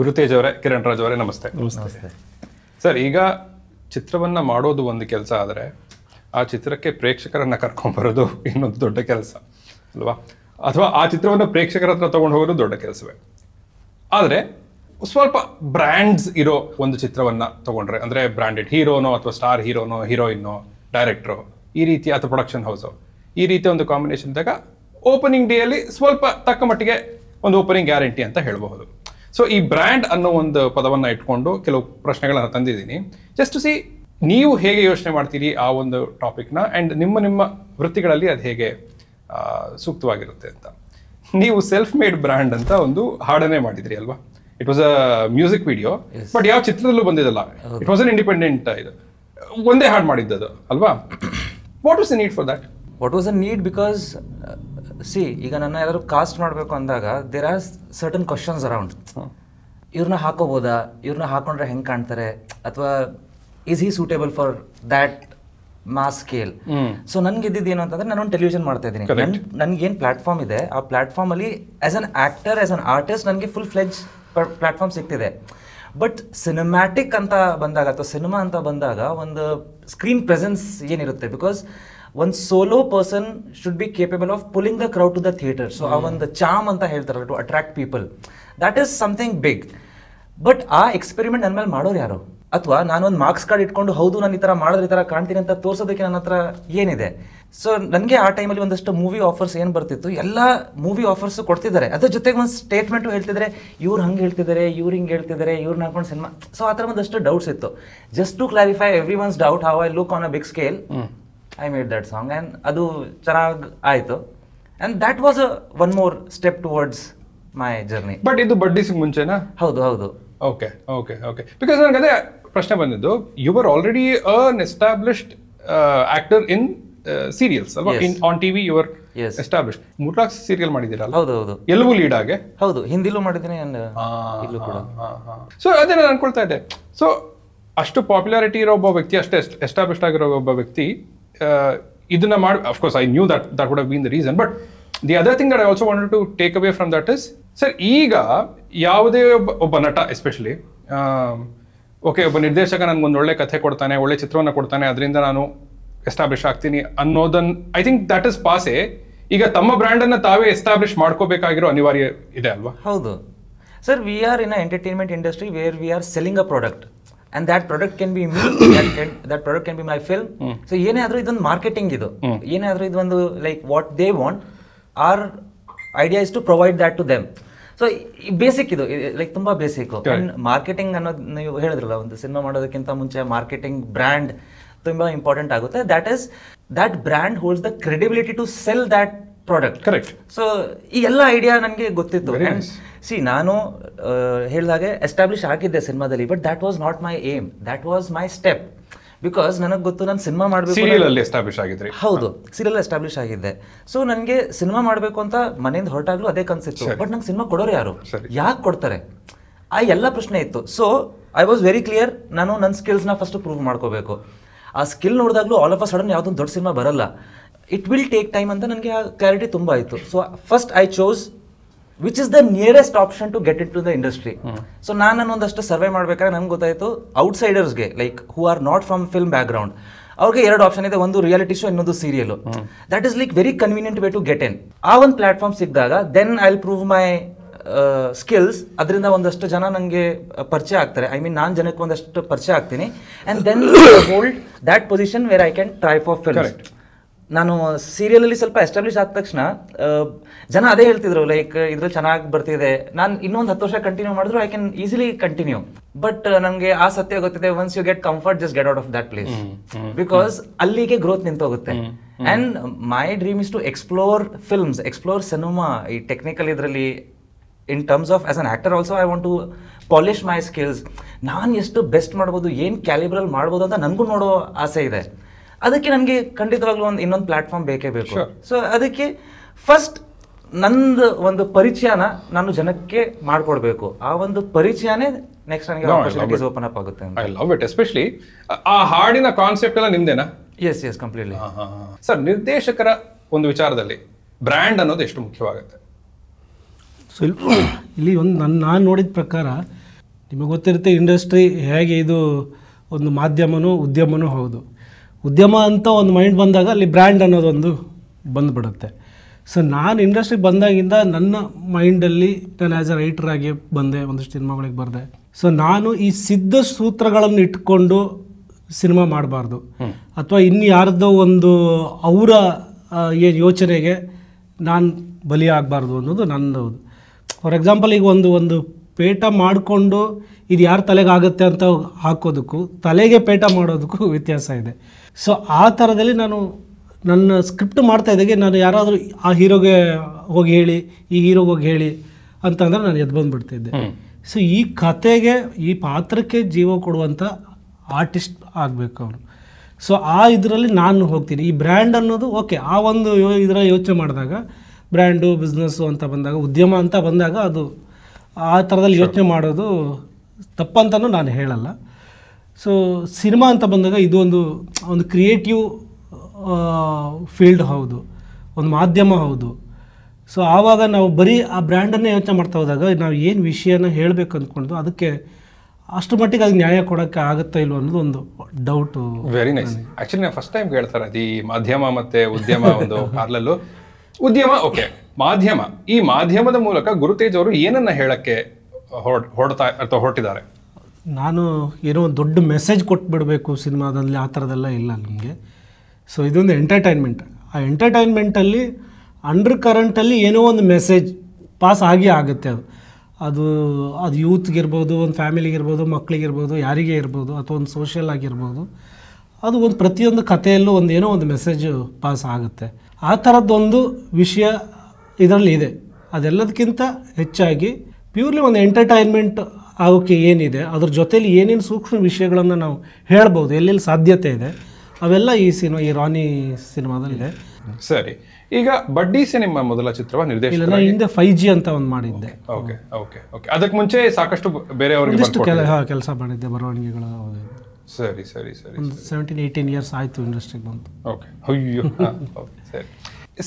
ಗುರುತೇಜ್ ಅವರೇ ಕಿರಣ್ ರಾಜ್ ಅವರೇ ನಮಸ್ತೆ ನಮಸ್ತೆ ಸರ್ ಈಗ ಚಿತ್ರವನ್ನು ಮಾಡೋದು ಒಂದು ಕೆಲಸ ಆದರೆ ಆ ಚಿತ್ರಕ್ಕೆ ಪ್ರೇಕ್ಷಕರನ್ನು ಬರೋದು ಇನ್ನೊಂದು ದೊಡ್ಡ ಕೆಲಸ ಅಲ್ವಾ ಅಥವಾ ಆ ಚಿತ್ರವನ್ನು ಪ್ರೇಕ್ಷಕರ ಹತ್ರ ತಗೊಂಡು ಹೋಗೋದು ದೊಡ್ಡ ಕೆಲಸವೇ ಆದರೆ ಸ್ವಲ್ಪ ಬ್ರ್ಯಾಂಡ್ಸ್ ಇರೋ ಒಂದು ಚಿತ್ರವನ್ನು ತೊಗೊಂಡ್ರೆ ಅಂದರೆ ಬ್ರ್ಯಾಂಡೆಡ್ ಹೀರೋನೋ ಅಥವಾ ಸ್ಟಾರ್ ಹೀರೋನೋ ಹೀರೋಯಿನ್ನೋ ಡೈರೆಕ್ಟ್ರು ಈ ರೀತಿ ಅಥವಾ ಪ್ರೊಡಕ್ಷನ್ ಹೌಸು ಈ ರೀತಿ ಒಂದು ಕಾಂಬಿನೇಷನ್ ಇದ್ದಾಗ ಓಪನಿಂಗ್ ಡೇಯಲ್ಲಿ ಸ್ವಲ್ಪ ತಕ್ಕ ಮಟ್ಟಿಗೆ ಒಂದು ಓಪನಿಂಗ್ ಗ್ಯಾರಂಟಿ ಅಂತ ಹೇಳಬಹುದು ಸೊ ಈ ಬ್ರ್ಯಾಂಡ್ ಅನ್ನೋ ಒಂದು ಪದವನ್ನು ಇಟ್ಕೊಂಡು ಕೆಲವು ಪ್ರಶ್ನೆಗಳನ್ನು ತಂದಿದ್ದೀನಿ ಜಸ್ಟ್ ಸಿ ನೀವು ಹೇಗೆ ಯೋಚನೆ ಮಾಡ್ತೀರಿ ಆ ಒಂದು ಟಾಪಿಕ್ನ ಆ್ಯಂಡ್ ನಿಮ್ಮ ನಿಮ್ಮ ವೃತ್ತಿಗಳಲ್ಲಿ ಅದು ಹೇಗೆ ಸೂಕ್ತವಾಗಿರುತ್ತೆ ಅಂತ ನೀವು ಸೆಲ್ಫ್ ಮೇಡ್ ಬ್ರ್ಯಾಂಡ್ ಅಂತ ಒಂದು ಹಾಡನ್ನೇ ಮಾಡಿದ್ರಿ ಅಲ್ವಾ it was a music video but ಯಾವ ಚಿತ್ರದಲ್ಲೂ ಬಂದಿದ್ದಲ್ಲ ಇಟ್ ವಾಸ್ ಅನ್ ಇಂಡಿಪೆಂಡೆಂಟ್ ಇದು ಒಂದೇ ಹಾಡು ಅದು ಅಲ್ವಾ what was a need for that what was a need because see ಈಗ ನನ್ನ ಯಾರಾದರೂ ಕಾಸ್ಟ್ ಮಾಡಬೇಕು ಅಂದಾಗ there are certain questions around ಇವ್ರನ್ನ ಹಾಕೋಬೋದಾ ಇವ್ರನ್ನ ಹಾಕೊಂಡ್ರೆ ಹೆಂಗೆ ಕಾಣ್ತಾರೆ ಅಥವಾ is he suitable for that mass scale so ನನ್ಗೆ ಏನು ಅಂತಂದ್ರೆ ನಾನೊಂದು ಟೆಲಿವಿಷನ್ ಮಾಡ್ತಾ ಇದ್ದೀನಿ ನನ್ಗೆ ಏನು ಪ್ಲಾಟ್ಫಾರ್ಮ್ ಇದೆ ಆ ಪ್ಲಾಟ್ಫಾರ್ಮಲ್ಲಿ as an actor as an artist ನನಗೆ ಫುಲ್ ಫ್ಲೆಜ್ ಪ್ಲಾಟ್ಫಾರ್ಮ್ ಸಿಕ್ತಿದೆ ಬಟ್ ಸಿನಿಮ್ಯಾಟಿಕ್ ಅಂತ ಬಂದಾಗ ಅಥವಾ ಸಿನಿಮಾ ಅಂತ ಬಂದಾಗ ಒಂದು ಸ್ಕ್ರೀನ್ ಪ್ರೆಸೆನ್ಸ್ ಏನಿರುತ್ತೆ ಬಿಕಾಸ್ ಒಂದು solo person should be capable of pulling the crowd to the theatre so ಆ ಒಂದು ಚಾಮ್ ಅಂತ ಹೇಳ್ತಾರಲ್ಲ to attract people that is something big but ಆ ಎಕ್ಸ್ಪೆರಿಮೆಂಟ್ ನನ್ನ ಮೇಲೆ ಮಾಡೋರು ಯಾರು ಅಥವಾ ನಾನೊಂದು ಮಾರ್ಕ್ಸ್ ಕಾರ್ಡ್ ಇಟ್ಕೊಂಡು ಹೌದು ನಾನು ಈ ಥರ ಮಾಡಿದ್ರೆ ಈ ಥರ ಕಾಣ್ತೀನಿ ಅಂತ ತೋರಿಸೋದಕ್ಕೆ ನನ್ನ ಹತ್ರ ಏನಿದೆ ಸೊ ನನಗೆ ಆ ಟೈಮಲ್ಲಿ ಒಂದಷ್ಟು ಮೂವಿ ಆಫರ್ಸ್ ಏನು ಬರ್ತಿತ್ತು ಎಲ್ಲ ಮೂವಿ ಆಫರ್ಸು ಕೊಡ್ತಿದ್ದಾರೆ ಅದ್ರ ಜೊತೆಗೆ ಒಂದು ಸ್ಟೇಟ್ಮೆಂಟು ಹೇಳ್ತಿದ್ದಾರೆ ಇವ್ರು ಹಂಗೆ ಹೇಳ್ತಿದ್ದಾರೆ ಇವ್ರು ಹಿಂಗೆ ಹೇಳ್ತಿದ್ದಾರೆ ಇವ್ರು ಹಾಕೊಂಡು ಸಿನಿಮಾ ಸೊ ಆ ಥರ ಒಂದಷ್ಟು ಡೌಟ್ಸ್ ಇತ್ತು just to clarify everyone's doubt how I look on a big scale I made that song and ಅದು ಚೆನ್ನಾಗಿ ಆಯಿತು and that was a one more step towards my journey but ಇದು ಬಡ್ಡಿಸಿ ಮುಂಚೆನಾ ಹೌದು ಹೌದು ಓಕೆ ಓಕೆ ಓಕೆ ಬಿಕಾಸ್ ನನಗೆ ಅದೇ ಪ್ರಶ್ನೆ ಬಂದಿದ್ದು you are already an established actor in serials ಅಲ್ವಾ in on TV your establish ಮುಟ್ಲಾಕ್ ಸೀರಿಯಲ್ ಮಾಡಿದ್ದೀರಲ್ಲ ಹೌದು ಹೌದು ಎಲ್ಲವೂ ಲೀಡ್ ಆಗಿ ಹೌದು ಹಿಂದಿಲೂ ಮಾಡಿದ್ದೀನಿ ಇಲ್ಲೂ ಕೂಡ ಸೊ ಅದೇ ನಾನು ಅನ್ಕೊಳ್ತಾ ಇದ್ದೆ ಸೊ ಅಷ್ಟು ಪಾಪ್ಯುಲಾರಿಟಿ ಇರೋ ಒಬ್ಬ ವ್ಯಕ್ತಿ ಅಷ್ಟೇ ಎಸ್ಟಾಬ್ಲಿಷ್ ಆಗಿರೋ ಒಬ್ಬ ವ್ಯಕ್ತಿ Uh, ಇದನ್ನ ಮಾಡಿ of course I knew that that would been the reason but the other thing that I also wanted to take away from that is sir ಈಗ ಯಾವುದೇ ಒಬ್ಬ ಒಬ್ಬ ನಟ ಎಸ್ಪೆಷಲಿ ಓಕೆ um, ಒಬ್ಬ ನಿರ್ದೇಶಕ ಒಂದು ಒಳ್ಳೆ ಕಥೆ ಕೊಡ್ತಾನೆ ಒಳ್ಳೆ ಚಿತ್ರವನ್ನು ಕೊಡ್ತಾನೆ ಅದರಿಂದ ನಾನು ಎಸ್ಟಾಬ್ಲಿಷ್ ಆಗ್ತೀನಿ ಅನ್ನೋದನ್ನು I think that is passé ಈಗ ತಮ್ಮ ಬ್ರ್ಯಾಂಡನ್ನು ತಾವೇ ಎಸ್ಟಾಬ್ಲಿಷ್ ಮಾಡ್ಕೋಬೇಕಾಗಿರೋ ಅನಿವಾರ್ಯ ಇದೆ ಅಲ್ವಾ ಹೌದು sir we are in entertainment industry where we are selling a product and that product can be that product can be my film so ಏನೇ ಆದರೂ ಇದೊಂದು ಮಾರ್ಕೆಟಿಂಗ್ ಇದು hmm. ಏನೇ ಆದರೂ ಇದೊಂದು like what they want our idea is to provide that to them so basic ಇದು like ತುಂಬಾ basic marketing ಅನ್ನೋದು ನೀವು ಹೇಳಿದ್ರಲ್ಲ ಒಂದು ಸಿನಿಮಾ ಮಾಡೋದಕ್ಕಿಂತ ಮುಂಚೆ ಮಾರ್ಕೆಟಿಂಗ್ ಬ್ರ್ಯಾಂಡ್ ತುಂಬಾ ಇಂಪಾರ್ಟೆಂಟ್ ಆಗುತ್ತೆ that is that brand holds the credibility to sell that product correct so ಈ ಎಲ್ಲ ಐಡಿಯಾ ನನಗೆ ಗೊತ್ತಿತ್ತು ಸಿ ನಾನು ಹೇಳಿದಾಗೆ ಎಸ್ಟಾಬ್ಲಿಷ್ ಆಗಿದ್ದೆ ಸಿನಿಮಾದಲ್ಲಿ but that was not my aim that was my step because ನನಗೆ ಗೊತ್ತು ನಾನು ಸಿನಿಮಾ ಮಾಡಬೇಕು ಹೌದು ಸೀರಿಯಲ್ ಎಸ್ಟಾಬ್ಲಿಷ್ ಆಗಿದ್ದೆ ಸೊ ನನಗೆ ಸಿನಿಮಾ ಮಾಡಬೇಕು ಅಂತ ಮನೆಯಿಂದ ಹೊರಟಾಗ್ಲೂ ಅದೇ ಕನ್ಸಿತ್ತು ಬಟ್ ನಂಗೆ ಸಿನಿಮಾ ಕೊಡೋರು ಯಾರು ಯಾಕೆ ಕೊಡ್ತಾರೆ ಆ ಎಲ್ಲ ಪ್ರಶ್ನೆ ಇತ್ತು so I was very clear ನಾನು ನನ್ನ ಸ್ಕಿಲ್ಸ್ನ ಫಸ್ಟ್ ಪ್ರೂವ್ ಮಾಡ್ಕೋಬೇಕು ಆ ಸ್ಕಿಲ್ ನೋಡಿದಾಗಲೂ ಆಲ್ ಆಫ್ ಅ ಸಡನ್ ಯಾವುದೊಂದು ದೊಡ್ಡ ಸಿನಿಮಾ ಬರಲ್ಲ ಇಟ್ ವಿಲ್ ಟೇಕ್ ಟೈಮ್ ಅಂತ ನನಗೆ ಆ ಕ್ಲಾರಿಟಿ ತುಂಬ ಆಯಿತು so first I chose which is the nearest option to get in to the industry so ನಾನು ಒಂದಷ್ಟು ಸರ್ವೆ ಮಾಡಬೇಕಾದ್ರೆ ನನ್ಗೆ ಗೊತ್ತಾಯಿತು ಔಟ್ಸೈಡರ್ಸ್ಗೆ like who are not from film background ಅವ್ರಿಗೆ ಎರಡು ಆಪ್ಷನ್ ಇದೆ ಒಂದು ರಿಯಾಲಿಟಿ ಶೋ ಇನ್ನೊಂದು serial that is like very convenient way to get in ಆ ಒಂದು ಪ್ಲಾಟ್ಫಾರ್ಮ್ ಸಿಕ್ಕಿದಾಗ then I prove my skills ಅದರಿಂದ ಒಂದಷ್ಟು ಜನ ನನಗೆ ಪರಿಚಯ ಆಗ್ತಾರೆ ಐ ಮೀನ್ ನಾನು ಜನಕ್ಕೆ ಒಂದಷ್ಟು ಪರಿಚಯ ಆಗ್ತೀನಿ and then hold that position where I can try for film ನಾನು ಸೀರಿಯಲಲ್ಲಿ ಸ್ವಲ್ಪ ಎಸ್ಟಾಬ್ಲಿಷ್ ಆದ ತಕ್ಷಣ ಜನ ಅದೇ ಹೇಳ್ತಿದ್ರು ಲೈಕ್ ಇದ್ರಲ್ಲಿ ಚೆನ್ನಾಗಿ ಬರ್ತಿದೆ ನಾನು ಇನ್ನೊಂದು ಹತ್ತು ವರ್ಷ ಕಂಟಿನ್ಯೂ ಮಾಡಿದ್ರು I can easily continue but ನನಗೆ ಆ ಸತ್ಯ ಗೊತ್ತಿದೆ once you get comfort just get out of that place because ಅಲ್ಲಿಗೆ ಗ್ರೋತ್ ನಿಂತೋಗುತ್ತೆ and my dream is to explore films explore cinema ಈ ಟೆಕ್ನಿಕಲ್ ಇದರಲ್ಲಿ in terms of as an actor also I want to polish my skills ನಾನು ಎಷ್ಟು best ಮಾಡ್ಬೋದು ಏನು ಕ್ಯಾಲಿಬ್ರಲ್ ಮಾಡ್ಬೋದು ಅಂತ ನನಗೂ ನೋಡೋ ಆಸೆ ಇದೆ ಅದಕ್ಕೆ ನನಗೆ ಖಂಡಿತವಾಗ್ಲೂ ಒಂದು ಇನ್ನೊಂದು ಪ್ಲಾಟ್ಫಾರ್ಮ್ ಬೇಕೇ ಬೇಕು ಸೊ ಅದಕ್ಕೆ ಫಸ್ಟ್ ನಂದು ಒಂದು ಪರಿಚಯನ ನಾನು ಜನಕ್ಕೆ ಮಾಡಿಕೊಡ್ಬೇಕು ಆ ಒಂದು ಪರಿಚಯನೇ ನೆಕ್ಸ್ಟ್ ನನಗೆ ಆಪರ್ಚುನಿಟೀಸ್ ಓಪನ್ ಅಪ್ ಆಗುತ್ತೆ ಐ ಲವ್ ಇಟ್ ಎಸ್ಪೆಷಲಿ ಆ ಹಾಡಿನ ಕಾನ್ಸೆಪ್ಟ್ ಎಲ್ಲ ನಿಮ್ದೇನಾ ಎಸ್ ಎಸ್ ಕಂಪ್ಲೀಟ್ಲಿ ಸರ್ ನಿರ್ದೇಶಕರ ಒಂದು ವಿಚಾರದಲ್ಲಿ ಬ್ರ್ಯಾಂಡ್ ಅನ್ನೋದು ಎಷ್ಟು ಮುಖ್ಯವಾಗುತ್ತೆ ಸೊ ಇಲ್ಲಿ ಒಂದು ನನ್ನ ನಾನು ನೋಡಿದ ಪ್ರಕಾರ ನಿಮಗೆ ಗೊತ್ತಿರುತ್ತೆ ಇಂಡಸ್ಟ್ರಿ ಹೇಗೆ ಇದು ಒಂದು ಮಾಧ್ಯಮನೂ ಉದ್ಯಮನೂ ಹೌದು ಉದ್ಯಮ ಅಂತ ಒಂದು ಮೈಂಡ್ ಬಂದಾಗ ಅಲ್ಲಿ ಬ್ರ್ಯಾಂಡ್ ಅನ್ನೋದೊಂದು ಬಂದುಬಿಡುತ್ತೆ ಸೊ ನಾನು ಇಂಡಸ್ಟ್ರಿಗೆ ಬಂದಾಗಿಂದ ನನ್ನ ಮೈಂಡಲ್ಲಿ ನಾನು ಆ್ಯಸ್ ಎ ಆಗಿ ಬಂದೆ ಒಂದಷ್ಟು ಸಿನಿಮಾಗಳಿಗೆ ಬರೆದೆ ಸೊ ನಾನು ಈ ಸಿದ್ಧ ಸೂತ್ರಗಳನ್ನು ಇಟ್ಕೊಂಡು ಸಿನಿಮಾ ಮಾಡಬಾರ್ದು ಅಥವಾ ಇನ್ನು ಯಾರ್ದೋ ಒಂದು ಅವರ ಏನು ಯೋಚನೆಗೆ ನಾನು ಬಲಿಯಾಗಬಾರ್ದು ಅನ್ನೋದು ನನ್ನದು ಫಾರ್ ಎಕ್ಸಾಂಪಲ್ ಈಗ ಒಂದು ಒಂದು ಪೇಟ ಮಾಡಿಕೊಂಡು ಇದು ತಲೆಗೆ ತಲೆಗಾಗುತ್ತೆ ಅಂತ ಹಾಕೋದಕ್ಕೂ ತಲೆಗೆ ಪೇಟ ಮಾಡೋದಕ್ಕೂ ವ್ಯತ್ಯಾಸ ಇದೆ ಸೊ ಆ ಥರದಲ್ಲಿ ನಾನು ನನ್ನ ಸ್ಕ್ರಿಪ್ಟ್ ಮಾಡ್ತಾ ಇದ್ದಾಗೆ ನಾನು ಯಾರಾದರೂ ಆ ಹೀರೋಗೆ ಹೋಗಿ ಹೇಳಿ ಈ ಹೀರೋಗೆ ಹೋಗಿ ಹೇಳಿ ಅಂತಂದರೆ ನಾನು ಎದ್ದು ಬಂದುಬಿಡ್ತಿದ್ದೆ ಸೊ ಈ ಕತೆಗೆ ಈ ಪಾತ್ರಕ್ಕೆ ಜೀವ ಕೊಡುವಂಥ ಆರ್ಟಿಸ್ಟ್ ಆಗಬೇಕು ಅವರು ಸೊ ಆ ಇದರಲ್ಲಿ ನಾನು ಹೋಗ್ತೀನಿ ಈ ಬ್ರ್ಯಾಂಡ್ ಅನ್ನೋದು ಓಕೆ ಆ ಒಂದು ಇದರ ಯೋಚನೆ ಮಾಡಿದಾಗ ಬ್ರ್ಯಾಂಡು ಬಿಸ್ನೆಸ್ಸು ಅಂತ ಬಂದಾಗ ಉದ್ಯಮ ಅಂತ ಬಂದಾಗ ಅದು ಆ ಥರದಲ್ಲಿ ಯೋಚನೆ ಮಾಡೋದು ತಪ್ಪಂತನೂ ನಾನು ಹೇಳಲ್ಲ ಸೊ ಸಿನಿಮಾ ಅಂತ ಬಂದಾಗ ಇದು ಒಂದು ಒಂದು ಕ್ರಿಯೇಟಿವ್ ಫೀಲ್ಡ್ ಹೌದು ಒಂದು ಮಾಧ್ಯಮ ಹೌದು ಸೊ ಆವಾಗ ನಾವು ಬರೀ ಆ ಬ್ರ್ಯಾಂಡನ್ನೇ ಯೋಚನೆ ಮಾಡ್ತಾ ಹೋದಾಗ ನಾವು ಏನು ವಿಷಯನ ಹೇಳಬೇಕು ಅಂದ್ಕೊಂಡು ಅದಕ್ಕೆ ಅಷ್ಟು ಮಟ್ಟಿಗೆ ಅದು ನ್ಯಾಯ ಕೊಡೋಕ್ಕೆ ಆಗುತ್ತಾ ಇಲ್ವ ಅನ್ನೋದು ಒಂದು ಡೌಟು ವೆರಿ ನೈಸ್ ಆ್ಯಕ್ಚುಲಿ ನಾನು ಫಸ್ಟ್ ಟೈಮ್ ಕೇಳ್ತಾರೆ ಅದು ಈ ಮಾಧ್ಯಮ ಮತ್ತು ಉದ್ಯಮ ಒಂದು ಪಾರ್ಲಲ್ಲು ಉದ್ಯಮ ಓಕೆ ಮಾಧ್ಯಮ ಈ ಮಾಧ್ಯಮದ ಮೂಲಕ ಗುರುತೇಜ್ ಅವರು ಏನನ್ನ ಹೇಳಕ್ಕೆ ಹೊಡ್ತಾ ಅಥವಾ ಹೊರಟಿದ್ದಾರೆ ನಾನು ಏನೋ ಒಂದು ದೊಡ್ಡ ಮೆಸೇಜ್ ಬಿಡಬೇಕು ಸಿನಿಮಾದಲ್ಲಿ ಆ ಥರದೆಲ್ಲ ಇಲ್ಲ ನಿಮಗೆ ಸೊ ಇದೊಂದು ಎಂಟರ್ಟೈನ್ಮೆಂಟ್ ಆ ಎಂಟರ್ಟೈನ್ಮೆಂಟಲ್ಲಿ ಅಂಡರ್ ಕರೆಂಟಲ್ಲಿ ಏನೋ ಒಂದು ಮೆಸೇಜ್ ಪಾಸ್ ಆಗಿ ಆಗುತ್ತೆ ಅದು ಅದು ಅದು ಯೂತ್ಗಿರ್ಬೋದು ಒಂದು ಫ್ಯಾಮಿಲಿಗಿರ್ಬೋದು ಮಕ್ಕಳಿಗಿರ್ಬೋದು ಯಾರಿಗೆ ಇರ್ಬೋದು ಅಥವಾ ಒಂದು ಸೋಷಿಯಲ್ ಆಗಿರ್ಬೋದು ಅದು ಒಂದು ಪ್ರತಿಯೊಂದು ಕಥೆಯಲ್ಲೂ ಒಂದು ಏನೋ ಒಂದು ಮೆಸೇಜ್ ಪಾಸ್ ಆಗುತ್ತೆ ಆ ಥರದ್ದೊಂದು ವಿಷಯ ಇದರಲ್ಲಿ ಇದೆ ಅದೆಲ್ಲದಕ್ಕಿಂತ ಹೆಚ್ಚಾಗಿ ಪ್ಯೂರ್ಲಿ ಒಂದು ಎಂಟರ್ಟೈನ್ಮೆಂಟ್ ಆಗೋಕ್ಕೆ ಏನಿದೆ ಅದ್ರ ಜೊತೇಲಿ ಏನೇನು ಸೂಕ್ಷ್ಮ ವಿಷಯಗಳನ್ನು ನಾವು ಹೇಳ್ಬೋದು ಎಲ್ಲೆಲ್ಲಿ ಸಾಧ್ಯತೆ ಇದೆ ಅವೆಲ್ಲ ಈ ಸಿನಿಮಾ ಈ ರಾನಿ ಸಿನಿಮಾದಲ್ಲಿದೆ ಸರಿ ಈಗ ಬಡ್ಡಿ ಸಿನಿಮಾ ಮೊದಲ ಚಿತ್ರವ ಹಿಂದೆ ಫೈ ಜಿ ಅಂತ ಒಂದು ಮಾಡಿದ್ದೆ ಓಕೆ ಓಕೆ ಓಕೆ ಅದಕ್ಕೆ ಮುಂಚೆ ಸಾಕಷ್ಟು ಬೇರೆ ಕೆಲಸ ಮಾಡಿದ್ದೆ ಬರವಣಿಗೆಗಳು ಸರಿ ಸರಿ ಸರಿ ಸೆವೆಂಟೀನ್ ಏಯ್ಟೀನ್ ಇಯರ್ಸ್ ಆಯಿತು ಇಂಡಸ್ಟ್ರಿಗೆ ಬಂತು ಓಕೆ ಅಯ್ಯೋ ಸರಿ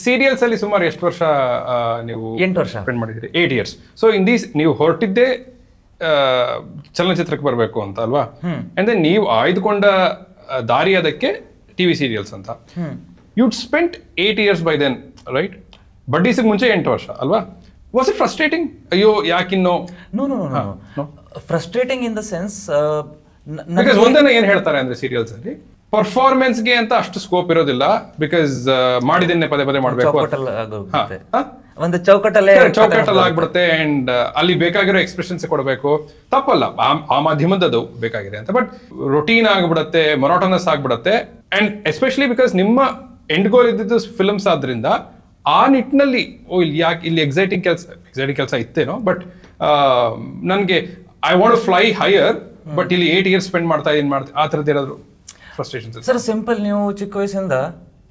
ಸೀರಿಯಲ್ಸ್ ಅಲ್ಲಿ ಸುಮಾರು ಎಷ್ಟು ವರ್ಷ ನೀವು ಎಂಟು ವರ್ಷ ಸ್ಪೆಂಡ್ ಮಾಡಿದ್ರಿ eight years so in these ನೀವು ಹೊರಟಿದ್ದೇ ಚಲನಚಿತ್ರಕ್ಕೆ ಬರಬೇಕು ಅಂತ ಅಲ್ವಾ ಅಂಡ್ ದೆನ್ ನೀವು ಆಯ್ದುಕೊಂಡ ದಾರಿ ಅದಕ್ಕೆ ಟಿವಿ ಸೀರಿಯಲ್ಸ್ ಅಂತ you spend eight years by then right ಬಡ್ಡಿಸಿಗೆ ಮುಂಚೆ ಎಂಟು ವರ್ಷ ಅಲ್ವಾ ವಾಸ್ ಇಟ್ ಫ್ರಸ್ಟ್ರೇಟಿಂಗ್ ಅಯ್ಯೋ ಯಾಕಿನ್ನೋ ಫ್ರಸ್ಟ್ರೇಟಿಂಗ್ ಇನ್ ದ ಸೆನ್ಸ್ ಒಂದನ್ನ ಏನ್ ಹೇಳ್ತಾರೆ ಅಂದ್ರೆ ಸೀರಿಯಲ್ಸ್ ಅಲ್ಲಿ ಪರ್ಫಾರ್ಮೆನ್ಸ್ಗೆ ಅಂತ ಅಷ್ಟು ಸ್ಕೋಪ್ ಇರೋದಿಲ್ಲ ಬಿಕಾಸ್ ಮಾಡಿದನ್ನೇ ಪದೇ ಪದೇ ಮಾಡಬೇಕು ಒಂದು ಚೌಕಟ್ಟಲ್ಲೇ ಚೌಕಟ್ಟಲ್ಲಿ ಆಗ್ಬಿಡುತ್ತೆ ಅಂಡ್ ಅಲ್ಲಿ ಬೇಕಾಗಿರೋ ಎಕ್ಸ್ಪ್ರೆಷನ್ಸ್ ಕೊಡಬೇಕು ತಪ್ಪಲ್ಲ ಆ ಅದು ಬೇಕಾಗಿದೆ ಅಂತ ಬಟ್ ರೊಟೀನ್ ಆಗ್ಬಿಡುತ್ತೆ ಮೊನೋಟನಸ್ ಆಗ್ಬಿಡುತ್ತೆ ಅಂಡ್ ಎಸ್ಪೆಷಲಿ ಬಿಕಾಸ್ ನಿಮ್ಮ ಎಂಡ್ ಗೋಲ್ ಇದ್ದಿದ್ದು ಫಿಲಮ್ಸ್ ಆದ್ರಿಂದ ಆ ನಿಟ್ಟಿನಲ್ಲಿ ಓ ಇಲ್ಲಿ ಯಾಕೆ ಇಲ್ಲಿ ಎಕ್ಸೈಟಿಂಗ್ ಕೆಲಸ ಎಕ್ಸೈಟಿಂಗ್ ಕೆಲಸ ಇತ್ತೇನೋ ಬಟ್ ನನಗೆ I want fly higher but ಇಲ್ಲಿ ಏಟ್ ಇಯರ್ಸ್ ಸ್ಪೆಂಡ್ ಮಾಡ್ತಾ ಇದೀನಿ ಮಾಡ್ತಾ ಆ ಥರದ್ದು ಏನಾದ್ರು ಸರ್ ಸಿಂಪಲ್ ನೀವು ಚಿಕ್ಕ ವಯಸ್ಸಿಂದ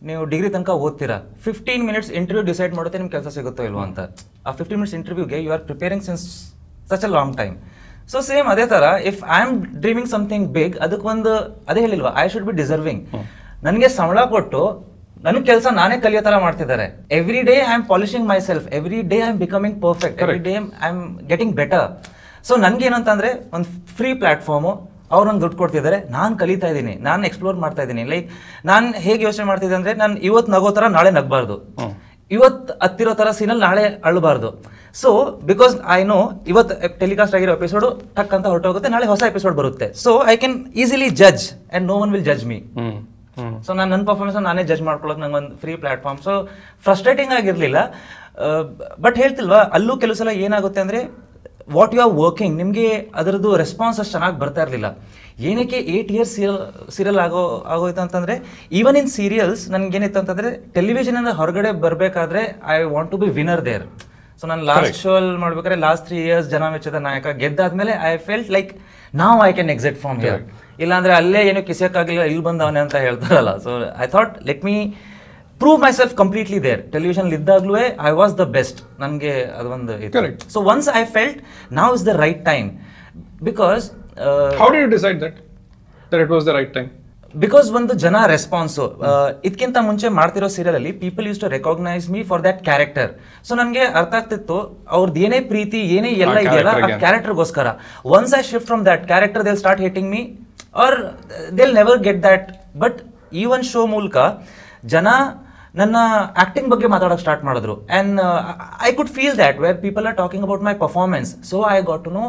ನೀವು ಡಿಗ್ರಿ ತನಕ ಓದ್ತೀರಾ ಫಿಫ್ಟೀನ್ ಮಿನಿಟ್ಸ್ ಇಂಟರ್ವ್ಯೂ ಡಿಸೈಡ್ ಮಾಡುತ್ತೆ ನಿಮ್ಗೆ ಕೆಲಸ ಸಿಗುತ್ತೋ ಇಲ್ವೋ ಅಂತ ಆ ಫಿಫ್ಟೀನ್ ಮಿನಿಟ್ಸ್ ಇಂಟರ್ವ್ಯೂಗೆ you are preparing since such a long time so same ಅದೇ ಥರ if I am dreaming something big ಅದಕ್ಕೆ ಒಂದು ಅದೇ ಹೇಳಿಲ್ವಾ ಐ ಶುಡ್ ಬಿ ಡಿಸರ್ವಿಂಗ್ ನನಗೆ ಸಂಬಳ ಕೊಟ್ಟು ನನ್ನ ಕೆಲಸ ನಾನೇ ಕಲಿಯೋ ಥರ ಮಾಡ್ತಿದ್ದಾರೆ every day I am polishing myself every day I am becoming perfect every day I am getting better so ನನಗೇನು ಅಂತಂದರೆ ಒಂದು ಫ್ರೀ ಪ್ಲಾಟ್ಫಾರ್ಮು ಅವ್ರು ದುಡ್ಡು ಕೊಡ್ತಿದ್ದಾರೆ ನಾನು ಕಲಿತಾ ಇದ್ದೀನಿ ನಾನು ಎಕ್ಸ್ಪ್ಲೋರ್ ಮಾಡ್ತಾ ಇದ್ದೀನಿ ಲೈಕ್ ನಾನು ಹೇಗೆ ಯೋಚನೆ ಮಾಡ್ತಿದ್ದೆ ಅಂದರೆ ನಾನು ಇವತ್ತು ನಗೋ ಥರ ನಾಳೆ ನಗಬಾರ್ದು ಇವತ್ತು ಹತ್ತಿರೋ ಥರ ಸೀನಲ್ಲಿ ನಾಳೆ ಅಳಬಾರ್ದು ಸೊ ಬಿಕಾಸ್ ಐ ನೋ ಇವತ್ತು ಟೆಲಿಕಾಸ್ಟ್ ಆಗಿರೋ ಎಪಿಸೋಡು ಟಕ್ ಅಂತ ಹೊರಟೋಗುತ್ತೆ ನಾಳೆ ಹೊಸ ಎಪಿಸೋಡ್ ಬರುತ್ತೆ so I can easily ಜಜ್ and no one will ಜಜ್ me so ನಾನು ನನ್ನ ಪರ್ಫಾರ್ಮೆನ್ಸ್ ನಾನೇ ಜಜ್ ಮಾಡ್ಕೊಳ್ಳೋದು ನಂಗೆ ಒಂದು ಫ್ರೀ ಪ್ಲಾಟ್ಫಾರ್ಮ್ ಸೊ ಫ್ರಸ್ಟ್ರೇಟಿಂಗ್ ಆಗಿರಲಿಲ್ಲ ಬಟ್ uh, ಹೇಳ್ತಿಲ್ವಾ ಅಲ್ಲೂ ಕೆಲವು ಸಲ ಏನಾಗುತ್ತೆ ಅಂದರೆ ವಾಟ್ ಯು ಆರ್ ವರ್ಕಿಂಗ್ ನಿಮಗೆ ಅದರದ್ದು ರೆಸ್ಪಾನ್ಸ್ ಅಷ್ಟು ಚೆನ್ನಾಗಿ ಬರ್ತಾ ಇರಲಿಲ್ಲ ಏನಕ್ಕೆ ಏಯ್ಟ್ ಇಯರ್ಸ್ ಸೀರಿಯಲ್ ಸೀರಿಯಲ್ ಆಗೋ ಆಗೋಯ್ತು ಅಂತಂದರೆ ಈವನ್ ಇನ್ ಸೀರಿಯಲ್ಸ್ ನನಗೇನಿತ್ತು ಅಂತಂದರೆ ಟೆಲಿವಿಷನಿಂದ ಹೊರಗಡೆ ಬರಬೇಕಾದ್ರೆ I want to be winner there so ನಾನು ಲಾಸ್ಟ್ ಶೋ ಅಲ್ಲಿ ಮಾಡ್ಬೇಕಾದ್ರೆ ಲಾಸ್ಟ್ ತ್ರೀ ಇಯರ್ಸ್ ಜನ ಮೆಚ್ಚದ ನಾಯಕ ಗೆದ್ದಾದ್ಮೇಲೆ I felt like now I can exit from here ಇಲ್ಲಾಂದರೆ ಅಲ್ಲೇ ಏನು ಕಿಸಿಯೋಕ್ಕಾಗಲಿಲ್ಲ ಇಲ್ಲಿ ಬಂದವನೇ ಅಂತ ಹೇಳ್ತಾರಲ್ಲ so I thought let me prove myself completely there television ಇದ್ದಾಗ್ಲೂ ಐ ವಾಸ್ ದ ಬೆಸ್ಟ್ ನನಗೆ ಅದೊಂದು so once I felt now is the right time because how you decide that that was the right time because ಒಂದು ಜನ response uh, ಇದಕ್ಕಿಂತ ಮುಂಚೆ ಮಾಡ್ತಿರೋ serial ಅಲ್ಲಿ people use to recognise me for that character so ನನಗೆ ಅರ್ಥ ಆಗ್ತಿತ್ತು ಅವ್ರದ್ದು ಏನೇ ಪ್ರೀತಿ ಏನೇ ಎಲ್ಲ ಇದೆಯಲ್ಲ ಆ ಕ್ಯಾರೆಕ್ಟರ್ಗೋಸ್ಕರ once I shift from that character they'll start hating me or they'll never get that but ಈ ಒನ್ ಶೋ ಮೂಲಕ ಜನ ನನ್ನ ಆಕ್ಟಿಂಗ್ ಬಗ್ಗೆ ಮಾತಾಡೋಕೆ ಸ್ಟಾರ್ಟ್ ಮಾಡಿದ್ರು and I could feel that where people are talking about my performance so I got to know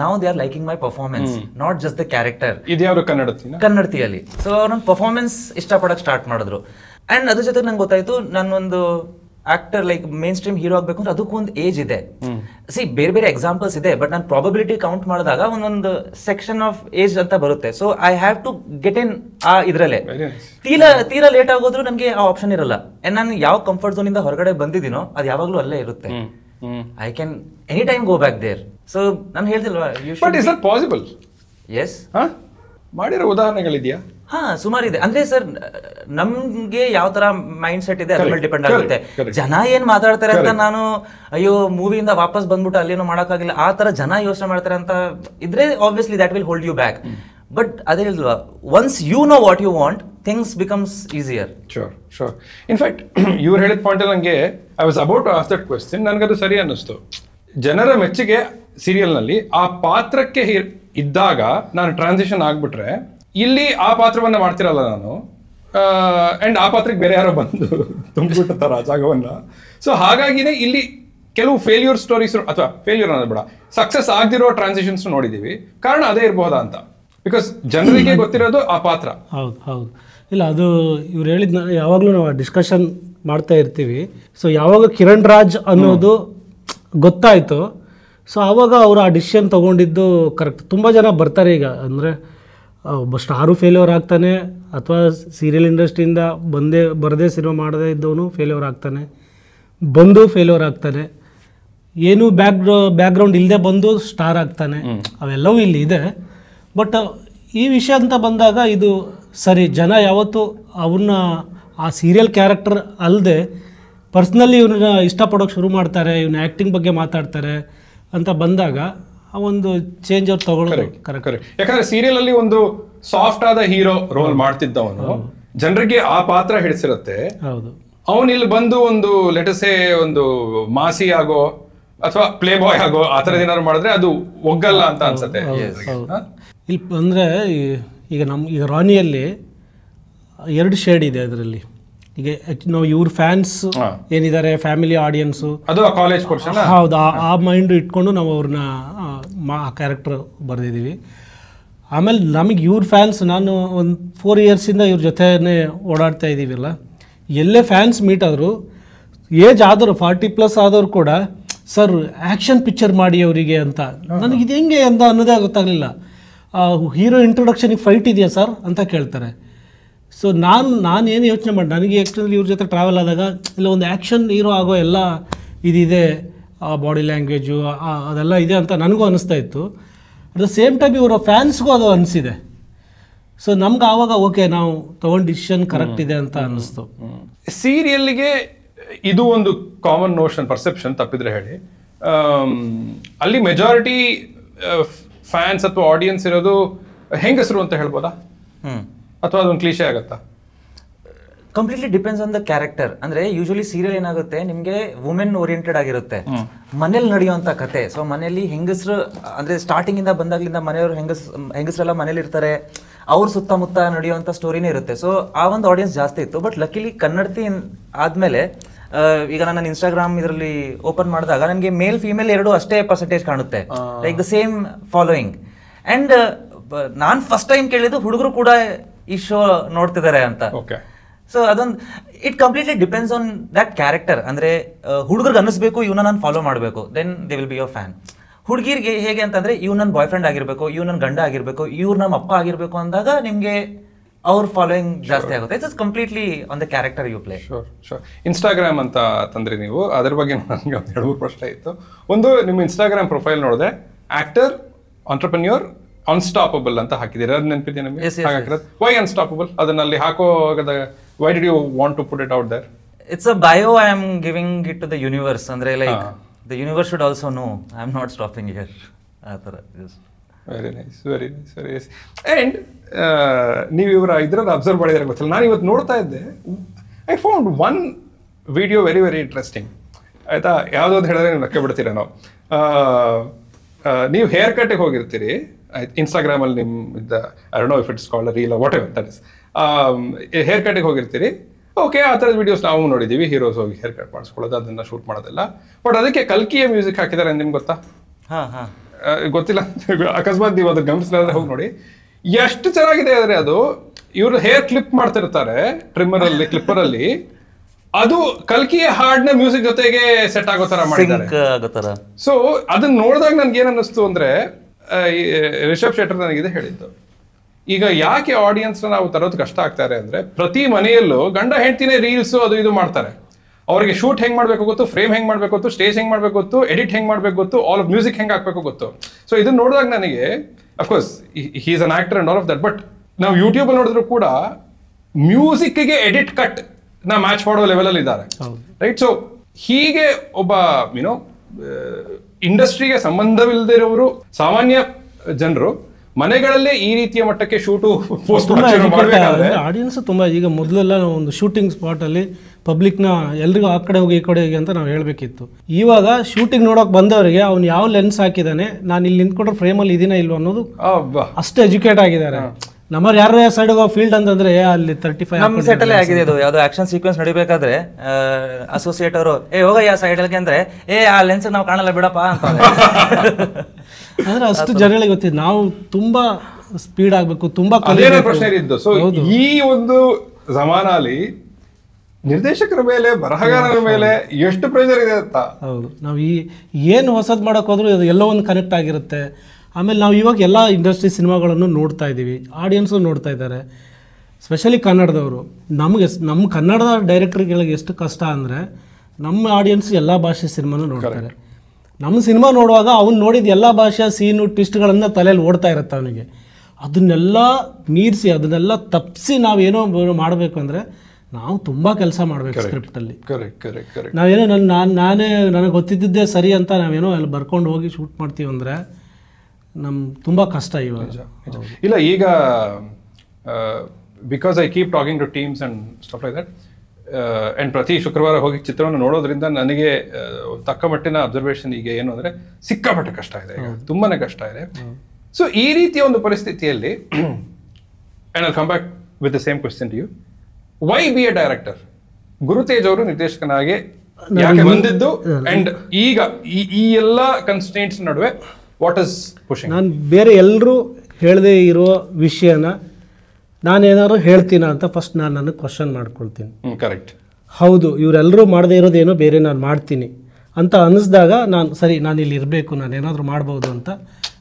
now they are liking my performance not just the character ಇದ್ಯಾವ್ದು ಕನ್ನಡತಿ ಕನ್ನಡತಿಯಲ್ಲಿ so ಅವ್ರ ನನ್ನ ಪರ್ಫಾರ್ಮೆನ್ಸ್ ಇಷ್ಟಪಡೋಕೆ start ಮಾಡಿದ್ರು and ಅದ್ರ ಜೊತೆಗೆ ನಂಗೆ ಗೊತ್ತಾಯಿತು ನಾನೊಂದು actor like mainstream hero ಆಗಬೇಕು ಅಂದ್ರೆ ಅದಕ್ಕೂ ಒಂದು ಏಜ್ ಇದೆ ಸಿ ಬೇರೆ ಬೇರೆ ಎಕ್ಸಾಂಪಲ್ಸ್ ಇದೆ ಬಟ್ ನಾನು ಪ್ರಾಬಬಿಲಿಟಿ ಕೌಂಟ್ ಮಾಡಿದಾಗ ಒಂದೊಂದು ಸೆಕ್ಷನ್ ಆಫ್ ಏಜ್ ಅಂತ ಬರುತ್ತೆ so I have to get in ಆ ಇದರಲ್ಲೇ ತೀರಾ ತೀರಾ ಲೇಟ್ ಆಗೋದ್ರೂ ನನಗೆ ಆ ಆಪ್ಷನ್ ಇರಲ್ಲ ನಾನು ಯಾವ ಕಂಫರ್ಟ್ ಝೋನ್ ಇಂದ ಹೊರಗಡೆ ಬಂದಿದ್ದೀನೋ ಅದು ಯಾವಾಗಲೂ ಅಲ್ಲೇ ಇರುತ್ತೆ I can any time go back there so ನಾನು ಹೇಳ್ತಿಲ್ವಾ ಪಾಸಿಬಲ್ ಎಸ್ ಮಾಡಿರೋ ಉದಾಹರಣೆಗಳಿದೆಯಾ ಹಾ ಸುಮಾರಿದೆ ಅಂದ್ರೆ ಸರ್ ನಮ್ಗೆ ಯಾವ ತರ ಮೈಂಡ್ ಸೆಟ್ ಇದೆ ಅದ್ರ ಮೇಲೆ ಡಿಪೆಂಡ್ ಆಗುತ್ತೆ ಜನ ಏನ್ ಮಾತಾಡ್ತಾರೆ ಅಂತ ನಾನು ಅಯ್ಯೋ ಮೂವಿಯಿಂದ ವಾಪಸ್ ಬಂದ್ಬಿಟ್ಟು ಅಲ್ಲೇನೋ ಮಾಡೋಕ್ಕಾಗಿಲ್ಲ ಆ ತರ ಜನ ಯೋಚನೆ ಮಾಡ್ತಾರೆ ಅಂತ ಇದ್ರೆ obviously that will hold you back but ಅದೇ once you know what you want things becomes easier sure sure in fact ಇವ್ರು ಹೇಳಿದ ಪಾಯಿಂಟ್ ನಂಗೆ I was about to ask that question ಅದು ಸರಿ ಅನ್ನಿಸ್ತು ಜನರ ಮೆಚ್ಚುಗೆ ಸೀರಿಯಲ್ನಲ್ಲಿ ಆ ಪಾತ್ರಕ್ಕೆ ಇದ್ದಾಗ ನಾನು ಟ್ರಾನ್ಸಿಷನ್ ಆಗಿಬಿಟ್ರೆ ಇಲ್ಲಿ ಆ ಪಾತ್ರವನ್ನ ಮಾಡ್ತಿರಲ್ಲ ನಾನು ಅಂಡ್ ಆ ಪಾತ್ರಕ್ಕೆ ಬೇರೆ ಯಾರೋ ಬಂದು ತುಂಬಿಬಿಟ್ಟಿರ್ತಾರೆ ಆ ಜಾಗವನ್ನ ಸೊ ಹಾಗಾಗಿನೇ ಇಲ್ಲಿ ಕೆಲವು ಫೇಲ್ಯೂರ್ ಸ್ಟೋರೀಸ್ ಅಥವಾ ಫೇಲ್ಯೂರ್ ಅನ್ನೋದು ಬೇಡ ಸಕ್ಸಸ್ ಆಗದಿರೋ ಟ್ರಾನ್ಸಿಷನ್ಸ್ ನೋಡಿದ್ದೀವಿ ಕಾರಣ ಅದೇ ಇರ್ಬೋದಾ ಅಂತ ಬಿಕಾಸ್ ಜನರಿಗೆ ಗೊತ್ತಿರೋದು ಆ ಪಾತ್ರ ಹೌದು ಹೌದು ಇಲ್ಲ ಅದು ಇವ್ರು ಹೇಳಿದ್ನ ಯಾವಾಗಲೂ ನಾವು ಡಿಸ್ಕಷನ್ ಮಾಡ್ತಾ ಇರ್ತೀವಿ ಸೊ ಯಾವಾಗ ಕಿರಣ್ ರಾಜ್ ಅನ್ನೋದು ಗೊತ್ತಾಯಿತು ಸೊ ಆವಾಗ ಅವರು ಆ ಡಿಸಿಷನ್ ತೊಗೊಂಡಿದ್ದು ಕರೆಕ್ಟ್ ತುಂಬ ಜನ ಬರ್ತಾರೆ ಈಗ ಅಂದರೆ ಒಬ್ಬ ಸ್ಟಾರು ಫೇಲ್ಯೂರ್ ಆಗ್ತಾನೆ ಅಥವಾ ಸೀರಿಯಲ್ ಇಂಡಸ್ಟ್ರಿಯಿಂದ ಬಂದೇ ಬರದೇ ಸಿನಿಮಾ ಮಾಡದೇ ಇದ್ದವನು ಫೇಲ್ಯೂರ್ ಆಗ್ತಾನೆ ಬಂದು ಫೇಲ್ಯೂರ್ ಆಗ್ತಾನೆ ಏನು ಬ್ಯಾಕ್ ಬ್ಯಾಕ್ಗ್ರೌಂಡ್ ಇಲ್ಲದೆ ಬಂದು ಸ್ಟಾರ್ ಆಗ್ತಾನೆ ಅವೆಲ್ಲವೂ ಇಲ್ಲಿ ಇದೆ ಬಟ್ ಈ ವಿಷಯ ಅಂತ ಬಂದಾಗ ಇದು ಸರಿ ಜನ ಯಾವತ್ತೂ ಅವನ್ನ ಆ ಸೀರಿಯಲ್ ಕ್ಯಾರೆಕ್ಟರ್ ಅಲ್ಲದೆ ಪರ್ಸ್ನಲಿ ಇವನ್ನ ಇಷ್ಟಪಡೋಕ್ಕೆ ಶುರು ಮಾಡ್ತಾರೆ ಇವ್ನ ಆ್ಯಕ್ಟಿಂಗ್ ಬಗ್ಗೆ ಮಾತಾಡ್ತಾರೆ ಅಂತ ಬಂದಾಗ ಆ ಒಂದು ಚೇಂಜ್ ಅವ್ರು ತಗೊಳ್ಳೋದು ಕರೆಕ್ಟ್ ಕರೆಕ್ಟ್ ಯಾಕಂದ್ರೆ ಸೀರಿಯಲ್ ಅಲ್ಲಿ ಒಂದು ಸಾಫ್ಟ್ ಆದ ಹೀರೋ ರೋಲ್ ಮಾಡ್ತಿದ್ದವನು ಜನರಿಗೆ ಆ ಪಾತ್ರ ಹಿಡಿಸಿರುತ್ತೆ ಹೌದು ಅವನು ಇಲ್ಲಿ ಬಂದು ಒಂದು ಲೆಟಸೆ ಒಂದು ಮಾಸಿ ಆಗೋ ಅಥವಾ ಪ್ಲೇ ಬಾಯ್ ಆಗೋ ಆ ಥರದ್ದು ಏನಾದ್ರು ಮಾಡಿದ್ರೆ ಅದು ಒಗ್ಗಲ್ಲ ಅಂತ ಅನ್ಸುತ್ತೆ ಇಲ್ಲಿ ಅಂದರೆ ಈಗ ನಮ್ಮ ಈಗ ರಾಣಿಯಲ್ಲಿ ಎರಡು ಶೇಡ್ ಇದೆ ಅದರಲ್ಲಿ ಈಗ ನಾವು ಇವ್ರ ಫ್ಯಾನ್ಸ್ ಏನಿದ್ದಾರೆ ಫ್ಯಾಮಿಲಿ ಆಡಿಯನ್ಸು ಅದು ಕಾಲೇಜ್ ಹೌದು ಆ ಮೈಂಡ್ ಇಟ್ಕೊಂಡು ನಾವು ಅವ್ರನ್ನ ಮಾ ಕ್ಯಾರೆಕ್ಟ್ರ್ ಬರೆದಿದ್ದೀವಿ ಆಮೇಲೆ ನಮಗೆ ಇವ್ರ ಫ್ಯಾನ್ಸ್ ನಾನು ಒಂದು ಫೋರ್ ಇಯರ್ಸಿಂದ ಇವ್ರ ಜೊತೆನೇ ಓಡಾಡ್ತಾ ಇದ್ದೀವಲ್ಲ ಎಲ್ಲೇ ಫ್ಯಾನ್ಸ್ ಮೀಟ್ ಆದರೂ ಏಜ್ ಆದರೂ ಫಾರ್ಟಿ ಪ್ಲಸ್ ಆದವರು ಕೂಡ ಸರ್ ಆ್ಯಕ್ಷನ್ ಪಿಕ್ಚರ್ ಮಾಡಿ ಅವರಿಗೆ ಅಂತ ನನಗೆ ಇದು ಹೆಂಗೆ ಅಂತ ಅನ್ನೋದೇ ಗೊತ್ತಾಗಲಿಲ್ಲ ಹೀರೋ ಇಂಟ್ರೊಡಕ್ಷನಿಗೆ ಫೈಟ್ ಇದೆಯಾ ಸರ್ ಅಂತ ಕೇಳ್ತಾರೆ ಸೊ ನಾನು ನಾನು ಏನು ಯೋಚನೆ ಮಾಡಿ ನನಗೆ ಆ್ಯಕ್ಚುಲಿ ಇವ್ರ ಜೊತೆ ಟ್ರಾವೆಲ್ ಆದಾಗ ಇಲ್ಲ ಒಂದು ಆ್ಯಕ್ಷನ್ ಹೀರೋ ಆಗೋ ಎಲ್ಲ ಇದಿದೆ ಆ ಬಾಡಿ ಲ್ಯಾಂಗ್ವೇಜು ಅದೆಲ್ಲ ಇದೆ ಅಂತ ನನಗೂ ಅನಿಸ್ತಾ ಇತ್ತು ಅಟ್ ದ ಸೇಮ್ ಟೈಮ್ ಇವರ ಫ್ಯಾನ್ಸ್ಗೂ ಅದು ಅನಿಸಿದೆ ಸೊ ನಮ್ಗೆ ಆವಾಗ ಓಕೆ ನಾವು ತೊಗೊಂಡು ಡಿಸಿಷನ್ ಕರೆಕ್ಟ್ ಇದೆ ಅಂತ ಅನ್ನಿಸ್ತು ಸೀರಿಯಲ್ಗೆ ಇದು ಒಂದು ಕಾಮನ್ ನೋಷನ್ ಪರ್ಸೆಪ್ಷನ್ ತಪ್ಪಿದ್ರೆ ಹೇಳಿ ಅಲ್ಲಿ ಮೆಜಾರಿಟಿ ಫ್ಯಾನ್ಸ್ ಅಥವಾ ಆಡಿಯನ್ಸ್ ಇರೋದು ಹೆಂಗಸರು ಅಂತ ಹೇಳ್ಬೋದಾ ಅಥವಾ ಅದೊಂದು ಕ್ಲೀಶೆ ಆಗತ್ತಾ completely depends on the character ಅಂದ್ರೆ ಯೂಶಲಿ ಸೀರಿಯಲ್ ಏನಾಗುತ್ತೆ ನಿಮಗೆ ವುಮೆನ್ ಓರಿಯೆಂಟೆಡ್ ಆಗಿರುತ್ತೆ ಮನೇಲಿ ನಡೆಯುವಂತ ಕತೆ ಸೊ ಮನೆಯಲ್ಲಿ ಹೆಂಗಸರು ಅಂದ್ರೆ ಸ್ಟಾರ್ಟಿಂಗ್ ಇಂದ ಬಂದಾಗ್ಲಿಂದ ಮನೆಯವರು ಹೆಂಗಸ್ ಹೆಂಗಸರೆಲ್ಲ ಮನೇಲಿ ಇರ್ತಾರೆ ಅವ್ರ ಸುತ್ತಮುತ್ತ ನಡೆಯುವಂತ ಸ್ಟೋರಿನೇ ಇರುತ್ತೆ ಸೊ ಆ ಒಂದು ಆಡಿಯನ್ಸ್ ಜಾಸ್ತಿ ಇತ್ತು ಬಟ್ ಲಕ್ಕಿಲಿ ಕನ್ನಡತಿ ಆದ್ಮೇಲೆ ಈಗ ನಾನು ಇನ್ಸ್ಟಾಗ್ರಾಮ್ ಇದರಲ್ಲಿ ಓಪನ್ ಮಾಡಿದಾಗ ನನಗೆ ಮೇಲ್ ಫೀಮೇಲ್ ಎರಡು ಅಷ್ಟೇ ಪರ್ಸೆಂಟೇಜ್ ಕಾಣುತ್ತೆ like the same following and ನಾನು ಫಸ್ಟ್ ಟೈಮ್ ಕೇಳಿದ್ದು ಹುಡುಗರು ಕೂಡ ಈ ಶೋ ನೋಡ್ತಿದ್ದಾರೆ ಅಂತ ಓಕೆ ಸೊ ಅದೊಂದು it completely depends on that character ಅಂದರೆ ಹುಡುಗರ್ಗೆ ಅನ್ನಿಸ್ಬೇಕು ಇವನ್ನ ನಾನು ಫಾಲೋ ಮಾಡಬೇಕು then they will be your fan ಹುಡುಗಿರಿಗೆ ಹೇಗೆ ಅಂತಂದರೆ ಇವ್ ನನ್ನ ಬಾಯ್ ಫ್ರೆಂಡ್ ಆಗಿರಬೇಕು ಇವ್ ನನ್ನ ಗಂಡ ಆಗಿರಬೇಕು ಇವ್ರು ನಮ್ಮ ಅಪ್ಪ ಆಗಿರಬೇಕು ಅಂದಾಗ ನಿಮಗೆ ಅವ್ರ ಫಾಲೋಯಿಂಗ್ ಜಾಸ್ತಿ ಆಗುತ್ತೆ it's completely on the character you play sure sure Instagram ಅಂತ ತಂದ್ರಿ ನೀವು ಅದ್ರ ಬಗ್ಗೆ ನನಗೆ ಒಂದು ಎರಡು ಪ್ರಶ್ನೆ ಇತ್ತು ಒಂದು ನಿಮ್ಮ ಇನ್ಸ್ಟಾಗ್ರಾಮ್ ಪ್ರೊಫೈಲ್ ನೋಡಿದೆ ಆಕ್ಟರ್ ಆಂಟರ್ಪ್ರನ್ಯೂರ್ ಅನ್ಸ್ಟಾಪಬಲ್ ಅಂತ ಹಾಕಿದ್ದೀರಾ ಅದು ನೆನಪಿದೆ ನಿಮಗೆ ವೈ ಅನ್ಸ್ಟಾಪಬಲ್ ಅದನ್ನಲ್ಲಿ ಹಾಕೋ why did you want to put it out there it's a bio i am giving it to the universe andre like ah. the universe should also know not stopping here just very nice very nice very nice and ನೀವು ಇವರ ಇದರಲ್ಲಿ observe ಮಾಡಿದ್ರೆ ಗೊತ್ತಿಲ್ಲ ನಾನು ಇವತ್ತು ನೋಡ್ತಾ ಇದ್ದೆ I found one video very very interesting ಆಯಿತಾ ಯಾವುದಾದ್ರು ಹೇಳಿದ್ರೆ ನೀವು ಲೆಕ್ಕ ಬಿಡ್ತೀರ ನಾವು ನೀವು ಹೇರ್ ಕಟ್ಟಿಗೆ ಹೋಗಿರ್ತೀರಿ ಇನ್ಸ್ಟಾಗ್ರಾಮಲ್ಲಿ ನಿಮ್ಮ ಇದ್ದ I don't know if it's called reel whatever that is hair ಕಟಿಗೆ ಹೋಗಿರ್ತೀರಿ ಓಕೆ ಆ ಥರದ ವೀಡಿಯೋಸ್ ನಾವು ನೋಡಿದ್ದೀವಿ ಹೀರೋಸ್ ಹೋಗಿ ಹೇರ್ ಕಟ್ ಮಾಡಿಸ್ಕೊಳ್ಳೋದು ಅದನ್ನು ಶೂಟ್ ಮಾಡೋದಿಲ್ಲ ಬಟ್ ಅದಕ್ಕೆ ಕಲ್ಕಿಯ ಮ್ಯೂಸಿಕ್ ಹಾಕಿದ್ದಾರೆ ನಿಮ್ಗೆ ಗೊತ್ತಾ ಹಾಂ ಹಾಂ ಗೊತ್ತಿಲ್ಲ ಅಕಸ್ಮಾತ್ ನೀವು ಅದು ಗಮನಿಸಿದ್ರೆ ಹೋಗಿ ನೋಡಿ ಎಷ್ಟು ಚೆನ್ನಾಗಿದೆ ಆದರೆ ಅದು ಇವರು ಹೇರ್ ಕ್ಲಿಪ್ ಮಾಡ್ತಿರ್ತಾರೆ ಟ್ರಿಮ್ಮರಲ್ಲಿ ಕ್ಲಿಪ್ಪರಲ್ಲಿ ಅದು ಕಲ್ಕಿಯ ಹಾಡ್ನ ಮ್ಯೂಸಿಕ್ ಜೊತೆಗೆ ಸೆಟ್ ಆಗೋ ಥರ ಮಾಡಿದ್ದಾರೆ ಸೊ ಅದನ್ನ ನೋಡಿದಾಗ ನನ್ಗೆ ಏನು ಅನ್ನಿಸ್ತು ಅಂದರೆ ರಿಷಬ್ ಶೆಟ್ಟರ್ ನನಗಿದೆ ಹೇಳಿದ್ದು ಈಗ ಯಾಕೆ ಆಡಿಯನ್ಸ್ನ ನಾವು ತರೋದು ಕಷ್ಟ ಆಗ್ತಾರೆ ಅಂದರೆ ಪ್ರತಿ ಮನೆಯಲ್ಲೂ ಗಂಡ ಹೆಂಡ್ತಿನೇ ರೀಲ್ಸು ಅದು ಇದು ಮಾಡ್ತಾರೆ ಅವರಿಗೆ ಶೂಟ್ ಹೆಂಗೆ ಮಾಡಬೇಕು ಗೊತ್ತು ಫ್ರೇಮ್ ಹೆಂಗೆ ಮಾಡಬೇಕು ಗೊತ್ತು ಸ್ಟೇಜ್ ಹೆಂಗೆ ಮಾಡಬೇಕು ಗೊತ್ತು ಎಡಿಟ್ ಹೆಂಗೆ ಮಾಡಬೇಕು ಗೊತ್ತು ಆಲ್ ಆಫ್ ಮ್ಯೂಸಿಕ್ ಹೆಂಗೆ ಹಾಕಬೇಕು ಗೊತ್ತು ಸೊ ಇದನ್ನ ನೋಡಿದಾಗ ನನಗೆ of course he is an actor and all of that but ನಾವು ಯೂಟ್ಯೂಬಲ್ಲಿ ನೋಡಿದ್ರು ಕೂಡ ಗೆ ಎಡಿಟ್ ಕಟ್ ನಾ ಮ್ಯಾಚ್ ಮಾಡೋ ಲೆವೆಲಲ್ಲಿ ಇದ್ದಾರೆ ರೈಟ್ ಸೊ ಹೀಗೆ ಒಬ್ಬ ಯುನೋ ಇಂಡಸ್ಟ್ರಿಗೆ ಸಂಬಂಧವಿಲ್ಲದಿರೋರು ಸಾಮಾನ್ಯ ಜನರು ಮನೆಗಳಲ್ಲೇ ಈ ರೀತಿಯ ಮಟ್ಟಕ್ಕೆ ಶೂಟು ಆಡಿಯನ್ಸ್ ತುಂಬಾ ಈಗ ಮೊದಲೆಲ್ಲ ಒಂದು ಶೂಟಿಂಗ್ ಸ್ಪಾಟ್ ಅಲ್ಲಿ ಪಬ್ಲಿಕ್ನ ಎಲ್ರಿಗೂ ಆ ಕಡೆ ಹೋಗಿ ಈ ಕಡೆ ಹೋಗಿ ಅಂತ ನಾವು ಹೇಳಬೇಕಿತ್ತು ಇವಾಗ ಶೂಟಿಂಗ್ ನೋಡೋಕೆ ಬಂದವರಿಗೆ ಅವ್ನು ಯಾವ ಲೆನ್ಸ್ ಹಾಕಿದ್ದಾನೆ ನಾನು ಇಲ್ಲಿ ನಿಂತ್ಕೊಂಡ್ರೆ ಫ್ರೇಮಲ್ಲಿ ಇದೀನ ಇಲ್ವ ಅನ್ನೋದು ಅಷ್ಟು ಎಜುಕೇಟ್ ಆಗಿದ್ದಾರೆ ನಮ್ಮವ್ರು ಯಾರ ಸೈಡ್ ಫೀಲ್ಡ್ ಅಂತಂದ್ರೆ ಅಲ್ಲಿ ತರ್ಟಿ ಫೈವ್ ನಮ್ಮ ಆಗಿದೆ ಅದು ಯಾವ್ದು ಆಕ್ಷನ್ ಸೀಕ್ವೆನ್ಸ್ ನಡಿಬೇಕಾದ್ರೆ ಅಸೋಸಿಯೇಟ್ ಅವರು ಏ ಹೋಗ ಸೈಡ್ ಅಲ್ಲಿ ಅಂದ್ರೆ ಏ ಆ ಲೆನ್ಸ್ ನಾವು ಕಾಣಲ್ಲ ಬಿಡಪ್ಪ ಅಂತ ಅಂದ್ರೆ ಅಷ್ಟು ಜನಗಳಿಗೆ ಗೊತ್ತಿದೆ ನಾವು ತುಂಬಾ ಸ್ಪೀಡ್ ಆಗಬೇಕು ತುಂಬಾ ಪ್ರಶ್ನೆ ಇದ್ದು ಸೊ ಈ ಒಂದು ಅಲ್ಲಿ ನಿರ್ದೇಶಕರ ಮೇಲೆ ಬರಹಗಾರರ ಮೇಲೆ ಎಷ್ಟು ಪ್ರೆಷರ್ ಇದೆ ಅಂತ ಹೌದು ನಾವು ಈ ಏನು ಹೊಸದು ಮಾಡೋಕ್ಕೋದ್ರೂ ಎಲ್ಲೋ ಒಂದು ಕನೆಕ್ಟ್ ಆಗಿರುತ್ತೆ ಆಮೇಲೆ ನಾವು ಇವಾಗ ಎಲ್ಲ ಇಂಡಸ್ಟ್ರಿ ಸಿನಿಮಾಗಳನ್ನು ನೋಡ್ತಾ ಇದ್ದೀವಿ ಆಡಿಯನ್ಸು ನೋಡ್ತಾ ಇದ್ದಾರೆ ಸ್ಪೆಷಲಿ ಕನ್ನಡದವರು ನಮಗೆ ನಮ್ಮ ಕನ್ನಡದ ಡೈರೆಕ್ಟರ್ಗಳಿಗೆ ಎಷ್ಟು ಕಷ್ಟ ಅಂದರೆ ನಮ್ಮ ಆಡಿಯನ್ಸ್ ಎಲ್ಲ ಭಾಷೆ ಸಿನಿಮಾನು ನೋಡ್ತಾರೆ ನಮ್ಮ ಸಿನಿಮಾ ನೋಡುವಾಗ ಅವ್ನು ನೋಡಿದ ಎಲ್ಲ ಭಾಷೆಯ ಸೀನು ಟ್ವಿಸ್ಟ್ಗಳನ್ನು ತಲೆಯಲ್ಲಿ ಓಡ್ತಾ ಇರುತ್ತೆ ಅವನಿಗೆ ಅದನ್ನೆಲ್ಲ ಮೀರಿಸಿ ಅದನ್ನೆಲ್ಲ ತಪ್ಪಿಸಿ ನಾವೇನೋ ಮಾಡಬೇಕು ಅಂದರೆ ನಾವು ತುಂಬ ಕೆಲಸ ಮಾಡಬೇಕು ಸ್ಕ್ರಿಪ್ಟಲ್ಲಿ ನಾವೇನೋ ನನ್ನ ನಾನು ನಾನೇ ನನಗೆ ಗೊತ್ತಿದ್ದಿದ್ದೇ ಸರಿ ಅಂತ ನಾವೇನೋ ಅಲ್ಲಿ ಬರ್ಕೊಂಡು ಹೋಗಿ ಶೂಟ್ ಮಾಡ್ತೀವಿ ಅಂದರೆ ನಮ್ ತುಂಬಾ ಕಷ್ಟ ಇವಾಗ ಇಲ್ಲ ಈಗ because I keep talking to teams and stuff like that and ಪ್ರತಿ ಶುಕ್ರವಾರ ಹೋಗಿ ಚಿತ್ರವನ್ನು ನೋಡೋದ್ರಿಂದ ನನಗೆ ತಕ್ಕ ಮಟ್ಟಿನ ಅಬ್ಸರ್ವೇಷನ್ ಈಗ ಏನು ಅಂದರೆ ಸಿಕ್ಕಾಪಟ್ಟೆ ಕಷ್ಟ ಇದೆ ತುಂಬಾ ಕಷ್ಟ ಇದೆ ಸೊ ಈ ರೀತಿಯ ಒಂದು ಪರಿಸ್ಥಿತಿಯಲ್ಲಿ and I come back with the same question to you why be a director Gurutej ಅವರು ನಿರ್ದೇಶಕನಾಗಿ ಬಂದಿದ್ದು ಅಂಡ್ ಈಗ ಈ ಎಲ್ಲ ಕನ್ಸ್ಟೆಂಟ್ಸ್ ನಡುವೆ ವಾಟ್ ಇಸ್ ಪುಷಿಂಗ್ ನಾನು ಬೇರೆ ಎಲ್ಲರೂ ಹೇಳದೇ ಇರೋ ವಿಷಯನ ನಾನೇನಾದ್ರು ಹೇಳ್ತೀನ ಅಂತ ಫಸ್ಟ್ ನಾನು ನನಗೆ ಕ್ವಶನ್ ಮಾಡ್ಕೊಳ್ತೀನಿ ಕರೆಕ್ಟ್ ಹೌದು ಇವರೆಲ್ಲರೂ ಮಾಡದೇ ಇರೋದೇನೋ ಬೇರೆ ನಾನು ಮಾಡ್ತೀನಿ ಅಂತ ಅನ್ನಿಸ್ದಾಗ ನಾನು ಸರಿ ನಾನು ಇಲ್ಲಿ ಇರಬೇಕು ನಾನು ಏನಾದರೂ ಮಾಡ್ಬೋದು ಅಂತ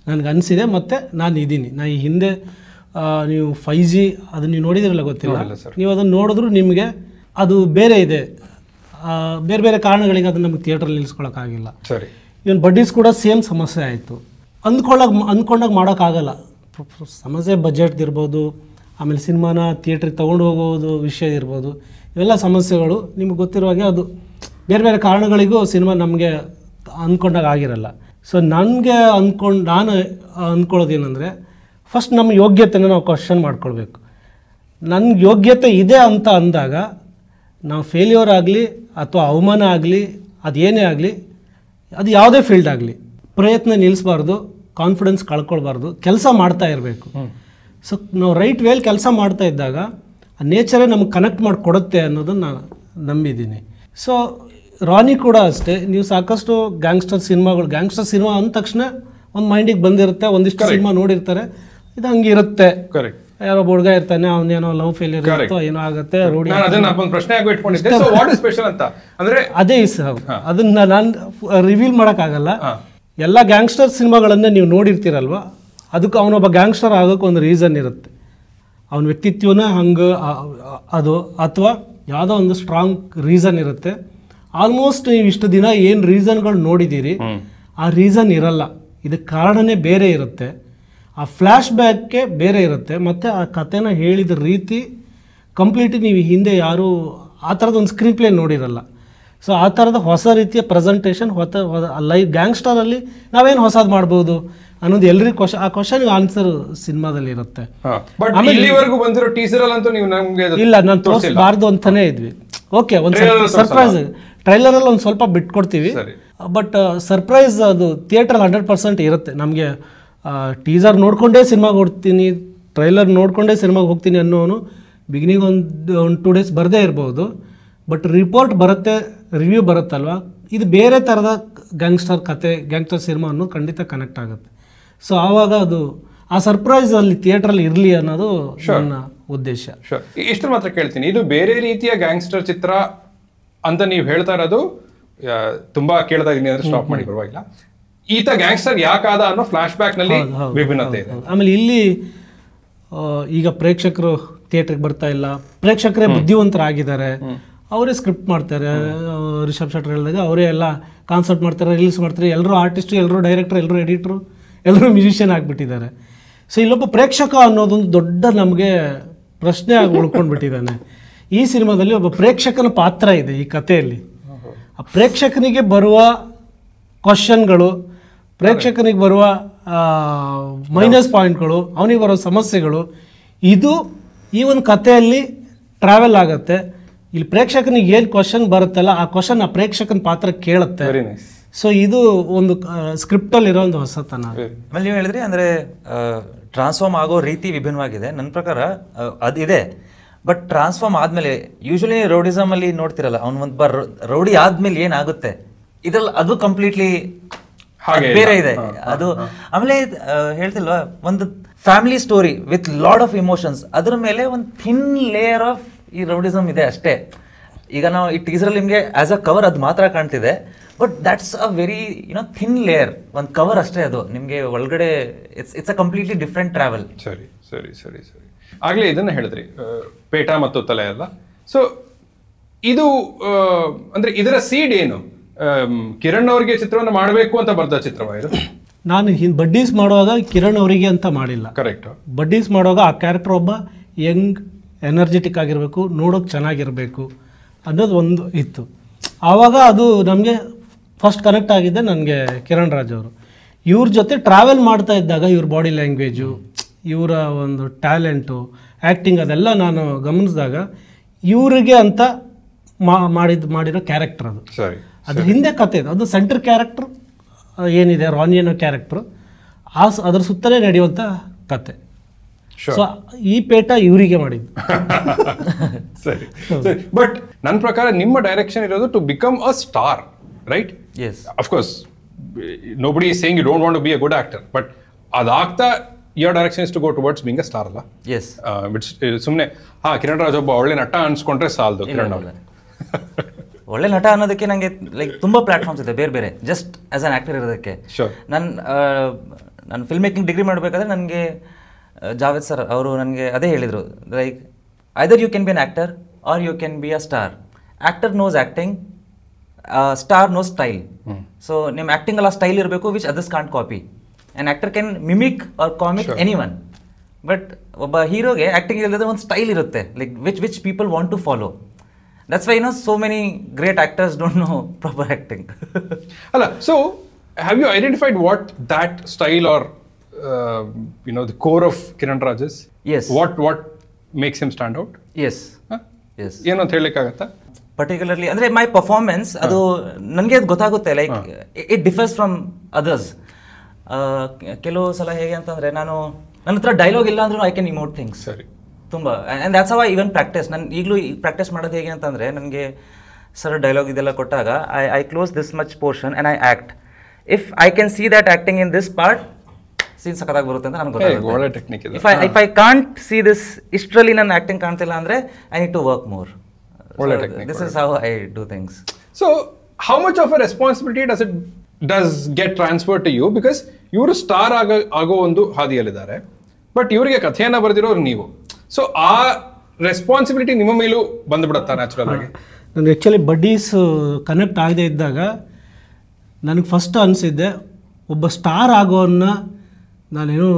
ನನಗೆ ಅನಿಸಿದೆ ಮತ್ತು ನಾನು ಇದ್ದೀನಿ ನಾನು ಈ ಹಿಂದೆ ನೀವು ಫೈ ಜಿ ಅದನ್ನು ನೀವು ನೋಡಿದಿರಲ್ಲ ಗೊತ್ತಿಲ್ಲ ನೀವು ಅದನ್ನು ನೋಡಿದ್ರೂ ನಿಮಗೆ ಅದು ಬೇರೆ ಇದೆ ಬೇರೆ ಬೇರೆ ಕಾರಣಗಳಿಗೆ ಅದನ್ನು ನಮಗೆ ಥಿಯೇಟ್ರಲ್ಲಿ ನಿಲ್ಲಿಸ್ಕೊಳಕ್ಕಾಗಿಲ್ಲ ಸರಿ ಇವನ್ ಬಡ್ಡೀಸ್ ಕೂಡ ಸೇಮ್ ಸಮಸ್ಯೆ ಆಯಿತು ಅಂದ್ಕೊಳ್ಳೋಕೆ ಅಂದ್ಕೊಂಡಾಗ ಮಾಡೋಕ್ಕಾಗಲ್ಲ ಸಮಸ್ಯೆ ಬಜೆಟ್ ಇರ್ಬೋದು ಆಮೇಲೆ ಸಿನಿಮಾನ ಥಿಯೇಟ್ರಿಗೆ ತೊಗೊಂಡು ಹೋಗೋದು ವಿಷಯ ಇರ್ಬೋದು ಇವೆಲ್ಲ ಸಮಸ್ಯೆಗಳು ನಿಮ್ಗೆ ಗೊತ್ತಿರೋ ಹಾಗೆ ಅದು ಬೇರೆ ಬೇರೆ ಕಾರಣಗಳಿಗೂ ಸಿನಿಮಾ ನಮಗೆ ಅಂದ್ಕೊಂಡಾಗ ಆಗಿರಲ್ಲ ಸೊ ನನಗೆ ಅಂದ್ಕೊಂಡು ನಾನು ಅಂದ್ಕೊಳ್ಳೋದೇನೆಂದರೆ ಫಸ್ಟ್ ನಮ್ಮ ಯೋಗ್ಯತೆನ ನಾವು ಕ್ವಶನ್ ಮಾಡ್ಕೊಳ್ಬೇಕು ನನಗೆ ಯೋಗ್ಯತೆ ಇದೆ ಅಂತ ಅಂದಾಗ ನಾವು ಫೇಲ್ಯೂರ್ ಆಗಲಿ ಅಥವಾ ಅವಮಾನ ಆಗಲಿ ಅದೇನೇ ಆಗಲಿ ಅದು ಯಾವುದೇ ಫೀಲ್ಡ್ ಆಗಲಿ ಪ್ರಯತ್ನ ನಿಲ್ಲಿಸಬಾರ್ದು ಕಾನ್ಫಿಡೆನ್ಸ್ ಕಳ್ಕೊಳ್ಬಾರ್ದು ಕೆಲಸ ಮಾಡ್ತಾ ಇರಬೇಕು ಸೊ ನಾವು ರೈಟ್ ವೇಲ್ ಕೆಲಸ ಮಾಡ್ತಾ ಇದ್ದಾಗ ಆ ನೇಚರೇ ನಮ್ಗೆ ಕನೆಕ್ಟ್ ಮಾಡಿ ಕೊಡುತ್ತೆ ಅನ್ನೋದನ್ನು ನಾನು ನಂಬಿದ್ದೀನಿ ಸೊ ರಾನಿ ಕೂಡ ಅಷ್ಟೇ ನೀವು ಸಾಕಷ್ಟು ಗ್ಯಾಂಗ್ಸ್ಟರ್ ಸಿನಿಮಾಗಳು ಗ್ಯಾಂಗ್ಸ್ಟರ್ ಸಿನಿಮಾ ಅಂದ ತಕ್ಷಣ ಒಂದು ಮೈಂಡಿಗೆ ಬಂದಿರುತ್ತೆ ಒಂದಿಷ್ಟು ಸಿನಿಮಾ ನೋಡಿರ್ತಾರೆ ಇದು ಹಂಗಿರುತ್ತೆ ಕರೆಕ್ಟ್ ಯಾರೋ ಹುಡುಗ ಇರ್ತಾನೆ ಅವನೇನೋ ಲವ್ ಫೇಲಿಯರ್ ಇರುತ್ತೋ ಏನೋ ಆಗುತ್ತೆ ರೂಢಿ ಅದೇ ಇಸ್ ಅದನ್ನ ನಾನು ರಿವೀಲ್ ಮಾಡೋಕ್ಕಾಗಲ್ಲ ಎಲ್ಲ ಗ್ಯಾಂಗ್ಸ್ಟರ್ ಸಿನಿಮಾಗಳನ್ನೇ ನೀವು ನೋಡಿರ್ತೀರಲ್ವ ಅದಕ್ಕೆ ಅವನೊಬ್ಬ ಗ್ಯಾಂಗ್ಸ್ಟರ್ ಆಗೋಕೆ ಒಂದು ರೀಸನ್ ಇರುತ್ತೆ ಅವನ ವ್ಯಕ್ತಿತ್ವನ ಹಂಗೆ ಅದು ಅಥವಾ ಯಾವುದೋ ಒಂದು ಸ್ಟ್ರಾಂಗ್ ರೀಸನ್ ಇರುತ್ತೆ ಆಲ್ಮೋಸ್ಟ್ ನೀವು ಇಷ್ಟು ದಿನ ಏನು ರೀಸನ್ಗಳು ನೋಡಿದ್ದೀರಿ ಆ ರೀಸನ್ ಇರಲ್ಲ ಇದಕ್ಕೆ ಕಾರಣನೇ ಬೇರೆ ಇರುತ್ತೆ ಆ ಫ್ಲ್ಯಾಶ್ ಬ್ಯಾಕ್ಗೆ ಬೇರೆ ಇರುತ್ತೆ ಮತ್ತು ಆ ಕಥೆನ ಹೇಳಿದ ರೀತಿ ಕಂಪ್ಲೀಟ್ ನೀವು ಹಿಂದೆ ಯಾರೂ ಆ ಥರದೊಂದು ಸ್ಕ್ರೀನ್ ಪ್ಲೇ ನೋಡಿರಲ್ಲ ಸೊ ಆ ಥರದ ಹೊಸ ರೀತಿಯ ಪ್ರೆಸೆಂಟೇಷನ್ ಹೊತ್ತ ಲೈವ್ ಗ್ಯಾಂಗ್ಸ್ಟರಲ್ಲಿ ನಾವೇನು ಹೊಸದು ಮಾಡ್ಬೋದು ಅನ್ನೋದು ಎಲ್ರಿಗೂ ಕ್ವಶನ್ ಆ ಕ್ವಶನ್ ಆನ್ಸರ್ ಸಿನಿಮಾದಲ್ಲಿ ಇರುತ್ತೆ ಬಂದಿರೋ ಟೀಸರ್ ನೀವು ಇಲ್ಲ ನಾನು ತೋರಿಸಬಾರ್ದು ಅಂತಾನೆ ಇದ್ವಿ ಓಕೆ ಒಂದು ಸರ್ಪ್ರೈಸ್ ಟ್ರೈಲರಲ್ಲಿ ಒಂದು ಸ್ವಲ್ಪ ಬಿಟ್ಕೊಡ್ತೀವಿ ಬಟ್ ಸರ್ಪ್ರೈಸ್ ಅದು ಥಿಯೇಟ್ರಲ್ಲಿ ಹಂಡ್ರೆಡ್ ಪರ್ಸೆಂಟ್ ಇರುತ್ತೆ ನಮಗೆ ಟೀಸರ್ ನೋಡಿಕೊಂಡೇ ಸಿನಿಮಾಗೆ ಹೋಗ್ತೀನಿ ಟ್ರೈಲರ್ ನೋಡಿಕೊಂಡೇ ಸಿನಿಮಾಗೆ ಹೋಗ್ತೀನಿ ಅನ್ನೋನು ಬಿಗಿನಿಗೆ ಒಂದು ಒಂದು ಟೂ ಡೇಸ್ ಬರದೇ ಇರ್ಬೋದು ಬಟ್ ರಿಪೋರ್ಟ್ ಬರುತ್ತೆ ರಿವ್ಯೂ ಬರುತ್ತಲ್ವ ಇದು ಬೇರೆ ಥರದ ಗ್ಯಾಂಗ್ಸ್ಟರ್ ಕತೆ ಗ್ಯಾಂಗ್ಸ್ಟರ್ ಅನ್ನೋದು ಖಂಡಿತ ಕನೆಕ್ಟ್ ಆಗುತ್ತೆ ಸೊ ಆವಾಗ ಅದು ಆ ಸರ್ಪ್ರೈಸ್ ಅಲ್ಲಿ ಥಿಯೇಟ್ರಲ್ಲಿ ಇರಲಿ ಅನ್ನೋದು ನನ್ನ ಉದ್ದೇಶ ಇಷ್ಟು ಮಾತ್ರ ಕೇಳ್ತೀನಿ ಇದು ಬೇರೆ ರೀತಿಯ ಗ್ಯಾಂಗ್ಸ್ಟರ್ ಚಿತ್ರ ಅಂತ ನೀವು ಹೇಳ್ತಾ ಇರೋದು ತುಂಬಾ ಕೇಳ್ತಾ ಇದೀನಿ ಅಂದ್ರೆ ಸ್ಟಾಪ್ ಮಾಡಿ ಪರವಾಗಿಲ್ಲ ಈತ ಗ್ಯಾಂಗ್ಸ್ಟರ್ ಯಾಕಾದ ಅನ್ನೋ ಫ್ಲಾಶ್ ಬ್ಯಾಕ್ ನಲ್ಲಿ ವಿಭಿನ್ನತೆ ಇದೆ ಆಮೇಲೆ ಇಲ್ಲಿ ಈಗ ಪ್ರೇಕ್ಷಕರು ಥಿಯೇಟ್ರಿಗೆ ಬರ್ತಾ ಇಲ್ಲ ಪ್ರೇಕ್ಷಕರೇ ಬುದ್ಧಿವಂತರಾಗಿದ್ದಾರೆ ಅವರೇ ಸ್ಕ್ರಿಪ್ಟ್ ಮಾಡ್ತಾರೆ ರಿಷಬ್ ಶೆಟ್ಟರ್ ಹೇಳಿದಾಗ ಅವರೇ ಎಲ್ಲ ಕಾನ್ಸರ್ಟ್ ಮಾಡ್ತಾರೆ ರಿಲೀಸ್ ಮಾಡ್ತಾರೆ ಎಲ್ಲರೂ ಆರ್ಟಿಸ್ಟು ಎಲ್ಲರೂ ಡೈರೆಕ್ಟರ್ ಎಲ್ಲರೂ ಎಡಿಟ್ರು ಎಲ್ಲರೂ ಮ್ಯೂಸಿಷಿಯನ್ ಆಗಿಬಿಟ್ಟಿದ್ದಾರೆ ಸೊ ಇಲ್ಲೊಬ್ಬ ಪ್ರೇಕ್ಷಕ ಅನ್ನೋದೊಂದು ದೊಡ್ಡ ನಮಗೆ ಪ್ರಶ್ನೆ ಆಗಿ ಉಳ್ಕೊಂಡು ಬಿಟ್ಟಿದ್ದಾನೆ ಈ ಸಿನಿಮಾದಲ್ಲಿ ಒಬ್ಬ ಪ್ರೇಕ್ಷಕನ ಪಾತ್ರ ಇದೆ ಈ ಕಥೆಯಲ್ಲಿ ಆ ಪ್ರೇಕ್ಷಕನಿಗೆ ಬರುವ ಕ್ವಶನ್ಗಳು ಪ್ರೇಕ್ಷಕನಿಗೆ ಬರುವ ಮೈನಸ್ ಪಾಯಿಂಟ್ಗಳು ಅವನಿಗೆ ಬರೋ ಸಮಸ್ಯೆಗಳು ಇದು ಈ ಒಂದು ಕಥೆಯಲ್ಲಿ ಟ್ರಾವೆಲ್ ಆಗುತ್ತೆ ಇಲ್ಲಿ ಪ್ರೇಕ್ಷಕನಿಗೆ ಏನು ಕ್ವಶನ್ ಬರುತ್ತಲ್ಲ ಆ ಕ್ವಶನ್ ಆ ಪ್ರೇಕ್ಷಕನ ಪಾತ್ರ ಕೇಳುತ್ತೆ ಸೊ ಇದು ಒಂದು ಸ್ಕ್ರಿಪ್ಟಲ್ಲಿ ಇರೋ ಒಂದು ಹೊಸತನ ಆಮೇಲೆ ನೀವು ಹೇಳಿದ್ರಿ ಅಂದ್ರೆ ಟ್ರಾನ್ಸ್ಫಾರ್ಮ್ ಆಗೋ ರೀತಿ ವಿಭಿನ್ನವಾಗಿದೆ ನನ್ನ ಪ್ರಕಾರ ಅದಿದೆ ಬಟ್ ಟ್ರಾನ್ಸ್ಫಾರ್ಮ್ ಆದ್ಮೇಲೆ ಆದಮೇಲೆ ಯೂಶ್ವಲಿ ಅಲ್ಲಿ ನೋಡ್ತಿರಲ್ಲ ಅವ್ನು ಒಂದು ಬಾರ್ ರೌಡಿ ಆದಮೇಲೆ ಏನಾಗುತ್ತೆ ಇದ್ರಲ್ಲಿ ಅದು ಕಂಪ್ಲೀಟ್ಲಿ ಬೇರೆ ಇದೆ ಅದು ಆಮೇಲೆ ಹೇಳ್ತಿಲ್ವಾ ಒಂದು family story with load of emotions ಅದರ ಮೇಲೆ ಒಂದು ಥಿನ್ ಲೇಯರ್ ಆಫ್ ಈ ರೌಡಿಸಮ್ ಇದೆ ಅಷ್ಟೇ ಈಗ ನಾವು ಈ ಟೀಸರ್ ನಿಮಗೆ ಆಸ್ ಅ ಕವರ್ ಅದು ಮಾತ್ರ ಕಾಣ್ತಿದೆ but that's a very you know thin layer ಒಂದು ಕವರ್ ಅಷ್ಟೇ ಅದು ನಿಮಗೆ ಒಳಗಡೆ it's it's a completely different travel ಸರಿ ಸರಿ ಸರಿ ಸರಿ ಆಗಲೇ ಇದನ್ನು ಹೇಳಿದ್ರಿ ಪೇಟ ಮತ್ತು ತಲೆ ಅಲ್ಲ ಸೊ ಇದು ಅಂದರೆ ಇದರ ಸೀಡ್ ಏನು ಕಿರಣ್ ಅವರಿಗೆ ಚಿತ್ರವನ್ನು ಮಾಡಬೇಕು ಅಂತ ಬರ್ದ ಚಿತ್ರವ ಇದು ನಾನು ಹಿಂದೆ ಬಡ್ಡೀಸ್ ಮಾಡುವಾಗ ಕಿರಣ್ ಅವರಿಗೆ ಅಂತ ಮಾಡಿಲ್ಲ ಕರೆಕ್ಟ್ ಬಡ್ಡೀಸ್ ಮಾಡುವಾಗ ಆ ಕ್ಯಾರೆಕ್ಟರ್ ಒಬ್ಬ ಯಂಗ್ ಎನರ್ಜೆಟಿಕ್ ಆಗಿರಬೇಕು ನೋಡೋಕೆ ಚೆನ್ನಾಗಿರಬೇಕು ಅನ್ನೋದು ಒಂದು ಇತ್ತು ಆವಾಗ ಅದು ನಮಗೆ ಫಸ್ಟ್ ಕನೆಕ್ಟ್ ಆಗಿದ್ದೆ ನನಗೆ ಕಿರಣ್ ರಾಜ್ ಅವರು ಇವ್ರ ಜೊತೆ ಟ್ರಾವೆಲ್ ಮಾಡ್ತಾ ಇದ್ದಾಗ ಇವ್ರ ಬಾಡಿ ಲ್ಯಾಂಗ್ವೇಜು ಇವರ ಒಂದು ಟ್ಯಾಲೆಂಟು ಆ್ಯಕ್ಟಿಂಗ್ ಅದೆಲ್ಲ ನಾನು ಗಮನಿಸಿದಾಗ ಇವರಿಗೆ ಅಂತ ಮಾಡಿದ ಮಾಡಿರೋ ಕ್ಯಾರೆಕ್ಟರ್ ಅದು ಅದ್ರ ಹಿಂದೆ ಕತೆ ಇದೆ ಅದು ಸೆಂಟ್ರ್ ಕ್ಯಾರೆಕ್ಟ್ರ್ ಏನಿದೆ ರಾನಿ ಅನ್ನೋ ಕ್ಯಾರೆಕ್ಟ್ರು ಆ ಅದ್ರ ಸುತ್ತಲೇ ನಡೆಯುವಂಥ ಕತೆ ಸೊ ಈ ಪೇಟ ಇವರಿಗೆ ಮಾಡಿದ್ದು ಸರಿ ಸರಿ ಬಟ್ ನನ್ನ ಪ್ರಕಾರ ನಿಮ್ಮ ಡೈರೆಕ್ಷನ್ ಇರೋದು to become a star right yes of course nobody saying you don't want to be a good actor but ಅದಾಗ್ತಾ your direction is to go towards being a star ಅಲ್ಲ ಎಸ್ ಬಿಟ್ಸ್ ಸುಮ್ಮನೆ ಹಾ ಕಿರಣ್ ರಾಜ್ ಒಬ್ಬ ಒಳ್ಳೆ ನಟ ಅನ್ಸ್ಕೊಂಡ್ರೆ ಸಾಲದು ಕಿರಣ್ ಅವ್ರೆ ಒಳ್ಳೆ ನಟ ಅನ್ನೋದಕ್ಕೆ ನನಗೆ ಲೈಕ್ ತುಂಬ ಪ್ಲಾಟ್ಫಾರ್ಮ್ಸ್ ಇದೆ ಬೇರೆ ಬೇರೆ ಜಸ್ಟ್ ಆ್ಯಸ್ ಆನ್ ಆ್ಯಕ್ಟರ್ ಇರೋದಕ್ಕೆ ನಾನು ನನ್ನ ಫಿಲ್ಮ್ ಮೇಕಿಂಗ್ ಡಿಗ್ರಿ ಮಾಡಬೇಕಾದ್ರೆ ನನಗೆ ಜಾವೇದ್ ಸರ್ ಅವರು ನನಗೆ ಅದೇ ಹೇಳಿದರು like either you can be an actor or you can be a star actor knows acting star know style so ನಿಮ್ಮ ಆ್ಯಕ್ಟಿಂಗ್ ಅಲ್ಲ ಸ್ಟೈಲ್ ಇರಬೇಕು which others can't copy an actor can mimic or comic anyone but ಒಬ್ಬ ಹೀರೋಗೆ acting ಇಲ್ಲದ್ರೆ ಒಂದು style ಇರುತ್ತೆ like which which people want to follow that's why no so many great actors don't know proper acting ಅಲ್ಲ so have you identified what that style are uh, you know the core of Kiran Raj's yes what what makes him stand out yes yes ಏನು ಅಂತ ಹೇಳಲಿಕ್ಕಾಗತ್ತಾ particularly ಅಂದ್ರೆ ಮೈ performance ಅದು ನನಗೆ ಅದು ಗೊತ್ತಾಗುತ್ತೆ like it differs from others ಕೆಲವು ಸಲ ಹೇಗೆ ಅಂತಂದ್ರೆ ನಾನು ನನ್ನ ಹತ್ರ ಡೈಲಾಗ್ ಇಲ್ಲ ಅಂದ್ರೂ ಐ ಕ್ಯಾನ್ ಇಮೋಟ್ ಥಿಂಗ್ಸ್ ಸರಿ ತುಂಬ ಆ್ಯಂಡ್ ದ್ಯಾಟ್ಸ್ ಅವ ಈವನ್ ಪ್ರಾಕ್ಟೀಸ್ ನಾನು ಈಗಲೂ ಪ್ರಾಕ್ಟೀಸ್ ಮಾಡೋದು ಹೇಗೆ ಅಂತಂದ್ರೆ ನನಗೆ ಸರ್ ಡೈಲಾಗ್ ಇದೆಲ್ಲ ಕೊಟ್ಟಾಗ I I close this much portion and I act if I can see that acting in this part scene ಸಖತ್ತಾಗಿ ಬರುತ್ತೆ ಅಂತ ನನಗೆ ಗೊತ್ತಾಗುತ್ತೆ ಒಳ್ಳೆ technique if I if I can't see this ಇಷ್ಟರಲ್ಲಿ ನಾನು ಆ್ಯಕ್ಟಿಂಗ್ ಕಾಣ್ತಿಲ್ಲ ಅಂದರೆ I need to work more ಒಳ್ಳೆ technique this is how I do things so how much of a responsibility does it does get transfer to you because ಇವರು star ಆಗ ಆಗೋ ಒಂದು ಹಾದಿಯಲ್ಲಿದ್ದಾರೆ but ಇವರಿಗೆ ಕಥೆಯನ್ನು ಬರೆದಿರೋರು ನೀವು ಸೊ ಆ ರೆಸ್ಪಾನ್ಸಿಬಿಲಿಟಿ ನಿಮ್ಮ ಮೇಲೂ ಬಂದುಬಿಡುತ್ತಾ ನ್ಯಾಚುರಲ್ ಆಗಿ ನನಗೆ ಆ್ಯಕ್ಚುಲಿ ಬಡ್ಡೀಸ್ ಕನೆಕ್ಟ್ ಆಗದೆ ಇದ್ದಾಗ ನನಗೆ ಫಸ್ಟ್ ಅನಿಸಿದ್ದೆ ಒಬ್ಬ ಸ್ಟಾರ್ ಆಗೋನ್ನ ನಾನೇನು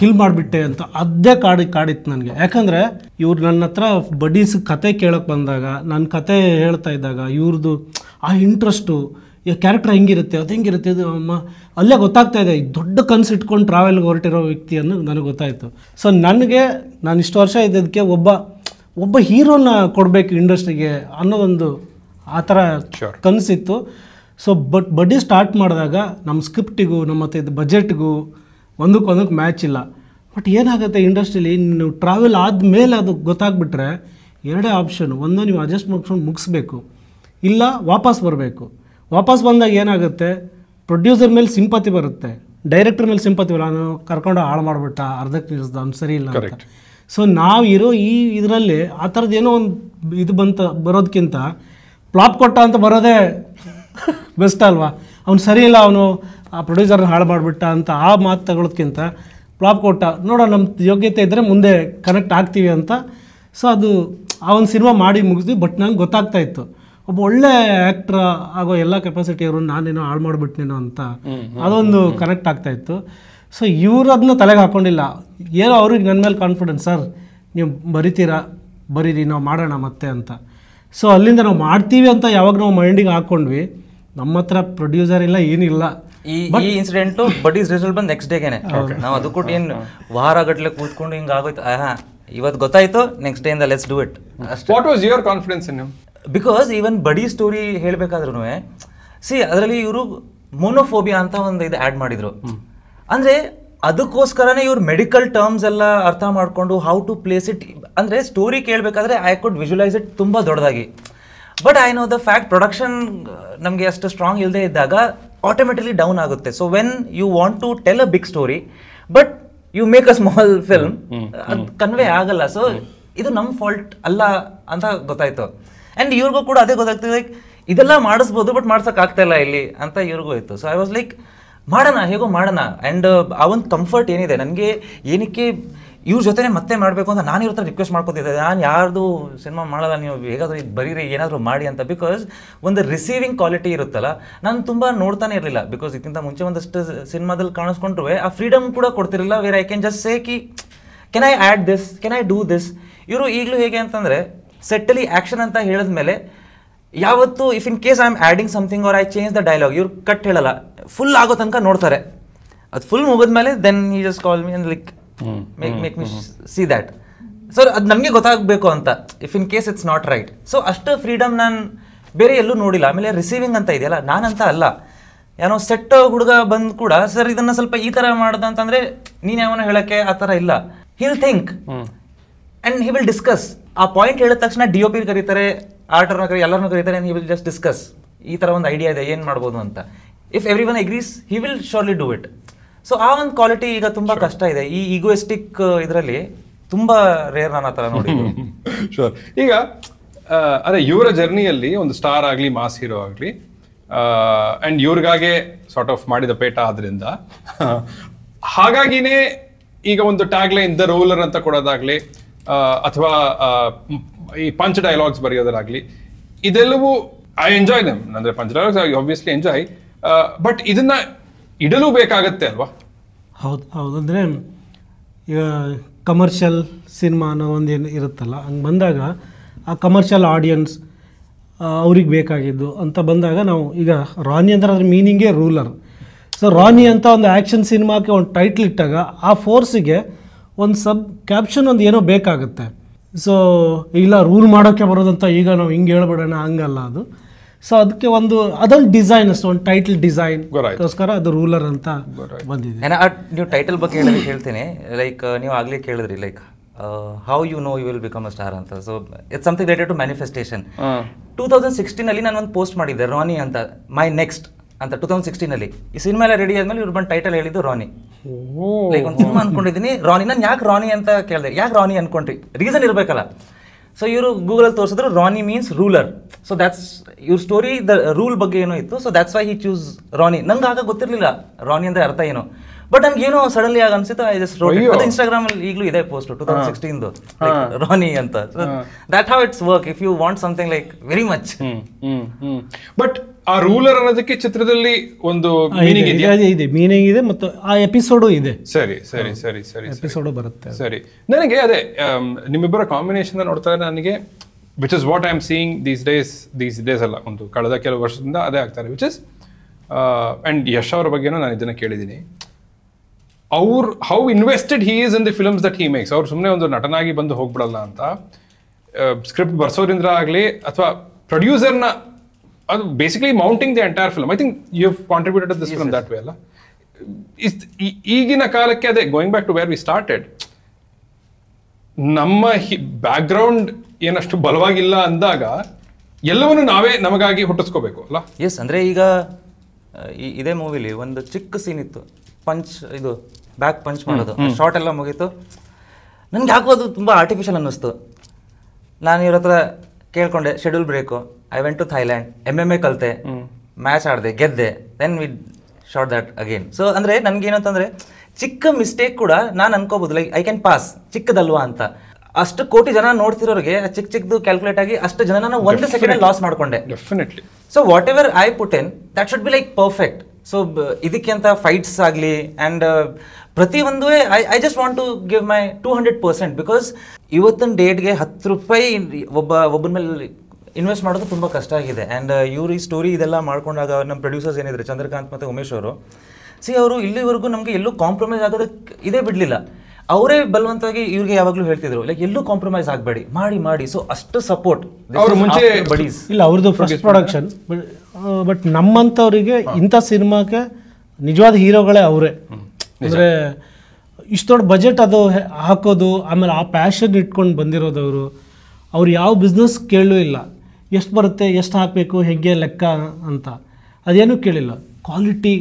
ಕಿಲ್ ಮಾಡಿಬಿಟ್ಟೆ ಅಂತ ಅದೇ ಕಾಡಿ ಕಾಡಿತ್ತು ನನಗೆ ಯಾಕಂದರೆ ಇವ್ರು ನನ್ನ ಹತ್ರ ಬಡೀಸ್ ಕತೆ ಕೇಳೋಕ್ಕೆ ಬಂದಾಗ ನನ್ನ ಕತೆ ಹೇಳ್ತಾ ಇದ್ದಾಗ ಇವ್ರದ್ದು ಆ ಇಂಟ್ರೆಸ್ಟು ಈ ಕ್ಯಾರೆಕ್ಟರ್ ಹೆಂಗಿರುತ್ತೆ ಅದು ಹೆಂಗಿರುತ್ತೆ ಇದು ಅಮ್ಮ ಅಲ್ಲೇ ಗೊತ್ತಾಗ್ತಾ ಇದೆ ದೊಡ್ಡ ಕನಸು ಇಟ್ಕೊಂಡು ಟ್ರಾವೆಲ್ಗೆ ಹೊರಟಿರೋ ವ್ಯಕ್ತಿ ಅನ್ನೋದು ನನಗೆ ಗೊತ್ತಾಯಿತು ಸೊ ನನಗೆ ನಾನು ಇಷ್ಟು ವರ್ಷ ಇದ್ದದಕ್ಕೆ ಒಬ್ಬ ಒಬ್ಬ ಹೀರೋನ ಕೊಡಬೇಕು ಇಂಡಸ್ಟ್ರಿಗೆ ಅನ್ನೋದೊಂದು ಆ ಥರ ಕನಸಿತ್ತು ಸೊ ಬಟ್ ಬಡ್ಡಿ ಸ್ಟಾರ್ಟ್ ಮಾಡಿದಾಗ ನಮ್ಮ ಸ್ಕ್ರಿಪ್ಟಿಗೂ ನಮ್ಮ ಮತ್ತು ಇದು ಬಜೆಟ್ಗೂ ಮ್ಯಾಚ್ ಇಲ್ಲ ಬಟ್ ಏನಾಗುತ್ತೆ ಇಂಡಸ್ಟ್ರೀಲಿ ನೀವು ಟ್ರಾವೆಲ್ ಆದಮೇಲೆ ಅದು ಗೊತ್ತಾಗ್ಬಿಟ್ರೆ ಎರಡೇ ಆಪ್ಷನ್ ಒಂದು ನೀವು ಅಡ್ಜಸ್ಟ್ ಮಾಡ್ಕೊಂಡು ಮುಗಿಸ್ಬೇಕು ಇಲ್ಲ ವಾಪಸ್ ಬರಬೇಕು ವಾಪಸ್ ಬಂದಾಗ ಏನಾಗುತ್ತೆ ಪ್ರೊಡ್ಯೂಸರ್ ಮೇಲೆ ಸಿಂಪತಿ ಬರುತ್ತೆ ಡೈರೆಕ್ಟರ್ ಮೇಲೆ ಸಿಂಪತಿ ಬರಲ್ಲ ನಾನು ಕರ್ಕೊಂಡು ಹಾಳು ಮಾಡಿಬಿಟ್ಟ ಅರ್ಧಕ್ಕೆ ನಿಲ್ಲಿಸ್ದ ಅವ್ನು ಸರಿ ಇಲ್ಲ ಅಂತ ಸೊ ನಾವಿರೋ ಈ ಇದರಲ್ಲಿ ಆ ಥರದ್ದು ಏನೋ ಒಂದು ಇದು ಬಂತ ಬರೋದಕ್ಕಿಂತ ಪ್ಲಾಪ್ ಕೊಟ್ಟ ಅಂತ ಬರೋದೇ ಬೆಸ್ಟ್ ಅಲ್ವಾ ಅವ್ನು ಸರಿ ಇಲ್ಲ ಅವನು ಆ ಪ್ರೊಡ್ಯೂಸರ್ನ ಹಾಳು ಮಾಡಿಬಿಟ್ಟ ಅಂತ ಆ ಮಾತು ತಗೊಳ್ಳೋದ್ಕಿಂತ ಫ್ಲಾಪ್ ಕೊಟ್ಟ ನೋಡೋ ನಮ್ಮ ಯೋಗ್ಯತೆ ಇದ್ದರೆ ಮುಂದೆ ಕನೆಕ್ಟ್ ಆಗ್ತೀವಿ ಅಂತ ಸೊ ಅದು ಆ ಒಂದು ಸಿನಿಮಾ ಮಾಡಿ ಮುಗಿದ್ವಿ ಬಟ್ ನಂಗೆ ಗೊತ್ತಾಗ್ತಾ ಇತ್ತು ಒಬ್ಬ ಒಳ್ಳೆ ಆ್ಯಕ್ಟ್ರ ಆಗೋ ಎಲ್ಲ ಕೆಪಾಸಿಟಿ ಅವರು ನಾನೇನೋ ಹಾಳು ಮಾಡಿಬಿಟ್ಟಿನೇನೋ ಅಂತ ಅದೊಂದು ಕನೆಕ್ಟ್ ಆಗ್ತಾ ಇತ್ತು ಸೊ ಇವರು ಅದನ್ನ ತಲೆಗೆ ಹಾಕ್ಕೊಂಡಿಲ್ಲ ಏನೋ ಅವ್ರಿಗೆ ನನ್ನ ಮೇಲೆ ಕಾನ್ಫಿಡೆನ್ಸ್ ಸರ್ ನೀವು ಬರಿತೀರಾ ಬರೀರಿ ನಾವು ಮಾಡೋಣ ಮತ್ತೆ ಅಂತ ಸೊ ಅಲ್ಲಿಂದ ನಾವು ಮಾಡ್ತೀವಿ ಅಂತ ಯಾವಾಗ ನಾವು ಮೈಂಡಿಗೆ ಹಾಕ್ಕೊಂಡ್ವಿ ನಮ್ಮ ಹತ್ರ ಪ್ರೊಡ್ಯೂಸರ್ ಇಲ್ಲ ಏನಿಲ್ಲ ಈ ಈ ಇನ್ಸಿಡೆಂಟ್ ಬಡೀಸ್ ರಿಸಲ್ಟ್ ಬಂದ್ ನೆಕ್ಸ್ಟ್ ಡೇಗೆ ನಾವು ಅದು ಕೊಟ್ಟು ಏನು ವಾರ ಗಟ್ಲೆ ಕೂತ್ಕೊಂಡು ಹಿಂಗೆ ಆಗೋಯ್ತು ಹಾ ಇವತ್ತು ಗೊತ್ತಾಯ್ತು ನೆಕ್ಸ್ಟ್ ಡೇ ಇಂದ let's do it what was your confidence in because even buddy story ಹೇಳಬೇಕಾದ್ರೂ ಸಿ ಅದರಲ್ಲಿ ಇವರು ಮೊನೋಫೋಬಿಯಾ ಅಂತ ಒಂದು ಇದು ಆ್ಯಡ್ ಮಾಡಿದರು ಅಂದರೆ ಅದಕ್ಕೋಸ್ಕರನೇ ಇವ್ರು ಮೆಡಿಕಲ್ ಟರ್ಮ್ಸ್ ಎಲ್ಲ ಅರ್ಥ ಮಾಡಿಕೊಂಡು ಹೌ ಟು ಪ್ಲೇಸ್ ಇಟ್ ಅಂದರೆ ಸ್ಟೋರಿ ಕೇಳಬೇಕಾದ್ರೆ ಐ ಕುಡ್ ವಿಜುವಲೈಸ್ ಇಟ್ ತುಂಬ ದೊಡ್ಡದಾಗಿ but I know the fact production ನಮಗೆ ಅಷ್ಟು ಸ್ಟ್ರಾಂಗ್ ಇಲ್ಲದೆ ಇದ್ದಾಗ ಆಟೋಮೆಟಿಕ್ಲಿ ಡೌನ್ ಆಗುತ್ತೆ so when you want to tell a big story but you make a small film ಅದು ಕನ್ವೆ ಆಗಲ್ಲ ಸೊ ಇದು ನಮ್ಮ ಫಾಲ್ಟ್ ಅಲ್ಲ ಅಂತ ಗೊತ್ತಾಯ್ತು ಆ್ಯಂಡ್ ಇವ್ರಿಗೂ ಕೂಡ ಅದೇ ಗೊತ್ತಾಗ್ತದೆ ಲೈಕ್ ಇದೆಲ್ಲ ಮಾಡಿಸ್ಬೋದು ಬಟ್ ಮಾಡ್ಸೋಕ್ಕಾಗ್ತಾ ಇಲ್ಲ ಇಲ್ಲಿ ಅಂತ ಇವ್ರಿಗೂ ಇತ್ತು ಸೊ ಐ ವಾಸ್ ಲೈಕ್ ಮಾಡೋಣ ಹೇಗೋ ಮಾಡೋಣ ಆ್ಯಂಡ್ uh, ಆ ಒಂದು ಕಂಫರ್ಟ್ ಏನಿದೆ ನನಗೆ ಏನಕ್ಕೆ ಇವ್ರ ಜೊತೆನೆ ಮತ್ತೆ ಮಾಡಬೇಕು ಅಂತ ನಾನು ಇವ್ರ ರಿಕ್ವೆಸ್ಟ್ ಮಾಡ್ಕೊತಿದ್ದೆ ನಾನು ಯಾರ್ದು ಸಿನಿಮಾ ಮಾಡಲ್ಲ ನೀವು ಹೇಗಾದರೂ ಇದು ಬರೀರಿ ಏನಾದರೂ ಮಾಡಿ ಅಂತ ಬಿಕಾಸ್ ಒಂದು ರಿಸೀವಿಂಗ್ ಕ್ವಾಲಿಟಿ ಇರುತ್ತಲ್ಲ ನಾನು ತುಂಬ ನೋಡ್ತಾನೆ ಇರಲಿಲ್ಲ ಬಿಕಾಸ್ ಇದಕ್ಕಿಂತ ಮುಂಚೆ ಒಂದಷ್ಟು ಸಿನಿಮಾದಲ್ಲಿ ಕಾಣಿಸ್ಕೊಂಡ್ರು ಆ ಫ್ರೀಡಮ್ ಕೂಡ ಕೊಡ್ತಿರಲಿಲ್ಲ where I can just say ಕಿ can I add this can I do this ಇವರು ಈಗಲೂ ಹೇಗೆ ಅಂತಂದರೆ ಸೆಟ್ಟಲಿ ಆ್ಯಕ್ಷನ್ ಅಂತ ಹೇಳಿದ ಮೇಲೆ ಯಾವತ್ತು if in case I am adding something or I change the dialogue ಇವ್ರು ಕಟ್ ಹೇಳಲ್ಲ ಫುಲ್ ಆಗೋ ತನಕ ನೋಡ್ತಾರೆ ಅದು ಫುಲ್ ಮುಗಿದ್ಮೇಲೆ ದೆನ್ ಈ just call me and like make make me see that sir ಅದು ನಮಗೆ ಗೊತ್ತಾಗಬೇಕು ಅಂತ if in case it's not right so ಅಷ್ಟು ಫ್ರೀಡಮ್ ನಾನು ಬೇರೆ ಎಲ್ಲೂ ನೋಡಿಲ್ಲ ಆಮೇಲೆ ರಿಸೀವಿಂಗ್ ಅಂತ ಇದೆಯಲ್ಲ ನಾನಂತ ಅಲ್ಲ ಏನೋ ಸೆಟ್ ಹುಡುಗ ಬಂದ್ ಕೂಡ ಸರ್ ಇದನ್ನ ಸ್ವಲ್ಪ ಈ ಥರ ಮಾಡ್ದ ಅಂತಂದ್ರೆ ನೀನ್ ಯಾವನ ಹೇಳಕ್ಕೆ ಆ ಥರ ಇಲ್ಲ he'll think and he will discuss ಆ ಪಾಯಿಂಟ್ ಹೇಳಿದ ತಕ್ಷಣ ಡಿ ಒ ಪಿ ಕರೀತಾರೆ ಆರ್ಟರ್ನ ಕರೀ ಎಲ್ಲರನ್ನೂ ಕರೀತಾರೆ ಹಿ ವಿಲ್ ಜಸ್ಟ್ ಡಿಸ್ಕಸ್ ಈ ಥರ ಒಂದು ಐಡಿಯಾ ಇದೆ ಏನ್ ಮಾಡ್ಬೋದು ಅಂತ if everyone agrees he will surely do it so ಆ ಒಂದು ಕ್ವಾಲಿಟಿ ಈಗ ತುಂಬಾ ಕಷ್ಟ ಇದೆ ಈ ಈಗೋಯಿಸ್ಟಿಕ್ ಇದರಲ್ಲಿ ತುಂಬಾ ರೇರ್ ನನ್ನ ಥರ ನೋಡಿ ಶೋರ್ ಈಗ ಅದೇ ಇವರ ಜರ್ನಿಯಲ್ಲಿ ಒಂದು ಸ್ಟಾರ್ ಆಗಲಿ ಮಾಸ್ ಹೀರೋ ಆಗಲಿ ಅಂಡ್ ಇವ್ರಿಗಾಗೆ ಸಾರ್ಟ್ ಆಫ್ ಮಾಡಿದ ಪೇಟ ಆದ್ರಿಂದ ಹಾಗಾಗಿನೇ ಈಗ ಒಂದು ಲೈನ್ ದ ರೋಲರ್ ಅಂತ ಕೊಡೋದಾಗ್ಲಿ ಅಥವಾ ಈ ಪಂಚ್ ಡೈಲಾಗ್ಸ್ ಬರೆಯೋದಾಗ್ಲಿ ಇದೆಲ್ಲವೂ ಐ ಎಂಜಾಯ್ ದಮ್ ಅಂದ್ರೆ punch dialogues I obviously enjoy but ಇದನ್ನ ಇಡಲು ಬೇಕಾಗತ್ತೆ ಅಲ್ವಾ ಹೌದು ಹೌದು ಅಂದರೆ ಈಗ ಕಮರ್ಷಿಯಲ್ ಸಿನಿಮಾ ಅನ್ನೋ ಏನು ಇರುತ್ತಲ್ಲ ಹಂಗೆ ಬಂದಾಗ ಆ ಕಮರ್ಷಿಯಲ್ ಆಡಿಯನ್ಸ್ ಅವ್ರಿಗೆ ಬೇಕಾಗಿದ್ದು ಅಂತ ಬಂದಾಗ ನಾವು ಈಗ ರಾನಿ ಅಂದ್ರೆ ಅದ್ರ ಮೀನಿಂಗೇ ರೂಲರ್ ಸೊ ರಾನಿ ಅಂತ ಒಂದು ಆ್ಯಕ್ಷನ್ ಸಿನಿಮಾಕ್ಕೆ ಒಂದು ಟೈಟ್ಲ್ ಇಟ್ಟಾಗ ಆ ಫೋರ್ಸಿಗೆ ಒಂದು ಸಬ್ ಕ್ಯಾಪ್ಷನ್ ಒಂದು ಏನೋ ಬೇಕಾಗುತ್ತೆ ಸೊ ಇಲ್ಲ ರೂಲ್ ಮಾಡೋಕ್ಕೆ ಬರೋದಂತ ಈಗ ನಾವು ಹಿಂಗೆ ಹೇಳ್ಬಿಡೋಣ ಹಂಗಲ್ಲ ಅದು ಸೊ ಅದಕ್ಕೆ ಒಂದು ಅದೊಂದು ಡಿಸೈನ್ ಒಂದು ಟೈಟಲ್ ಡಿಸೈನ್ ಅದಕ್ಕೋಸ್ಕರ ಅದು ರೂಲರ್ ಅಂತ ಬಂದಿದೆ uh, ನೀವು ಟೈಟಲ್ ಬಗ್ಗೆ ಹೇಳೋದಕ್ಕೆ ಹೇಳ್ತೀನಿ ಲೈಕ್ uh, ನೀವು ಆಗಲೇ ಕೇಳಿದ್ರಿ like how you know you will become a star ಅಂತ so it's something related to manifestation two thousand ಸಿಕ್ಸ್ಟೀನಲ್ಲಿ ನಾನು ಒಂದು ಪೋಸ್ಟ್ ಮಾಡಿದ್ದೆ ರಾನಿ ಅಂತ ಮೈ ನೆಕ್ಸ್ಟ್ ಅಂತ ಟೂ ತೌಸಂಡ್ ಸಿಕ್ಸ್ಟೀನಲ್ಲಿ ಈ ಸಿನಿಮಾ ಎಲ್ಲ ರೆಡಿ ಆದ್ಮೇಲೆ ಇವ್ರು ಬಂದು ಟೈಟಲ್ ಹೇಳಿದ್ದು ರಾನಿ ಲೈಕ್ ಒಂದು ಸಿನಿಮಾ ಅನ್ಕೊಂಡಿದ್ದೀನಿ ರಾನಿ ನಾನು ಯಾಕೆ ರಾನಿ ಅಂತ ಕೇಳಿದೆ ಯಾಕೆ ರಾನಿ ಅನ್ಕೊಂಡ್ರಿ ರೀಸನ್ ಇರಬೇಕಲ್ಲ ಸೊ ಇವರು ಗೂಗಲಲ್ಲಿ ತೋರಿಸಿದ್ರು Rani means ruler so that's ಇವ್ರ ಸ್ಟೋರಿ ದ ರೂಲ್ ಬಗ್ಗೆ ಏನೋ ಇತ್ತು so that's why he choose Rani ನಂಗೆ ಆಗ ಗೊತ್ತಿರಲಿಲ್ಲ ರಾನಿ ಅಂದ್ರೆ ಅರ್ಥ ಏನು ಬಟ್ ನನಗೇನೋ ಸಡನ್ಲಿ ಆಗ ಅನ್ಸುತ್ತೆ ಐ ಜಸ್ಟ್ ಈಗಲೂ ಇದೆ ಪೋಸ್ಟ್ ಟು ತೌಸಂಡ್ ಸಿಕ್ಸ್ಟೀನ್ದು ರಾನಿ ಅಂತ that how it's work if you want something like very much but ಆ ರೂಲರ್ ಅನ್ನೋದಕ್ಕೆ ಚಿತ್ರದಲ್ಲಿ ಒಂದು ಮೀನಿಂಗ್ ಇದೆ ಇದೆ ಮೀನಿಂಗ್ ಇದೆ ಮತ್ತು ಆ ಎಪಿಸೋಡು ಇದೆ ಸರಿ ಸರಿ ಸರಿ ಸರಿ ಎಪಿಸೋಡು ಬರುತ್ತೆ ಸರಿ ನನಗೆ ಅದೇ ನಿಮ್ಮಿಬ್ಬರ ಕಾಂಬಿನೇಷನ್ ನೋಡ್ತಾ ನನಗೆ which is what I am seeing these days these days ಅಲ್ಲ ಒಂದು ಕಳೆದ ಕೆಲವು ವರ್ಷದಿಂದ ಅದೇ ಆಗ್ತಾರೆ ವಿಚ್ ಇಸ್ ಅಂಡ್ ಯಶ್ ಅವರ ಬಗ್ಗೆನೂ ನಾನು ಇದನ್ನು ಕೇಳಿದ್ದೀನಿ ಅವ್ರು how invested he is in the films that he makes ಅವ್ರು ಸುಮ್ಮನೆ ಒಂದು ನಟನಾಗಿ ಬಂದು ಹೋಗ್ಬಿಡಲ್ಲ ಅಂತ ಸ್ಕ್ರಿಪ್ಟ್ ಬರ್ಸೋದ್ರಿಂದ ಆಗಲಿ ಅಥವಾ ಪ್ರೊಡ್ಯೂಸರ್ನ ಅದು basically mounting the entire film I think you have contributed this film that way ಅಲ್ಲ ಈಗಿನ ಕಾಲಕ್ಕೆ ಅದೇ going back to where we started ನಮ್ಮ ಬ್ಯಾಕ್ಗ್ರೌಂಡ್ ಏನಷ್ಟು ಬಲವಾಗಿಲ್ಲ ಅಂದಾಗ ಎಲ್ಲವನ್ನು ನಾವೇ ನಮಗಾಗಿ ಹುಟ್ಟಿಸ್ಕೋಬೇಕು ಅಲ್ಲ ಎಸ್ ಅಂದ್ರೆ ಈಗ ಇದೇ ಮೂವಿಲಿ ಒಂದು ಚಿಕ್ಕ ಸೀನ್ ಇತ್ತು ಪಂಚ್ ಇದು ಬ್ಯಾಕ್ ಪಂಚ್ ಮಾಡೋದು ಶಾರ್ಟ್ ಎಲ್ಲ ಮುಗೀತು ನನಗೆ ಅದು ತುಂಬಾ ಆರ್ಟಿಫಿಷಿಯಲ್ ಅನ್ನಿಸ್ತು ನಾನು ಇವ್ರ ಹತ್ರ ಕೇಳ್ಕೊಂಡೆ schedule break I went to Thailand M M A ಕಲಿತೆ ಮ್ಯಾಚ್ ಆಡಿದೆ ಗೆದ್ದೆ then we shot that again so ಅಂದರೆ ನನಗೇನಂತಂದರೆ ಚಿಕ್ಕ ಮಿಸ್ಟೇಕ್ ಕೂಡ ನಾನು ಅನ್ಕೋಬೋದು ಲೈಕ್ ಐ ಕ್ಯಾನ್ ಪಾಸ್ ಚಿಕ್ಕದಲ್ವಾ ಅಂತ ಅಷ್ಟು ಕೋಟಿ ಜನ ನೋಡ್ತಿರೋರಿಗೆ ಚಿಕ್ಕ ಚಿಕ್ಕದು ಕ್ಯಾಲ್ಕುಲೇಟ್ ಆಗಿ ಅಷ್ಟು ಜನ ನಾನು uh, ಒಂದು ಸೆಕೆಂಡ್ ಲಾಸ್ ಮಾಡಿಕೊಂಡೆ definitely so whatever I put in that should be like perfect so ಇದಕ್ಕೆ ಅಂತ ಫೈಟ್ಸ್ ಆಗಲಿ ಆ್ಯಂಡ್ ಪ್ರತಿಯೊಂದು I I just want to give my two hundred percent because ಇವತ್ತಿನ ಡೇಟ್ಗೆ ಹತ್ತು ರೂಪಾಯಿ ಒಬ್ಬ ಒಬ್ಬನ ಮೇಲೆ ಇನ್ವೆಸ್ಟ್ ಮಾಡೋದು ತುಂಬ ಕಷ್ಟ ಆಗಿದೆ ಆ್ಯಂಡ್ uh, ಇವರು ಈ ಸ್ಟೋರಿ ಇದೆಲ್ಲ ಮಾಡ್ಕೊಂಡಾಗ ನಮ್ಮ ಪ್ರೊಡ್ಯೂಸರ್ಸ್ ಏನಿದ್ರು ಚಂದ್ರಕಾಂತ್ ಮತ್ತು ಉಮೇಶ್ ಅವರು ಸಿ ಅವರು ಇಲ್ಲಿವರೆಗೂ ನಮಗೆ ಎಲ್ಲೂ ಕಾಂಪ್ರಮೈಸ್ ಆಗೋದಕ್ಕೆ ಇದೇ ಬಿಡಲಿಲ್ಲ ಅವರೇ ಬಲವಂತವಾಗಿ ಇವ್ರಿಗೆ ಯಾವಾಗಲೂ ಹೇಳ್ತಿದ್ರು ಲೈಕ್ ಎಲ್ಲೂ ಕಾಂಪ್ರಮೈಸ್ ಆಗಬೇಡಿ ಮಾಡಿ ಮಾಡಿ ಸೊ ಅಷ್ಟು ಸಪೋರ್ಟ್ ಮುಂಚೆ ಬಡೀಸ್ ಇಲ್ಲ ಅವ್ರದ್ದು ಫಸ್ಟ್ ಪ್ರೊಡಕ್ಷನ್ ಬಟ್ ನಮ್ಮಂಥವ್ರಿಗೆ ಇಂಥ ಸಿನಿಮಾಕ್ಕೆ ನಿಜವಾದ ಹೀರೋಗಳೇ ಅವರೇ ಅಂದರೆ ಇಷ್ಟು ದೊಡ್ಡ ಬಜೆಟ್ ಅದು ಹಾಕೋದು ಆಮೇಲೆ ಆ ಪ್ಯಾಷನ್ ಇಟ್ಕೊಂಡು ಬಂದಿರೋದವರು ಅವ್ರು ಯಾವ ಬಿಸ್ನೆಸ್ ಕೇಳಲೂ ಇಲ್ಲ ಎಷ್ಟು ಬರುತ್ತೆ ಎಷ್ಟು ಹಾಕಬೇಕು ಹೇಗೆ ಲೆಕ್ಕ ಅಂತ ಅದೇನೂ ಕೇಳಿಲ್ಲ ಕ್ವಾಲಿಟಿ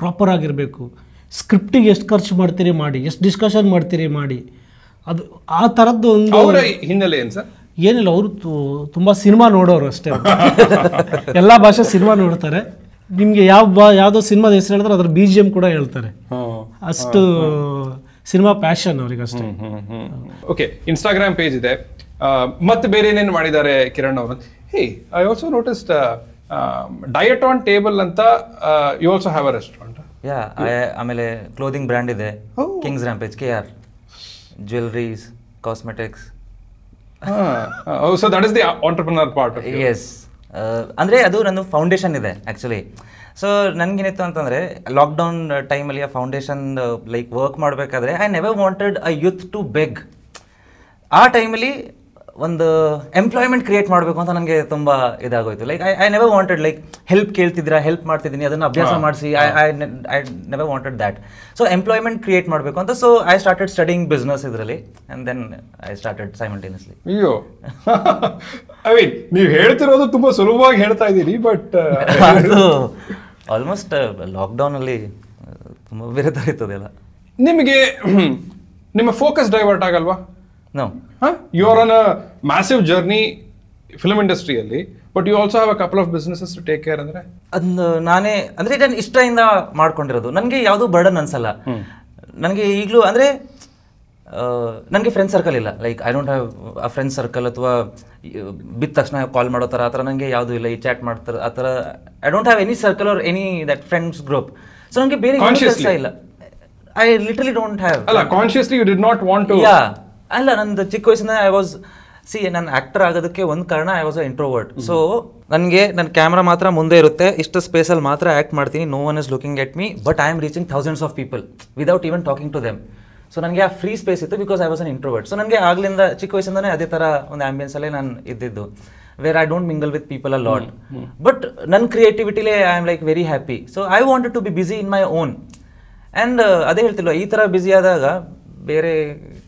ಪ್ರಾಪರ್ ಆಗಿರಬೇಕು ಸ್ಕ್ರಿಪ್ಟಿಗೆ ಎಷ್ಟು ಖರ್ಚು ಮಾಡ್ತೀರಿ ಮಾಡಿ ಎಷ್ಟು ಡಿಸ್ಕಷನ್ ಮಾಡ್ತೀರಿ ಮಾಡಿ ಅದು ಆ ಥರದ್ದು ಒಂದು ಹಿನ್ನೆಲೆ ಏನು ಸರ್ ಏನಿಲ್ಲ ಅವರು ತುಂಬ ಸಿನಿಮಾ ನೋಡೋರು ಅಷ್ಟೇ ಎಲ್ಲ ಭಾಷೆ ಸಿನಿಮಾ ನೋಡ್ತಾರೆ ನಿಮಗೆ ಯಾವ ಬಾ ಯಾವುದೋ ಸಿನಿಮಾದ ಹೆಸರು ಹೇಳಿದ್ರೆ ಅದ್ರ ಬಿ ಜಿ ಎಮ್ ಕೂಡ ಹೇಳ್ತಾರೆ ಅಷ್ಟು ಸಿನಿಮಾ ಪ್ಯಾಷನ್ ಅವ್ರಿಗೆ ಅಷ್ಟೇ ಓಕೆ ಇನ್ಸ್ಟಾಗ್ರಾಮ್ ಪೇಜ್ ಇದೆ ಮತ್ತೆ ಬೇರೆ ಏನೇನು ಮಾಡಿದ್ದಾರೆ ಕಿರಣ್ ಅವರು hey I also noticed Diet on Table ಅಂತ you also have a restaurant yeah ಆಮೇಲೆ ಕ್ಲೋದಿಂಗ್ ಬ್ರ್ಯಾಂಡ್ ಇದೆ Kings Rampage K R jewelleries cosmetics so that is the entrepreneur part yes ಅಂದರೆ ಅದು ನನ್ನ ಫೌಂಡೇಶನ್ ಇದೆ ಆ್ಯಕ್ಚುಲಿ ಸೊ ನನಗೇನಿತ್ತು ಅಂತಂದರೆ lockdown ಟೈಮಲ್ಲಿ ಆ ಫೌಂಡೇಶನ್ ಲೈಕ್ ವರ್ಕ್ ಮಾಡಬೇಕಾದ್ರೆ I never wanted a youth to beg ಆ ಟೈಮಲ್ಲಿ ಒಂದು ಎಂಪ್ಲಾಯ್ಮೆಂಟ್ ಕ್ರಿಯೇಟ್ ಮಾಡಬೇಕು ಅಂತ ನನಗೆ ತುಂಬ ಇದಾಗೋಯ್ತು like I I never wanted like help ಕೇಳ್ತಿದ್ದೀರಾ ಹೆಲ್ಪ್ ಮಾಡ್ತಿದ್ದೀನಿ ಅದನ್ನು ಅಭ್ಯಾಸ ಮಾಡಿಸಿ I I I never wanted that so employment create ಮಾಡಬೇಕು ಅಂತ so I started studying business ಇದರಲ್ಲಿ and then I started simultaneously ಅಯ್ಯೋ ಐ ಮೀನ್ ನೀವು ಹೇಳ್ತಿರೋದು ತುಂಬ ಸುಲಭವಾಗಿ ಹೇಳ್ತಾ ಇದ್ದೀರಿ ಬಟ್ ಅದು ಆಲ್ಮೋಸ್ಟ್ ಲಾಕ್ಡೌನಲ್ಲಿ ತುಂಬ ವಿರುದ್ಧ ನಿಮಗೆ ನಿಮ್ಮ ಫೋಕಸ್ ಡೈವರ್ಟ್ ಆಗಲ್ವಾ you are on a massive journey film ಇಂಡಸ್ಟ್ರಿಯಲ್ಲಿ but you also have a couple of businesses to take care ಅಂದ್ರೆ ಅದು ನಾನೇ ಅಂದ್ರೆ ಅಂದರೆ ನಾನು ಇಷ್ಟದಿಂದ ಮಾಡ್ಕೊಂಡಿರೋದು ನನಗೆ ಯಾವುದು ಬರ್ಡನ್ ಅನ್ಸಲ್ಲ ನನಗೆ ಈಗಲೂ ಅಂದ್ರೆ ನನಗೆ ಫ್ರೆಂಡ್ ಸರ್ಕಲ್ ಇಲ್ಲ like I don't have a friend circle ಅಥವಾ ಬಿದ್ದ ತಕ್ಷಣ ಕಾಲ್ ಮಾಡೋ ಥರ ಆ ಥರ ನನಗೆ ಯಾವುದು ಇಲ್ಲ ಈ ಚಾಟ್ ಮಾಡ್ತಾರೆ ಆ ಥರ I don't have any circle or any that friends group so ನನಗೆ ಬೇರೆ ಇಲ್ಲ ಐ ಲಿಟಲಿ ಡೋಂಟ್ ಹ್ಯಾವ್ ಅಲ್ಲ consciously you did not want to ಅಲ್ಲ ನಂದು ಚಿಕ್ಕ ವಯಸ್ಸಿನ ಐ ವಾಸ್ ಸಿ ನಾನು ಆ್ಯಕ್ಟರ್ ಆಗೋದಕ್ಕೆ ಒಂದು ಕಾರಣ I was a introvert so ನನಗೆ ನನ್ನ ಕ್ಯಾಮ್ರಾ ಮಾತ್ರ ಮುಂದೆ ಇರುತ್ತೆ ಇಷ್ಟು ಸ್ಪೇಸಲ್ಲಿ ಮಾತ್ರ ಆ್ಯಕ್ಟ್ ಮಾಡ್ತೀನಿ no one is looking at me but I am reaching thousands of people without even talking to them so ನನಗೆ ಆ ಫ್ರೀ ಸ್ಪೇಸ್ ಇತ್ತು because I was an introvert so ನನಗೆ ಆಗಲಿಂದ ಚಿಕ್ಕ ವಯಸ್ಸಿಂದನೇ ಅದೇ ಥರ ಒಂದು ಆ್ಯಂಬಿಯನ್ಸಲ್ಲೇ ನಾನು ಇದ್ದಿದ್ದು where I don't mingle with people a lot but ನನ್ನ ಕ್ರಿಯೇಟಿವಿಟಿಲೇ I am like very happy so I wanted to be busy in my own and ಅದೇ ಹೇಳ್ತಿಲ್ವ ಈ ಥರ ಬ್ಯುಸಿ ಆದಾಗ ಬೇರೆ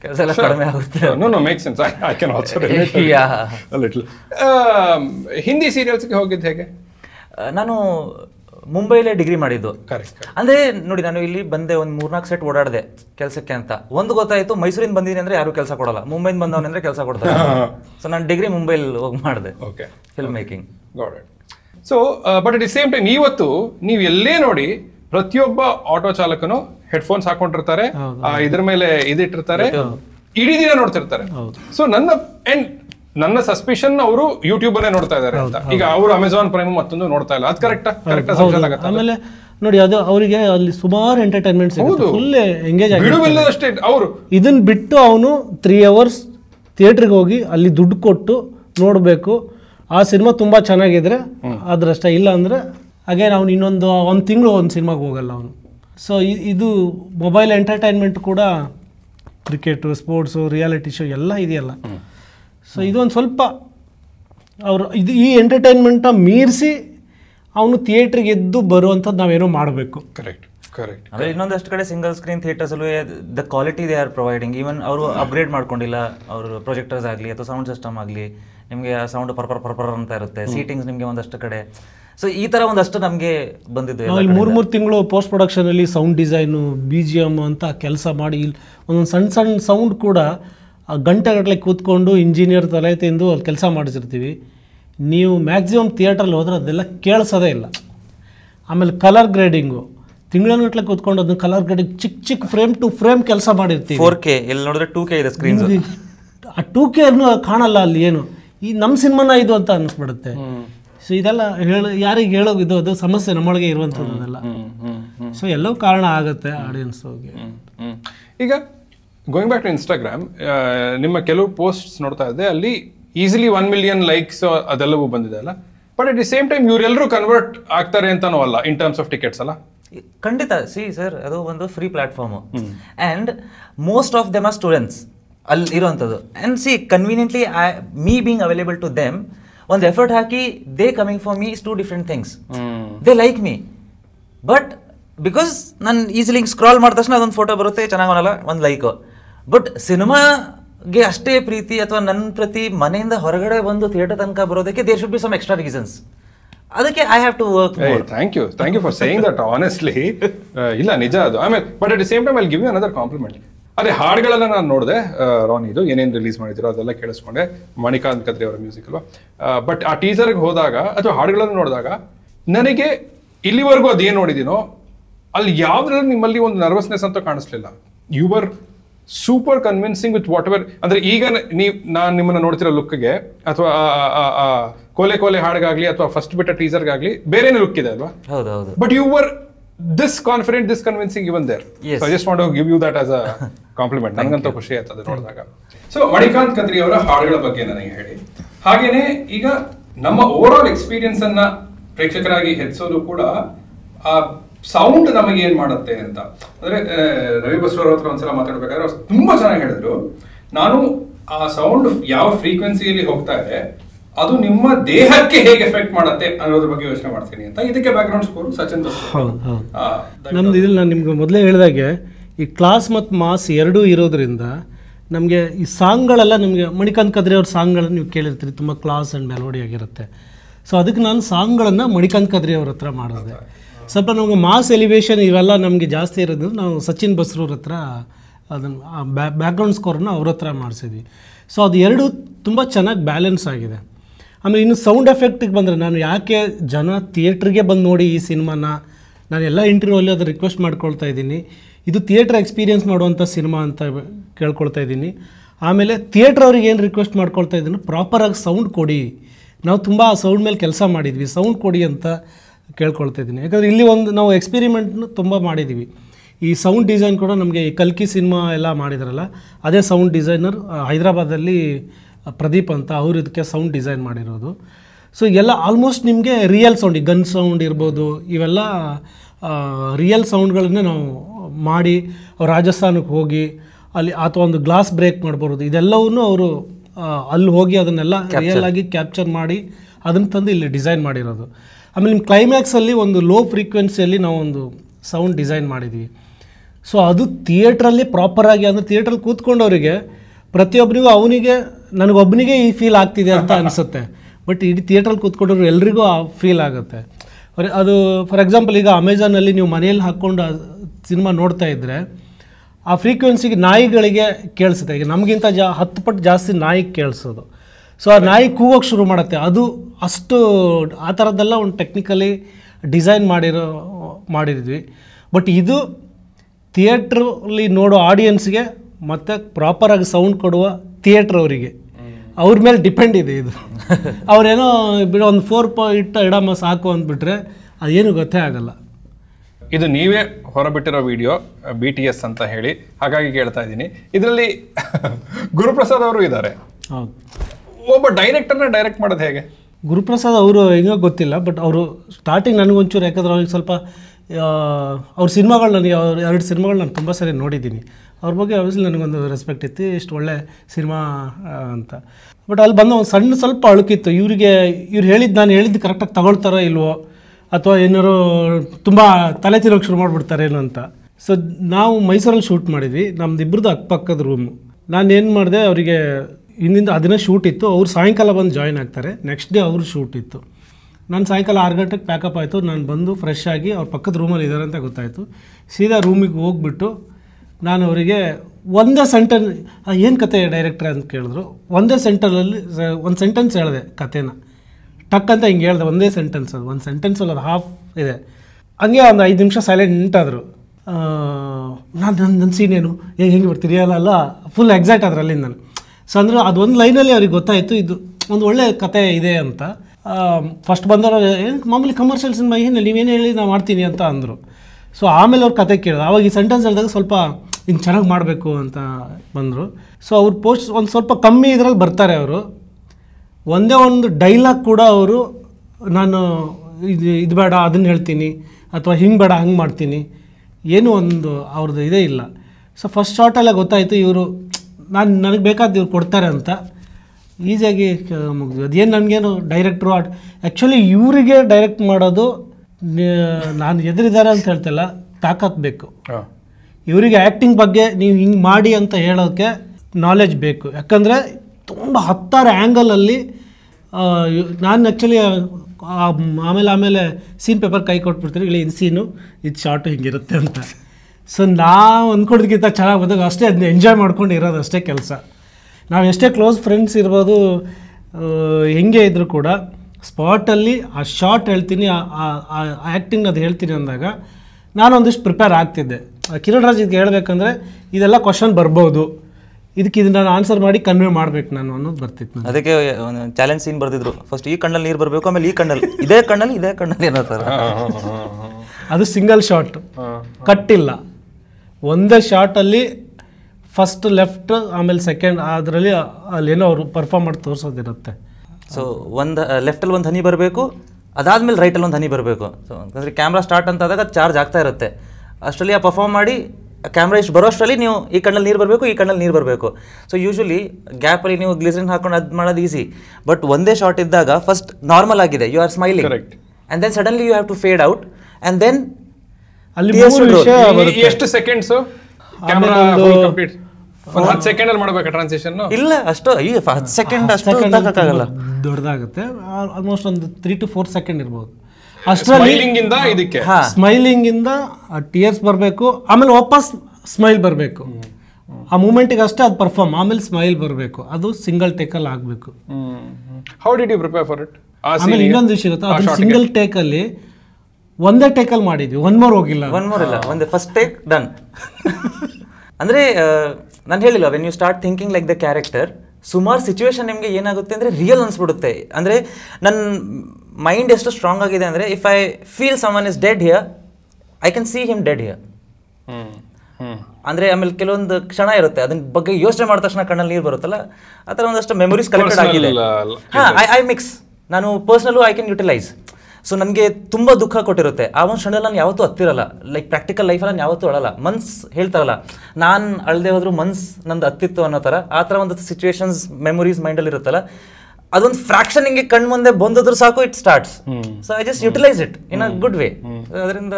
ಕೆಲಸ ಎಲ್ಲ ಕಡಿಮೆ ಆಗುತ್ತೆ no no make sense I can also Hindi ಸೀರಿಯಲ್ಸ್ಗೆ ಹೋಗಿದ್ದು ಹೇಗೆ ನಾನು ಮುಂಬೈಲೇ ಡಿಗ್ರಿ ಮಾಡಿದ್ದು ಅಂದ್ರೆ ನೋಡಿ ನಾನು ಇಲ್ಲಿ ಬಂದೆ ಒಂದು ಮೂರ್ನಾಲ್ಕು ಸೆಟ್ ಓಡಾಡಿದೆ ಕೆಲಸಕ್ಕೆ ಅಂತ ಒಂದು ಗೊತ್ತಾಯ್ತು ಮೈಸೂರಿಂದ ಬಂದಿದ್ದೀನಿ ಅಂದರೆ ಯಾರು ಕೆಲಸ ಕೊಡಲ್ಲ ಮುಂಬೈಯಿಂದ ಬಂದವನಂದ್ರೆ ಕೆಲಸ ಕೊಡ್ತಾರೆ ಸೊ ನಾನು ಡಿಗ್ರಿ ಮುಂಬೈಲಿ ಹೋಗಿ ಮಾಡಿದೆ okay film making so but it is same time ಇವತ್ತು ನೀವು ಎಲ್ಲೇ ನೋಡಿ ಪ್ರತಿಯೊಬ್ಬ ಆಟೋ ಚಾಲಕನು ಹೆಡ್ಫೋನ್ಸ್ ಹಾಕೊಂಡಿರ್ತಾರೆ ಇದ್ರ ಮೇಲೆ ಇದಿಟ್ಟಿರ್ತಾರೆ ಇಡೀ ದಿನ ನೋಡ್ತಿರ್ತಾರೆ ಸೊ ನನ್ನ ಎಂಡ್ ನನ್ನ ಸಸ್ಪೆಷನ್ ಅವರು ಯೂಟ್ಯೂಬ್ ಅಲ್ಲೇ ನೋಡ್ತಾ ಇದಾರೆ ಅಂತ ಈಗ ಅವರು ಅಮೆಝಾನ್ ಪ್ರೈಮ್ ಮತ್ತೊಂದು ನೋಡ್ತಾ ಇಲ್ಲ ಅದು ಕರೆಕ್ಟ್ ಕರೆಕ್ಟ್ ಆಮೇಲೆ ನೋಡಿ ಅದು ಅವರಿಗೆ ಅಲ್ಲಿ ಸುಮಾರು ಎಂಟರ್ಟೈನ್ಮೆಂಟ್ ಫುಲ್ ಎಂಗೇಜ್ ಅಷ್ಟೇ ಅವರು ಇದನ್ ಬಿಟ್ಟು ಅವನು ತ್ರೀ ಅವರ್ಸ್ ಥಿಯೇಟ್ರಿಗೆ ಹೋಗಿ ಅಲ್ಲಿ ದುಡ್ಡು ಕೊಟ್ಟು ನೋಡಬೇಕು ಆ ಸಿನಿಮಾ ತುಂಬ ಚೆನ್ನಾಗಿದ್ರೆ ಅದ್ರಷ್ಟೇ ಇಲ್ಲ ಅಂದ್ರೆ ಅಗೇನ್ ಅವ್ನು ಇನ್ನೊಂದು ಒಂದು ತಿಂಗಳು ಒಂದು ಸಿನಿಮಾಗೆ ಹೋಗಲ್ಲ ಅವನು ಸೊ ಇದು ಮೊಬೈಲ್ ಎಂಟರ್ಟೈನ್ಮೆಂಟ್ ಕೂಡ ಕ್ರಿಕೆಟು ಸ್ಪೋರ್ಟ್ಸು ರಿಯಾಲಿಟಿ ಶೋ ಎಲ್ಲ ಇದೆಯಲ್ಲ ಸೊ ಇದೊಂದು ಸ್ವಲ್ಪ ಅವರು ಇದು ಈ ಎಂಟರ್ಟೈನ್ಮೆಂಟನ್ನ ಮೀರಿಸಿ ಅವನು ಥಿಯೇಟ್ರಿಗೆ ಎದ್ದು ಬರುವಂಥದ್ದು ನಾವೇನೋ ಮಾಡಬೇಕು ಕರೆಕ್ಟ್ ಕರೆಕ್ಟ್ ಅಂದರೆ ಇನ್ನೊಂದಷ್ಟು ಕಡೆ ಸಿಂಗಲ್ ಸ್ಕ್ರೀನ್ ಥಿಯೇಟರ್ಸಲ್ಲೂ the quality they are providing even ಅವರು ಅಪ್ಗ್ರೇಡ್ ಮಾಡ್ಕೊಂಡಿಲ್ಲ ಅವರು ಪ್ರೊಜೆಕ್ಟರ್ಸ್ ಆಗಲಿ ಅಥವಾ ಸೌಂಡ್ ಸಿಸ್ಟಮ್ ಆಗಲಿ ನಿಮಗೆ ಸೌಂಡ್ ಪರ್ಪರ್ ಪರ್ಪರ್ ಅಂತ ಇರುತ್ತೆ ಸೀಟಿಂಗ್ಸ್ ನಿಮಗೆ ಒಂದಷ್ಟು ಕಡೆ ಸೊ ಈ ತರ ಒಂದಷ್ಟು ನಮಗೆ ಬಂದಿದೆ ಇಲ್ಲಿ ಮೂರು ಮೂರು ತಿಂಗಳು ಪೋಸ್ಟ್ ಪ್ರೊಡಕ್ಷನ್ ಅಲ್ಲಿ sound design B G M ಅಂತ ಕೆಲಸ ಮಾಡಿ ಇಲ್ಲಿ ಒಂದೊಂದು ಸಣ್ಣ ಸಣ್ಣ ಸೌಂಡ್ ಕೂಡ ಗಂಟೆಗಟ್ಟಲೆ ಕೂತ್ಕೊಂಡು ಇಂಜಿನಿಯರ್ ತಲೆ ತಿಂದು ಅಲ್ಲಿ ಕೆಲಸ ಮಾಡಿಸಿರ್ತೀವಿ ನೀವು ಮ್ಯಾಕ್ಸಿಮಮ್ ಥಿಯೇಟ್ರಲ್ಲಿ ಹೋದ್ರೆ ಅದೆಲ್ಲ ಕೇಳಿಸೋದೇ ಇಲ್ಲ ಆಮೇಲೆ ಕಲರ್ ಗ್ರೇಡಿಂಗು ತಿಂಗಳಗಟ್ಟಲೆ ಕೂತ್ಕೊಂಡು ಅದನ್ನ ಕಲರ್ ಗ್ರೇಡಿಂಗ್ ಚಿಕ್ಕ ಚಿಕ್ಕ ಫ್ರೇಮ್ ಟು ಫ್ರೇಮ್ ಕೆಲಸ ಮಾಡಿರ್ತೀವಿ ಫೋರ್ ಕೆ ಎಲ್ಲಿ ನೋಡಿದ್ರೆ ಟೂ ಕೆ ಇದೆ ಸ್ಕ್ರೀನ್ ಆ ಟೂ ಕೆ ಕಾಣಲ್ಲ ಅಲ್ಲಿ ಏನು ಈ ನಮ್ಮ ಸಿನಿಮಾನ ಇದು ಅಂತ ಅನಿಸ್ಬಿಡುತ್ತೆ ಸೊ ಇದೆಲ್ಲ ಹೇಳು ಯಾರಿಗೆ ಹೇಳೋ ಇದು ಅದು ಸಮಸ್ಯೆ ನಮ್ಮೊಳಗೆ ಇರುವಂಥದ್ದು ಅದೆಲ್ಲ ಸೊ ಎಲ್ಲವೂ ಕಾರಣ ಆಗುತ್ತೆ ಆಡಿಯನ್ಸ್ ಹೋಗಿ ಈಗ ಗೋಯಿಂಗ್ ಬ್ಯಾಕ್ ಟು ಇನ್ಸ್ಟಾಗ್ರಾಮ್ ನಿಮ್ಮ ಕೆಲವು ಪೋಸ್ಟ್ಸ್ ನೋಡ್ತಾ ಇದ್ದೆ ಅಲ್ಲಿ ಈಸಿಲಿ ಒನ್ ಮಿಲಿಯನ್ ಲೈಕ್ಸ್ ಅದೆಲ್ಲವೂ ಬಂದಿದೆ ಅಲ್ಲ but at the same time ಇವರೆಲ್ಲರೂ ಕನ್ವರ್ಟ್ ಆಗ್ತಾರೆ ಅಂತಾನು ಅಲ್ಲ ಇನ್ ಟರ್ಮ್ಸ್ ಆಫ್ ಟಿಕೆಟ್ಸ್ ಅಲ್ಲ ಖಂಡಿತ ಸಿ ಸರ್ ಅದು ಒಂದು free platform and most of them are students ಅಲ್ಲಿ ಇರುವಂಥದ್ದು and see conveniently I me being available to them ಒಂದು ಎಫರ್ಟ್ ಹಾಕಿ they coming for me is two different things they like me but because ನಾನು easily scroll ಮಾಡಿದ ತಕ್ಷಣ ಅದೊಂದು photo ಬರುತ್ತೆ ಚೆನ್ನಾಗಿ ಅನ್ನಲ್ಲ ಒಂದು ಲೈಕ್ ಬಟ್ ಸಿನಿಮಾಗೆ ಅಷ್ಟೇ ಪ್ರೀತಿ ಅಥವಾ ನನ್ನ ಪ್ರತಿ ಮನೆಯಿಂದ ಹೊರಗಡೆ ಬಂದು ಥಿಯೇಟರ್ ತನಕ ಬರೋದಕ್ಕೆ there should be some extra reasons ಅದಕ್ಕೆ I have to work thank you thank you for saying that honestly ಇಲ್ಲ ನಿಜ ಅದು ಆಮೇಲೆ but at same time I give you another compliment ಅದೇ ಹಾಡುಗಳನ್ನ ನಾನು ನೋಡಿದೆ ಇದು ಏನೇನು ರಿಲೀಸ್ ಮಾಡಿದ್ರು ಅದೆಲ್ಲ ಕೇಳಿಸ್ಕೊಂಡೆ ಮಣಿಕಾಂತ್ ಕದ್ರಿ ಅವರ ಮ್ಯೂಸಿಕ್ ಅಲ್ವಾ ಬಟ್ ಆ ಟೀಸರ್ಗೆ ಹೋದಾಗ ಅಥವಾ ಹಾಡುಗಳನ್ನು ನೋಡಿದಾಗ ನನಗೆ ಇಲ್ಲಿವರೆಗೂ ಅದೇನು ನೋಡಿದೀನೋ ಅಲ್ಲಿ ಯಾವ್ದ್ರಲ್ಲಿ ನಿಮ್ಮಲ್ಲಿ ಒಂದು ನರ್ವಸ್ನೆಸ್ ಅಂತ ಕಾಣಿಸ್ಲಿಲ್ಲ you are super convincing with whatever ಅಂದರೆ ಈಗ ನೀವು ನಾನು ನಿಮ್ಮನ್ನು ನೋಡ್ತಿರೋ ಲುಕ್ಗೆ ಅಥವಾ ಕೋಲೆ ಕೋಲೆ ಹಾಡಿಗಾಗಲಿ ಅಥವಾ ಫಸ್ಟ್ ಬಿಟ್ಟ ಟೀಸರ್ಗಾಗಲಿ ಬೇರೆನೇ ಲುಕ್ ಇದೆ ಅಲ್ವಾ but you are this confident this convincing even there. Suggest So give just want as give compliment ನನಗಂತೂ ಖುಷಿ ಆಯ್ತು ಅದು ನೋಡಿದಾಗ ಸೊ ಮಣಿಕಾಂತ್ ಕದ್ರಿ ಅವರ ಹಾಡುಗಳ ಬಗ್ಗೆ ನನಗೆ ಹೇಳಿ ಹಾಗೇನೆ ಈಗ ನಮ್ಮ ಓವರ್ ಆಲ್ ಎಕ್ಸ್ಪೀರಿಯನ್ಸ್ ಅನ್ನ ಪ್ರೇಕ್ಷಕರಾಗಿ ಹೆಚ್ಚೋದು ಕೂಡ ಆ ಸೌಂಡ್ ನಮಗೆ ಏನ್ ಮಾಡುತ್ತೆ ಅಂತ ಅಂದ್ರೆ ರವಿ ಬಸ್ವರ್ ಹತ್ರ ಒಂದ್ಸಲ ಮಾತಾಡ್ಬೇಕಾದ್ರೆ ತುಂಬಾ ಚೆನ್ನಾಗಿ ಹೇಳಿದ್ರು ನಾನು ಆ ಸೌಂಡ್ ಯಾವ ಫ್ರೀಕ್ವೆನ್ಸಿಯಲ್ಲಿ ಹೋಗ್ತಾ ಇದೆ ಅದು ನಿಮ್ಮ ದೇಹಕ್ಕೆ ಹೇಗೆ ಎಫೆಕ್ಟ್ ಮಾಡುತ್ತೆ ಅನ್ನೋದ್ರ ಬಗ್ಗೆ ಯೋಚನೆ ಮಾಡ್ತೀನಿ ಅಂತ ಇದಕ್ಕೆ ಬ್ಯಾಕ್ಗ್ರೌಂಡ್ ಸ್ಕೋರ್ ಸಚಿನ್ ನಮ್ದು ಇದ್ರಲ್ಲಿ ನಾನು ನಿಮ್ಗೆ ಮೊದಲೇ ಹೇಳಿದಾಗೆ ಈ ಕ್ಲಾಸ್ ಮತ್ತು ಮಾಸ್ ಎರಡೂ ಇರೋದ್ರಿಂದ ನಮಗೆ ಈ ಸಾಂಗ್ಗಳೆಲ್ಲ ನಿಮಗೆ ಮಣಿಕಾಂತ್ ಕದ್ರಿ ಅವ್ರ ಸಾಂಗ್ಗಳನ್ನು ನೀವು ಕೇಳಿರ್ತೀರಿ ತುಂಬ ಕ್ಲಾಸ್ ಆ್ಯಂಡ್ ಮೆಲೋಡಿ ಆಗಿರುತ್ತೆ ಸೊ ಅದಕ್ಕೆ ನಾನು ಸಾಂಗ್ಗಳನ್ನು ಮಣಿಕಾಂತ್ ಕದ್ರಿ ಅವ್ರ ಹತ್ರ ಮಾಡಿದೆ ಸ್ವಲ್ಪ ನಮಗೆ ಮಾಸ್ ಎಲಿವೇಶನ್ ಇವೆಲ್ಲ ನಮಗೆ ಜಾಸ್ತಿ ಇರೋದ್ರಿಂದ ನಾವು ಸಚಿನ್ ಬಸ್ರವ್ರ ಹತ್ರ ಅದನ್ನು ಬ್ಯಾಕ್ಗ್ರೌಂಡ್ ಸ್ಕೋರನ್ನು ಅವ್ರ ಹತ್ರ ಮಾಡಿಸಿದ್ವಿ ಸೊ ಅದು ಎರಡು ತುಂಬ ಚೆನ್ನಾಗಿ ಬ್ಯಾಲೆನ್ಸ್ ಆಗಿದೆ ಆಮೇಲೆ ಇನ್ನು ಸೌಂಡ್ ಎಫೆಕ್ಟಿಗೆ ಬಂದರೆ ನಾನು ಯಾಕೆ ಜನ ಥಿಯೇಟ್ರಿಗೆ ಬಂದು ನೋಡಿ ಈ ಸಿನಿಮಾನ ನಾನು ಎಲ್ಲ ಇಂಟರ್ವ್ಯೂವಲ್ಲಿ ಅದು ರಿಕ್ವೆಸ್ಟ್ ಮಾಡ್ಕೊಳ್ತಾ ಇದ್ದೀನಿ ಇದು ಥಿಯೇಟ್ರ್ ಎಕ್ಸ್ಪೀರಿಯೆನ್ಸ್ ಮಾಡುವಂಥ ಸಿನಿಮಾ ಅಂತ ಕೇಳ್ಕೊಳ್ತಾ ಇದ್ದೀನಿ ಆಮೇಲೆ ಥಿಯೇಟ್ರ್ ಅವ್ರಿಗೆ ಏನು ರಿಕ್ವೆಸ್ಟ್ ಮಾಡ್ಕೊಳ್ತಾ ಇದ್ದೀನಿ ಪ್ರಾಪರಾಗಿ ಸೌಂಡ್ ಕೊಡಿ ನಾವು ತುಂಬ ಆ ಸೌಂಡ್ ಮೇಲೆ ಕೆಲಸ ಮಾಡಿದ್ವಿ ಸೌಂಡ್ ಕೊಡಿ ಅಂತ ಕೇಳ್ಕೊಳ್ತಾ ಇದ್ದೀನಿ ಯಾಕಂದರೆ ಇಲ್ಲಿ ಒಂದು ನಾವು ಎಕ್ಸ್ಪಿರಿಮೆಂಟ್ನ ತುಂಬ ಮಾಡಿದ್ದೀವಿ ಈ ಸೌಂಡ್ ಡಿಸೈನ್ ಕೂಡ ನಮಗೆ ಈ ಕಲ್ಕಿ ಸಿನಿಮಾ ಎಲ್ಲ ಮಾಡಿದ್ರಲ್ಲ ಅದೇ ಸೌಂಡ್ ಡಿಸೈನರ್ ಹೈದರಾಬಾದಲ್ಲಿ ಪ್ರದೀಪ್ ಅಂತ ಅವರು ಇದಕ್ಕೆ ಸೌಂಡ್ ಡಿಸೈನ್ ಮಾಡಿರೋದು ಸೊ ಎಲ್ಲ ಆಲ್ಮೋಸ್ಟ್ ನಿಮಗೆ ರಿಯಲ್ ಸೌಂಡ್ ಗನ್ ಸೌಂಡ್ ಇರ್ಬೋದು ಇವೆಲ್ಲ ರಿಯಲ್ ಸೌಂಡ್ಗಳನ್ನೇ ನಾವು ಮಾಡಿ ರಾಜಸ್ಥಾನಕ್ಕೆ ಹೋಗಿ ಅಲ್ಲಿ ಅಥವಾ ಒಂದು ಗ್ಲಾಸ್ ಬ್ರೇಕ್ ಮಾಡ್ಬಾರ್ದು ಇದೆಲ್ಲವನ್ನೂ ಅವರು ಅಲ್ಲಿ ಹೋಗಿ ಅದನ್ನೆಲ್ಲ ರಿಯಲ್ ಆಗಿ ಕ್ಯಾಪ್ಚರ್ ಮಾಡಿ ಅದನ್ನು ತಂದು ಇಲ್ಲಿ ಡಿಸೈನ್ ಮಾಡಿರೋದು ಆಮೇಲೆ ನಿಮ್ಮ ಕ್ಲೈಮ್ಯಾಕ್ಸಲ್ಲಿ ಒಂದು ಲೋ ಫ್ರೀಕ್ವೆನ್ಸಿಯಲ್ಲಿ ನಾವು ಒಂದು ಸೌಂಡ್ ಡಿಸೈನ್ ಮಾಡಿದ್ವಿ ಸೊ ಅದು ಥಿಯೇಟ್ರಲ್ಲಿ ಪ್ರಾಪರಾಗಿ ಅಂದರೆ ಥಿಯೇಟ್ರಲ್ಲಿ ಕೂತ್ಕೊಂಡವರಿಗೆ ಪ್ರತಿಯೊಬ್ಬರಿಗೂ ಅವನಿಗೆ ನನಗೊಬ್ಬನಿಗೆ ಈ ಫೀಲ್ ಆಗ್ತಿದೆ ಅಂತ ಅನಿಸುತ್ತೆ ಬಟ್ ಇಡೀ ಥಿಯೇಟ್ರಲ್ಲಿ ಕೂತ್ಕೊಂಡ್ರು ಎಲ್ರಿಗೂ ಆ ಫೀಲ್ ಆಗುತ್ತೆ ಅದು ಫಾರ್ ಎಕ್ಸಾಂಪಲ್ ಈಗ ಅಮೆಝಾನಲ್ಲಿ ನೀವು ಮನೆಯಲ್ಲಿ ಹಾಕ್ಕೊಂಡು ಸಿನಿಮಾ ನೋಡ್ತಾ ಇದ್ದರೆ ಆ ಫ್ರೀಕ್ವೆನ್ಸಿಗೆ ನಾಯಿಗಳಿಗೆ ಕೇಳಿಸುತ್ತೆ ಈಗ ನಮಗಿಂತ ಜಾ ಹತ್ತು ಪಟ್ಟು ಜಾಸ್ತಿ ನಾಯಿ ಕೇಳಿಸೋದು ಸೊ ಆ ನಾಯಿ ಕೂಗೋಕೆ ಶುರು ಮಾಡುತ್ತೆ ಅದು ಅಷ್ಟು ಆ ಥರದ್ದೆಲ್ಲ ಒಂದು ಟೆಕ್ನಿಕಲಿ ಡಿಸೈನ್ ಮಾಡಿರೋ ಮಾಡಿದ್ವಿ ಬಟ್ ಇದು ಥಿಯೇಟ್ರಲ್ಲಿ ನೋಡೋ ಆಡಿಯನ್ಸ್ಗೆ ಮತ್ತು ಪ್ರಾಪರಾಗಿ ಸೌಂಡ್ ಕೊಡುವ ಥಿಯೇಟ್ರ್ ಅವರಿಗೆ ಅವ್ರ ಮೇಲೆ ಡಿಪೆಂಡ್ ಇದೆ ಇದು ಅವರೇನೋ ಬಿಡೋ ಒಂದು ಫೋರ್ ಪ ಇಡಮ ಸಾಕು ಅಂದ್ಬಿಟ್ರೆ ಅದೇನು ಗೊತ್ತೇ ಆಗಲ್ಲ ಇದು ನೀವೇ ಹೊರಬಿಟ್ಟಿರೋ ವಿಡಿಯೋ ಬಿ ಟಿ ಎಸ್ ಅಂತ ಹೇಳಿ ಹಾಗಾಗಿ ಕೇಳ್ತಾ ಇದ್ದೀನಿ ಇದರಲ್ಲಿ ಗುರುಪ್ರಸಾದ್ ಅವರು ಇದ್ದಾರೆ ಹೌದು ಒಬ್ಬ ಡೈರೆಕ್ಟರ್ನ ಡೈರೆಕ್ಟ್ ಮಾಡೋದು ಹೇಗೆ ಗುರುಪ್ರಸಾದ್ ಅವರು ಹೆಂಗೋ ಗೊತ್ತಿಲ್ಲ ಬಟ್ ಅವರು ಸ್ಟಾರ್ಟಿಂಗ್ ನನಗೊಂಚೂರು ಯಾಕಂದ್ರೆ ಅವ್ರಿಗೆ ಸ್ವಲ್ಪ ಅವ್ರ ಸಿನಿಮಾಗಳು ನನಗೆ ಅವ್ರ ಎರಡು ಸಿನಿಮಾಗಳು ನಾನು ತುಂಬ ಸರಿ ನೋಡಿದ್ದೀನಿ ಅವ್ರ ಬಗ್ಗೆ ಅವಸ್ಲಿ ನನಗೊಂದು ರೆಸ್ಪೆಕ್ಟ್ ಇತ್ತು ಇಷ್ಟು ಒಳ್ಳೆ ಸಿನಿಮಾ ಅಂತ ಬಟ್ ಅಲ್ಲಿ ಬಂದು ಒಂದು ಸಣ್ಣ ಸ್ವಲ್ಪ ಅಳುಕಿತ್ತು ಇವರಿಗೆ ಇವ್ರು ಹೇಳಿದ್ದು ನಾನು ಹೇಳಿದ್ದು ಕರೆಕ್ಟಾಗಿ ತಗೊಳ್ತಾರೋ ಇಲ್ವೋ ಅಥವಾ ಏನಾರು ತುಂಬ ತಲೆ ತಿರೋಕ್ಕೆ ಶುರು ಮಾಡಿಬಿಡ್ತಾರೆ ಏನೋ ಅಂತ ಸೊ ನಾವು ಮೈಸೂರಲ್ಲಿ ಶೂಟ್ ಮಾಡಿದ್ವಿ ನಮ್ದು ಇಬ್ಬರದ್ದು ಅಕ್ಕಪಕ್ಕದ ರೂಮು ನಾನು ಏನು ಮಾಡಿದೆ ಅವರಿಗೆ ಹಿಂದಿಂದ ಅದನ್ನೇ ಶೂಟ್ ಇತ್ತು ಅವ್ರು ಸಾಯಂಕಾಲ ಬಂದು ಜಾಯ್ನ್ ಆಗ್ತಾರೆ ನೆಕ್ಸ್ಟ್ ಡೇ ಅವರು ಶೂಟ್ ಇತ್ತು ನಾನು ಸಾಯಂಕಾಲ ಆರು ಗಂಟೆಗೆ ಪ್ಯಾಕಪ್ ಆಯಿತು ನಾನು ಬಂದು ಫ್ರೆಶ್ ಆಗಿ ಅವ್ರ ಪಕ್ಕದ ರೂಮಲ್ಲಿ ಇದ್ದಾರೆ ಅಂತ ಗೊತ್ತಾಯಿತು ಸೀದಾ ರೂಮಿಗೆ ಹೋಗ್ಬಿಟ್ಟು ನಾನು ಅವರಿಗೆ ಒಂದೇ ಸೆಂಟೆನ್ ಏನು ಕತೆ ಡೈರೆಕ್ಟ್ರೆ ಅಂತ ಕೇಳಿದ್ರು ಒಂದೇ ಸೆಂಟರಲ್ಲಿ ಒಂದು ಸೆಂಟೆನ್ಸ್ ಹೇಳಿದೆ ಕತೆನ ಟಕ್ ಅಂತ ಹಿಂಗೆ ಹೇಳಿದೆ ಒಂದೇ ಸೆಂಟೆನ್ಸ್ ಅದು ಒಂದು ಅಲ್ಲಿ ಅದು ಹಾಫ್ ಇದೆ ಹಂಗೆ ಒಂದು ಐದು ನಿಮಿಷ ಸೈಲೆಂಟ್ ಆದರು ನಾನು ನನ್ನ ನನ್ನ ಸೀನೇನು ಹೇಗೆ ಹೆಂಗೆ ಬರ್ತೀರಿ ಅಲ್ಲ ಫುಲ್ ಎಕ್ಸಾಕ್ಟ್ ಆದ್ರೆ ಅಲ್ಲಿಂದ ನಾನು ಸೊ ಅಂದರೆ ಒಂದು ಲೈನಲ್ಲಿ ಅವ್ರಿಗೆ ಗೊತ್ತಾಯಿತು ಇದು ಒಂದು ಒಳ್ಳೆ ಕತೆ ಇದೆ ಅಂತ ಫಸ್ಟ್ ಬಂದವರು ಏನು ಮಾಮೂಲಿ ಕಮರ್ಷಿಯಲ್ ಸಿನಿಮಾ ಏನು ನೀವೇನು ಹೇಳಿ ನಾನು ಮಾಡ್ತೀನಿ ಅಂತ ಅಂದರು ಸೊ ಆಮೇಲೆ ಅವ್ರ ಕತೆ ಕೇಳಿದೆ ಆವಾಗ ಈ ಸೆಂಟೆನ್ಸ್ ಹೇಳಿದಾಗ ಸ್ವಲ್ಪ ಇನ್ನು ಚೆನ್ನಾಗಿ ಮಾಡಬೇಕು ಅಂತ ಬಂದರು ಸೊ ಅವ್ರ ಪೋಸ್ಟ್ ಒಂದು ಸ್ವಲ್ಪ ಕಮ್ಮಿ ಇದರಲ್ಲಿ ಬರ್ತಾರೆ ಅವರು ಒಂದೇ ಒಂದು ಡೈಲಾಗ್ ಕೂಡ ಅವರು ನಾನು ಇದು ಇದು ಬೇಡ ಅದನ್ನು ಹೇಳ್ತೀನಿ ಅಥವಾ ಹಿಂಗೆ ಬೇಡ ಹಂಗೆ ಮಾಡ್ತೀನಿ ಏನೂ ಒಂದು ಅವ್ರದ್ದು ಇದೇ ಇಲ್ಲ ಸೊ ಫಸ್ಟ್ ಶಾರ್ಟಲ್ಲೇ ಗೊತ್ತಾಯಿತು ಇವರು ನಾನು ನನಗೆ ಬೇಕಾದ ಇವ್ರು ಕೊಡ್ತಾರೆ ಅಂತ ಈಸಿಯಾಗಿ ಮುಗಿದ್ವಿ ಅದೇನು ನನಗೇನು ಡೈರೆಕ್ಟ್ರು ಆಟ್ ಆ್ಯಕ್ಚುಲಿ ಇವರಿಗೆ ಡೈರೆಕ್ಟ್ ಮಾಡೋದು ನಾನು ಎದುರಿದ್ದಾರೆ ಅಂತ ಹೇಳ್ತಿಲ್ಲ ತಾಕತ್ ಬೇಕು ಇವರಿಗೆ ಆ್ಯಕ್ಟಿಂಗ್ ಬಗ್ಗೆ ನೀವು ಹಿಂಗೆ ಮಾಡಿ ಅಂತ ಹೇಳೋಕ್ಕೆ ನಾಲೆಜ್ ಬೇಕು ಯಾಕಂದರೆ ತುಂಬ ಹತ್ತಾರು ಆ್ಯಂಗಲಲ್ಲಿ ನಾನು ಆ್ಯಕ್ಚುಲಿ ಆಮೇಲೆ ಆಮೇಲೆ ಸೀನ್ ಪೇಪರ್ ಕೈ ಕೊಟ್ಬಿಡ್ತೀನಿ ಇಲ್ಲಿ ಇದು ಸೀನು ಇದು ಶಾರ್ಟು ಹಿಂಗಿರುತ್ತೆ ಅಂತ ಸೊ ನಾವು ಅಂದ್ಕೊಡೋದಕ್ಕಿಂತ ಚೆನ್ನಾಗಿ ಬಂದಾಗ ಅಷ್ಟೇ ಅದನ್ನ ಎಂಜಾಯ್ ಮಾಡ್ಕೊಂಡು ಇರೋದು ಅಷ್ಟೇ ಕೆಲಸ ನಾವು ಎಷ್ಟೇ ಕ್ಲೋಸ್ ಫ್ರೆಂಡ್ಸ್ ಇರ್ಬೋದು ಹೆಂಗೆ ಇದ್ದರೂ ಕೂಡ ಸ್ಪಾಟಲ್ಲಿ ಆ ಶಾರ್ಟ್ ಹೇಳ್ತೀನಿ ಆ ಆ್ಯಕ್ಟಿಂಗ್ ಅದು ಹೇಳ್ತೀನಿ ಅಂದಾಗ ನಾನೊಂದಿಷ್ಟು ಪ್ರಿಪೇರ್ ಆಗ್ತಿದ್ದೆ ಕಿರಣ್ ರಾಜ್ ಇದಕ್ಕೆ ಹೇಳಬೇಕಂದ್ರೆ ಇದೆಲ್ಲ ಕ್ವಶನ್ ಬರ್ಬೋದು ಇದಕ್ಕೆ ಇದನ್ನ ಆನ್ಸರ್ ಮಾಡಿ ಕನ್ವೇ ಮಾಡ್ಬೇಕು ನಾನು ಅನ್ನೋದು ಬರ್ತಿತ್ತು ಅದಕ್ಕೆ ಚಾಲೆಂಜ್ ಸೀನ್ ಬರ್ತಿದ್ರು ಫಸ್ಟ್ ಈ ಕಣ್ಣಲ್ಲಿ ನೀರು ಬರಬೇಕು ಆಮೇಲೆ ಈ ಕಣ್ಣಲ್ಲಿ ಇದೇ ಕಣ್ಣಲ್ಲಿ ಇದೇ ಕಣ್ಣಲ್ಲಿ ಏನೋ ಅದು ಸಿಂಗಲ್ ಶಾಟ್ ಕಟ್ಟಿಲ್ಲ ಒಂದೇ ಶಾಟಲ್ಲಿ ಫಸ್ಟ್ ಲೆಫ್ಟ್ ಆಮೇಲೆ ಸೆಕೆಂಡ್ ಅದರಲ್ಲಿ ಅಲ್ಲೇನೋ ಅವರು ಪರ್ಫಾರ್ಮ್ ಮಾಡಿ ತೋರಿಸೋದಿರುತ್ತೆ ಸೊ ಒಂದು ಲೆಫ್ಟಲ್ಲಿ ಒಂದು ಹನಿ ಬರಬೇಕು ಅದಾದ್ಮೇಲೆ ರೈಟಲ್ಲಿ ಒಂದು ಹನಿ ಬರಬೇಕು ಸೊ ಅಂದರೆ ಕ್ಯಾಮ್ರಾ ಸ್ಟಾರ್ಟ್ ಅಂತ ಆದಾಗ ಚಾರ್ಜ್ ಆಗ್ತಾ ಇರುತ್ತೆ ಅಷ್ಟರಲ್ಲಿ ಆ ಪರ್ಫಾರ್ಮ್ ಮಾಡಿ ಕ್ಯಾಮ್ರಾ ಇಷ್ಟು ಬರೋ ನೀವು ಈ ಕಣ್ಣಲ್ಲಿ ನೀರು ಬರಬೇಕು ಈ ಕಣ್ಣಲ್ಲಿ ನೀರು ಬರಬೇಕು ಸೊ ಯೂಶ್ವಲಿ ಗ್ಯಾಪಲ್ಲಿ ನೀವು ಗ್ಲಿಸರಿನ್ ಹಾಕೊಂಡು ಅದು ಮಾಡೋದು ಈಸಿ ಬಟ್ ಒಂದೇ ಶಾಟ್ ಇದ್ದಾಗ ಫಸ್ಟ್ ನಾರ್ಮಲ್ ಆಗಿದೆ you are smiling and then suddenly you have to fade out and then ಅಲ್ಲಿ ಎಷ್ಟು ಸೆಕೆಂಡ್ಸು ಕ್ಯಾಮ್ರಾ ಕಂಪ್ಲೀಟ್ ಹತ್ತು ಅಲ್ಲಿ ಟ್ರಾನ್ಸಿಷನ್ ಇಲ್ಲ ಅಷ್ಟು ಈ ಹತ್ತು ಸೆಕೆಂಡ್ ಅಷ್ಟು ದೊಡ್ಡದಾಗುತ್ತೆ ಆಲ್ಮೋಸ್ಟ್ ಒಂದು ತ್ರೀ ಟು ಫೋರ್ ಸೆಕೆಂಡ್ ಇರ್ಬೋದು ಸ್ಮೈಲಿಂಗ್ ಇಂದ ಇದಕ್ಕೆ ಸ್ಮೈಲಿಂಗ್ ಇಂದ ಟಿಯರ್ಸ್ ಬರಬೇಕು ಆಮೇಲೆ ವಾಪಸ್ ಸ್ಮೈಲ್ ಬರಬೇಕು ಆ ಮೂಮೆಂಟಿಗೆ ಅಷ್ಟೇ ಅದು ಪರ್ಫಾರ್ಮ್ ಆಮೇಲೆ ಸ್ಮೈಲ್ ಬರಬೇಕು ಅದು ಸಿಂಗಲ್ ಟೇಕಲ್ ಆಗಬೇಕು how did you prepare for it ಆಮೇಲೆ ಇನ್ನೊಂದು ವಿಷಯ ಗೊತ್ತಾ ಅದು ಸಿಂಗಲ್ ಟೇಕಲ್ಲಿ ಒಂದೇ ಟೇಕಲ್ ಮಾಡಿದ್ವಿ ಒನ್ ಮೋರ್ ಹೋಗಿಲ್ಲ ಒನ್ ಮೋರ್ ಇಲ್ಲ ಒಂದೇ ಫಸ್ಟ್ ಟೇಕ್ ಡನ್ ಅಂದ್ರೆ ನಾನು ಹೇಳಿಲ್ಲ when you start thinking like the character ಸುಮಾರು ಸಿಚುವೇಶನ್ ನಿಮಗೆ ಏನಾಗುತ್ತೆ ಅಂದರೆ ರಿಯಲ್ ಅನ್ಸ್ಬಿಡುತ್ತೆ ಅಂದರೆ ನನ್ನ ಮೈಂಡ್ ಎಷ್ಟು ಸ್ಟ್ರಾಂಗ್ ಆಗಿದೆ ಅಂದರೆ if I feel someone is dead here I can see him dead here ಅಂದರೆ ಆಮೇಲೆ ಕೆಲವೊಂದು ಕ್ಷಣ ಇರುತ್ತೆ ಅದನ್ನ ಬಗ್ಗೆ ಯೋಚನೆ ಮಾಡಿದ ತಕ್ಷಣ ಕಣ್ಣಲ್ಲಿ ನೀರು ಬರುತ್ತಲ್ಲ ಆ ಥರ ಒಂದಷ್ಟು ಮೆಮೊರೀಸ್ ಕಲೆಕ್ಟೆಡ್ ಆಗಿದೆ ಹಾಂ ಐ ಐ ಮಿಕ್ಸ್ ನಾನು personal I can utilise so ನನಗೆ ತುಂಬ ದುಃಖ ಕೊಟ್ಟಿರುತ್ತೆ ಆ ಒಂದು ಕ್ಷಣದಲ್ಲಿ ನಾನು ಯಾವತ್ತೂ ಹತ್ತಿರಲ್ಲ ಲೈಕ್ ಪ್ರಾಕ್ಟಿಕಲ್ ಲೈಫಲ್ಲಿ ನಾನು ಯಾವತ್ತೂ ಅಳಲ್ಲ ಮನ್ಸ್ ಹೇಳ್ತಾರಲ್ಲ ನಾನು ಅಳದೆ ಹೋದರೂ ಮನ್ಸ್ ನಂದು ಹತ್ತಿತ್ತು ಅನ್ನೋ ಥರ ಆ ಥರ ಒಂದು ಸಿಚುವೇಶನ್ಸ್ ಮೆಮೊರೀಸ್ ಮೈಂಡಲ್ಲಿ ಇರುತ್ತಲ್ಲ ಅದೊಂದು ಫ್ರಾಕ್ಷನ್ ಹಿಂಗೆ ಕಣ್ ಮುಂದೆ ಬಂದಿದ್ರು ಸಾಕು it starts so I just utilise it in a good way ಅದರಿಂದ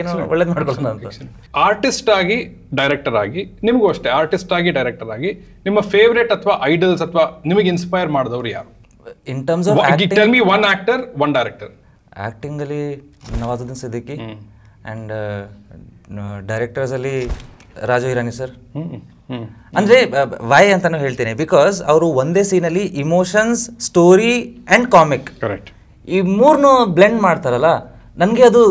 ಏನೋ ಒಳ್ಳೇದು ಮಾಡ್ಕೊಳ್ಳೋಣ ಅಂತ ಆರ್ಟಿಸ್ಟ್ ಆಗಿ ಡೈರೆಕ್ಟರ್ ಆಗಿ ನಿಮಗೂ ಅಷ್ಟೇ ಆರ್ಟಿಸ್ಟ್ ಆಗಿ ಡೈರೆಕ್ಟರ್ ಆಗಿ ನಿಮ್ಮ ಫೇವ್ರೇಟ್ ಅಥವಾ ಐಡಲ್ಸ್ ಅಥವಾ ನಿಮಗೆ ಇನ್ಸ್ಪೈರ್ ಮಾಡಿದವರು ಯಾರು in terms of tell me one actor one director acting ಅಲ್ಲಿ Nawazuddin Siddiqui and directors uh, ಅಲ್ಲಿ ರಾಜು ಹಿರಾನಿ ಸರ್ ಅಂದರೆ ವೈ ಅಂತಾನು ಹೇಳ್ತೀನಿ ಬಿಕಾಸ್ ಅವರು ಒಂದೇ ಸೀನಲ್ಲಿ ಇಮೋಷನ್ಸ್ ಸ್ಟೋರಿ ಆ್ಯಂಡ್ ಕಾಮಿಕ್ ಈ ಮೂರನ್ನು ಬ್ಲೆಂಡ್ ಮಾಡ್ತಾರಲ್ಲ ನನಗೆ ಅದು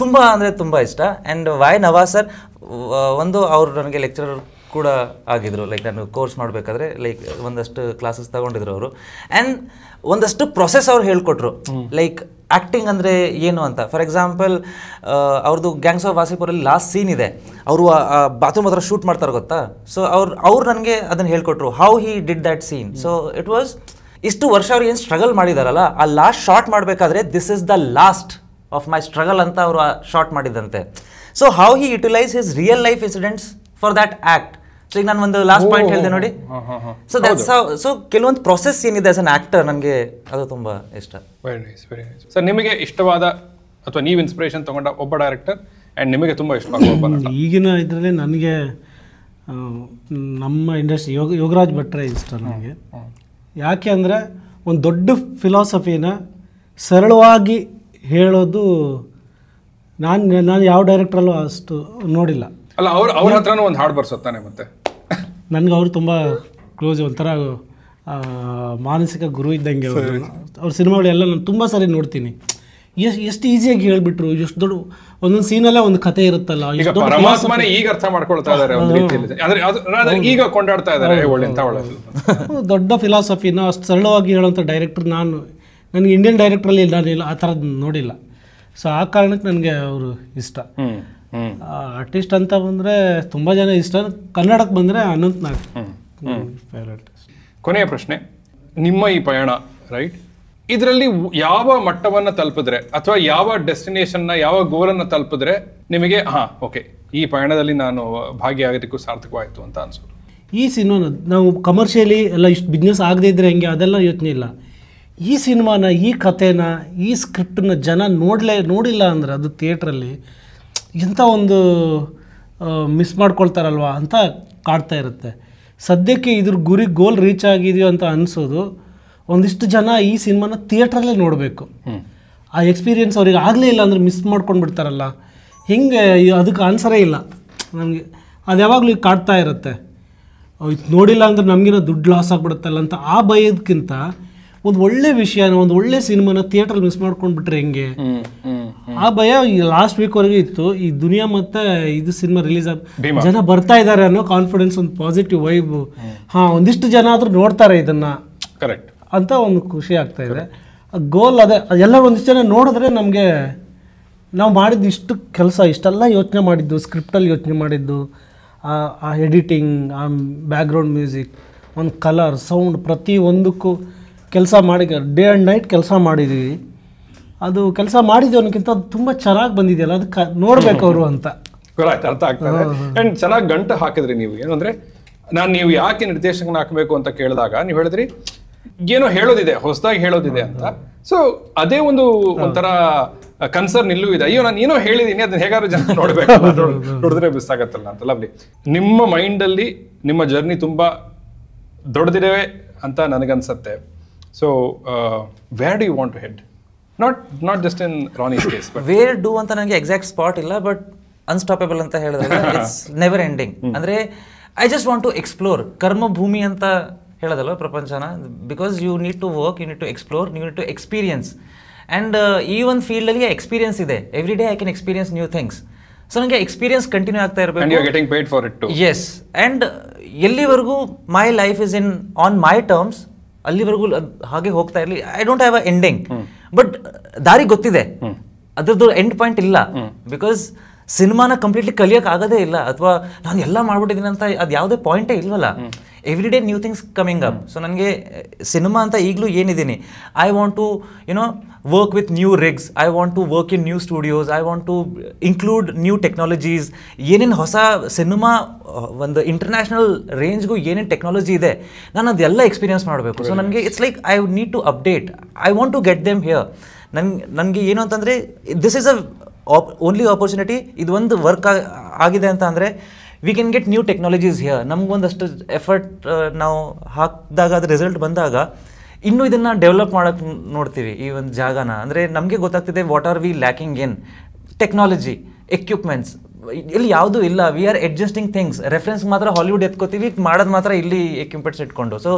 ತುಂಬ ಅಂದರೆ ತುಂಬ ಇಷ್ಟ ಆ್ಯಂಡ್ ವೈ ನವಾಸರ್ ಸರ್ ಒಂದು ಅವರು ನನಗೆ ಲೆಕ್ಚರರ್ ಕೂಡ ಆಗಿದ್ರು ಲೈಕ್ ನಾನು ಕೋರ್ಸ್ ಮಾಡಬೇಕಾದ್ರೆ ಲೈಕ್ ಒಂದಷ್ಟು ಕ್ಲಾಸಸ್ ತಗೊಂಡಿದ್ರು ಅವರು ಆ್ಯಂಡ್ ಒಂದಷ್ಟು ಪ್ರೊಸೆಸ್ ಅವ್ರು ಹೇಳ್ಕೊಟ್ರು ಲೈಕ್ ಆ್ಯಕ್ಟಿಂಗ್ ಅಂದರೆ ಏನು ಅಂತ ಫಾರ್ ಎಕ್ಸಾಂಪಲ್ ಅವ್ರದ್ದು ಗ್ಯಾಂಗ್ಸ್ ಆಫ್ ವಾಸಿಪುರಲ್ಲಿ ಲಾಸ್ಟ್ ಸೀನ್ ಇದೆ ಅವರು ಬಾತ್ರೂಮ್ ಹತ್ರ ಶೂಟ್ ಮಾಡ್ತಾರೆ ಗೊತ್ತಾ ಸೊ ಅವ್ರು ಅವ್ರು ನನಗೆ ಅದನ್ನು ಹೇಳ್ಕೊಟ್ರು how he did that scene so it was ಇಷ್ಟು ವರ್ಷ ಅವ್ರು ಏನು ಸ್ಟ್ರಗಲ್ ಮಾಡಿದಾರಲ್ಲ ಆ ಲಾಸ್ಟ್ ಶಾರ್ಟ್ ಮಾಡಬೇಕಾದ್ರೆ this is the last of my struggle ಅಂತ ಅವರು ಶಾರ್ಟ್ ಮಾಡಿದಂತೆ so how he utilise his real life incidents for that act so ಈಗ ನಾನು ಒಂದು ಲಾಸ್ಟ್ ಪಾಯಿಂಟ್ ಹೇಳಿದೆ ನೋಡಿ ಸೊ ದಟ್ಸ್ ಸೊ ಕೆಲವೊಂದು ಪ್ರೊಸೆಸ್ ಏನಿದೆ ಆಸ್ ಅನ್ ಆಕ್ಟರ್ ನನಗೆ ಅದು ತುಂಬ ಇಷ್ಟ very nice very nice sir ನಿಮಗೆ ಇಷ್ಟವಾದ ಅಥವಾ ನೀವು ಇನ್ಸ್ಪಿರೇಷನ್ ತೊಗೊಂಡ ಒಬ್ಬ ಡೈರೆಕ್ಟರ್ ಆ್ಯಂಡ್ ನಿಮಗೆ ತುಂಬ ಇಷ್ಟ ಈಗಿನ ಇದರಲ್ಲಿ ನನಗೆ ನಮ್ಮ ಇಂಡಸ್ಟ್ರಿ ಯೋಗ ಯೋಗರಾಜ್ ಭಟ್ರೆ ಇಷ್ಟ ನನಗೆ ಯಾಕೆ ಅಂದರೆ ಒಂದು ದೊಡ್ಡ ಫಿಲಾಸಫಿನ ಸರಳವಾಗಿ ಹೇಳೋದು ನಾನು ನಾನು ಯಾವ ಡೈರೆಕ್ಟ್ರಲ್ಲೂ ಅಷ್ಟು ನೋಡಿಲ್ಲ ಅಲ್ಲ ಅವ್ರ ಅವ್ರ ಹತ್ರನೂ ಒಂದು ಹಾಡು ಬರ್ಸುತ್ತಾನೆ ಮತ್ತೆ ನನಗೆ ಅವ್ರು ತುಂಬ ಕ್ಲೋಸ್ ಒಂಥರ ಮಾನಸಿಕ ಗುರು ಇದ್ದಂಗೆ ಅವ್ರ ಸಿನಿಮಾಗಳೆಲ್ಲ ನಾನು ತುಂಬ ಸಾರಿ ನೋಡ್ತೀನಿ ಎಷ್ಟು ಎಷ್ಟು ಈಸಿಯಾಗಿ ಹೇಳ್ಬಿಟ್ರು ಎಷ್ಟು ದೊಡ್ಡ ಒಂದೊಂದು ಸೀನಲ್ಲೇ ಒಂದು ಕತೆ ಇರುತ್ತಲ್ಲ ಈಗ ಈಗ ಅರ್ಥ ಮಾಡ್ಕೊಳ್ತಾ ಇದ್ದಾರೆ ಈಗ ಕೊಂಡಾಡ್ತಾ ಇದ್ದಾರೆ ದೊಡ್ಡ ಫಿಲಾಸಫಿನ ಅಷ್ಟು ಸರಳವಾಗಿ ಹೇಳೋಂಥ ಡೈರೆಕ್ಟರ್ ನಾನು ನನಗೆ ಇಂಡಿಯನ್ ಡೈರೆಕ್ಟ್ರಲ್ಲಿ ಇಲ್ಲ ಆ ಥರದ್ದು ನೋಡಿಲ್ಲ ಸೊ ಆ ಕಾರಣಕ್ಕೆ ನನಗೆ ಅವರು ಇಷ್ಟ ಆರ್ಟಿಸ್ಟ್ ಅಂತ ಬಂದರೆ ತುಂಬ ಜನ ಇಷ್ಟ ಕನ್ನಡಕ್ಕೆ ಬಂದರೆ ಅನಂತ್ ನಾಗ್ ಕೊನೆಯ ಪ್ರಶ್ನೆ ನಿಮ್ಮ ಈ ಪಯಣ ರೈಟ್ ಇದರಲ್ಲಿ ಯಾವ ಮಟ್ಟವನ್ನು ತಲುಪಿದ್ರೆ ಅಥವಾ ಯಾವ ಡೆಸ್ಟಿನೇಷನ್ನ ಯಾವ ಗೋಲನ್ನು ತಲುಪಿದ್ರೆ ನಿಮಗೆ ಹಾಂ ಓಕೆ ಈ ಪಯಣದಲ್ಲಿ ನಾನು ಭಾಗಿಯಾಗೋದಕ್ಕೂ ಸಾರ್ಥಕವಾಯಿತು ಅಂತ ಅನ್ಸೋದು ಈ ಸಿನಿಮಾನ ನಾವು ಕಮರ್ಷಿಯಲಿ ಎಲ್ಲ ಇಷ್ಟು ಬಿಸ್ನೆಸ್ ಆಗದೇ ಇದ್ರೆ ಹೆಂಗೆ ಅದೆಲ್ಲ ಯೋಚನೆ ಇಲ್ಲ ಈ ಸಿನಿಮಾನ ಈ ಕಥೆನ ಈ ಸ್ಕ್ರಿಪ್ಟನ್ನ ಜನ ನೋಡಲೇ ನೋಡಿಲ್ಲ ಅಂದರೆ ಅದು ಥಿಯೇಟ್ರಲ್ಲಿ ಎಂಥ ಒಂದು ಮಿಸ್ ಮಾಡ್ಕೊಳ್ತಾರಲ್ವಾ ಅಂತ ಕಾಡ್ತಾ ಇರುತ್ತೆ ಸದ್ಯಕ್ಕೆ ಇದ್ರ ಗುರಿ ಗೋಲ್ ರೀಚ್ ಆಗಿದೆಯೋ ಅಂತ ಅನಿಸೋದು ಒಂದಿಷ್ಟು ಜನ ಈ ಸಿನಿಮಾನ ಥಿಯೇಟ್ರಲ್ಲೇ ನೋಡಬೇಕು ಆ ಎಕ್ಸ್ಪೀರಿಯೆನ್ಸ್ ಅವ್ರಿಗೆ ಆಗಲೇ ಇಲ್ಲ ಅಂದರೆ ಮಿಸ್ ಮಾಡ್ಕೊಂಡು ಬಿಡ್ತಾರಲ್ಲ ಹಿಂಗೆ ಅದಕ್ಕೆ ಆನ್ಸರೇ ಇಲ್ಲ ನಮಗೆ ಅದು ಯಾವಾಗಲೂ ಕಾಡ್ತಾ ಇರುತ್ತೆ ಇದು ನೋಡಿಲ್ಲ ಅಂದರೆ ನಮಗಿನ ದುಡ್ಡು ಲಾಸ್ ಆಗಿಬಿಡುತ್ತಲ್ಲ ಅಂತ ಆ ಭಯದಕ್ಕಿಂತ ಒಂದು ಒಳ್ಳೆ ವಿಷಯನ ಒಂದು ಒಳ್ಳೆ ಸಿನಿಮಾನ ಥಿಯೇಟರ್ ಮಿಸ್ ಮಾಡ್ಕೊಂಡ್ಬಿಟ್ರೆ ಹೆಂಗೆ ಆ ಭಯ ಈ ಲಾಸ್ಟ್ ವೀಕ್ವರೆಗೂ ಇತ್ತು ಈ ದುನಿಯಾ ಮತ್ತೆ ಇದು ಸಿನಿಮಾ ರಿಲೀಸ್ ಆಗ ಜನ ಬರ್ತಾ ಇದ್ದಾರೆ ಅನ್ನೋ ಕಾನ್ಫಿಡೆನ್ಸ್ ಒಂದು ಪಾಸಿಟಿವ್ ವೈಬ್ ಹಾ ಒಂದಿಷ್ಟು ಜನ ಆದ್ರೂ ನೋಡ್ತಾರೆ ಇದನ್ನ ಕರೆಕ್ಟ್ ಅಂತ ಒಂದು ಖುಷಿ ಆಗ್ತಾ ಇದೆ ಗೋಲ್ ಅದೇ ಎಲ್ಲರೂ ಒಂದಿಷ್ಟು ಜನ ನೋಡಿದ್ರೆ ನಮಗೆ ನಾವು ಮಾಡಿದ ಇಷ್ಟು ಕೆಲಸ ಇಷ್ಟೆಲ್ಲ ಯೋಚನೆ ಮಾಡಿದ್ದು ಸ್ಕ್ರಿಪ್ಟಲ್ಲಿ ಯೋಚನೆ ಮಾಡಿದ್ದು ಆ ಎಡಿಟಿಂಗ್ ಆ ಬ್ಯಾಕ್ಗ್ರೌಂಡ್ ಮ್ಯೂಸಿಕ್ ಒಂದು ಕಲರ್ ಸೌಂಡ್ ಪ್ರತಿ ಒಂದಕ್ಕೂ ಕೆಲಸ ಮಾಡಿ ಡೇ ಆ್ಯಂಡ್ ನೈಟ್ ಕೆಲಸ ಮಾಡಿದ್ದೀವಿ ಅದು ಕೆಲಸ ಮಾಡಿದವನಿಗಿಂತ ಅದು ತುಂಬ ಚೆನ್ನಾಗಿ ಬಂದಿದೆಯಲ್ಲ ಅದಕ್ಕೆ ನೋಡ್ಬೇಕು ಅವರು ಅಂತ ಆಯ್ತು ಅರ್ಥ ಆಗ್ತದೆ ಆ್ಯಂಡ್ ಚೆನ್ನಾಗಿ ಗಂಟು ಹಾಕಿದ್ರಿ ನೀವು ಏನಂದ್ರೆ ನಾನು ನೀವು ಯಾಕೆ ನಿರ್ದೇಶಕನ ಹಾಕಬೇಕು ಅಂತ ಕೇಳಿದಾಗ ನೀವು ಹೇಳಿದ್ರಿ ಏನೋ ಹೇಳೋದಿದೆ ಹೊಸದಾಗಿ ಹೇಳೋದಿದೆ ಅಂತ ಸೊ ಅದೇ ಒಂದು ಒಂಥರ ಕನ್ಸರ್ನ್ ಇಲ್ಲೂ ಇದೆ ಅಯ್ಯೋ ನಾನು ಏನೋ ಹೇಳಿದ್ದೀನಿ ಅದನ್ನ ಹೇಗಾದ್ರೂ ಜನ ನೋಡಬೇಕು ನೋಡಿದ್ರೆ ಮಿಸ್ ಆಗತ್ತಲ್ಲ ಅಂತ ಲವ್ಲಿ ನಿಮ್ಮ ಮೈಂಡಲ್ಲಿ ನಿಮ್ಮ ಜರ್ನಿ ತುಂಬ ದೊಡ್ಡದಿದೆ ಅಂತ ನನಗನ್ಸತ್ತೆ so uh, where do you want to head not not just in Rani space where do ಅಂತ ನನಗೆ ಎಕ್ಸಾಕ್ಟ್ ಸ್ಪಾಟ್ ಇಲ್ಲ ಬಟ್ ಅನ್ಸ್ಟಾಪೇಬಲ್ ಅಂತ ಹೇಳಿದಾಗ ಇಟ್ಸ್ ನೆವರ್ ಎಂಡಿಂಗ್ ಅಂದರೆ I just want to explore ಕರ್ಮಭೂಮಿ ಅಂತ ಹೇಳೋದಲ್ಲ ಪ್ರಪಂಚನ because you need to work you need to explore ನೀವು ನೀಡ್ ಟು ಎಕ್ಸ್ಪೀರಿಯನ್ಸ್ ಆ್ಯಂಡ್ ಈ ಒಂದು ಫೀಲ್ಡಲ್ಲಿ ಎಕ್ಸ್ಪೀರಿಯನ್ಸ್ ಇದೆ every day I can experience new things so ನನಗೆ ಎಕ್ಸ್ಪೀರಿಯನ್ಸ್ ಕಂಟಿನ್ಯೂ ಆಗ್ತಾ ಇರಬೇಕು ಎಸ್ ಆ್ಯಂಡ್ ಎಲ್ಲಿವರೆಗೂ my life is in on my terms ಅಲ್ಲಿವರೆಗೂ ಹಾಗೆ ಹೋಗ್ತಾ ಇರಲಿ I don't have a ending but ದಾರಿ ಗೊತ್ತಿದೆ ಅದ್ರದ್ದು ಎಂಡ್ ಪಾಯಿಂಟ್ ಇಲ್ಲ ಬಿಕಾಸ್ ಸಿನಿಮಾನ ಕಂಪ್ಲೀಟ್ಲಿ ಕಲಿಯಕ್ಕೆ ಆಗೋದೇ ಇಲ್ಲ ಅಥವಾ ನಾನು ಎಲ್ಲ ಮಾಡ್ಬಿಟ್ಟಿದ್ದೀನಿ ಅಂತ ಅದು ಯಾವುದೇ ಪಾಯಿಂಟೇ ಇಲ್ವಲ್ಲ every day new things coming up so ನನಗೆ ಸಿನಿಮಾ ಅಂತ ಈಗಲೂ ಏನಿದ್ದೀನಿ I want to you know work with new rigs I want to work in new studios I want to include new technologies ಏನೇನು ಹೊಸ ಸಿನಿಮಾ eh, ಒಂದು international ರೇಂಜ್ಗೂ ಏನೇನು technology ಇದೆ ನಾನು ಅದೆಲ್ಲ ಎಕ್ಸ್ಪೀರಿಯನ್ಸ್ ಮಾಡಬೇಕು ಸೊ ನನಗೆ it's like I need to update I want to get them here ನನ್ ನನಗೆ ಏನು ಅಂತಂದರೆ this is a only opportunity ಇದು ಒಂದು ವರ್ಕ್ ಆಗಿದೆ ಅಂತ ಅಂದರೆ we can get new technologies here ನಮಗೊಂದಷ್ಟು ಎಫರ್ಟ್ ನಾವು ಹಾಕಿದಾಗ ಅದು ರಿಸಲ್ಟ್ ಬಂದಾಗ ಇನ್ನೂ ಇದನ್ನು ಡೆವಲಪ್ ಮಾಡೋಕ್ಕೆ ನೋಡ್ತೀವಿ ಈ ಒಂದು ಜಾಗನ ಅಂದರೆ ನಮಗೆ ಗೊತ್ತಾಗ್ತಿದೆ what are we lacking in technology equipments ಇಲ್ಲಿ ಯಾವುದೂ ಇಲ್ಲ we are adjusting things reference ಮಾತ್ರ ಹಾಲಿವುಡ್ ಎತ್ಕೋತೀವಿ ಮಾಡೋದು ಮಾತ್ರ ಇಲ್ಲಿ ಎಕ್ವಿಪ್ಮೆಂಟ್ಸ್ ಇಟ್ಕೊಂಡು so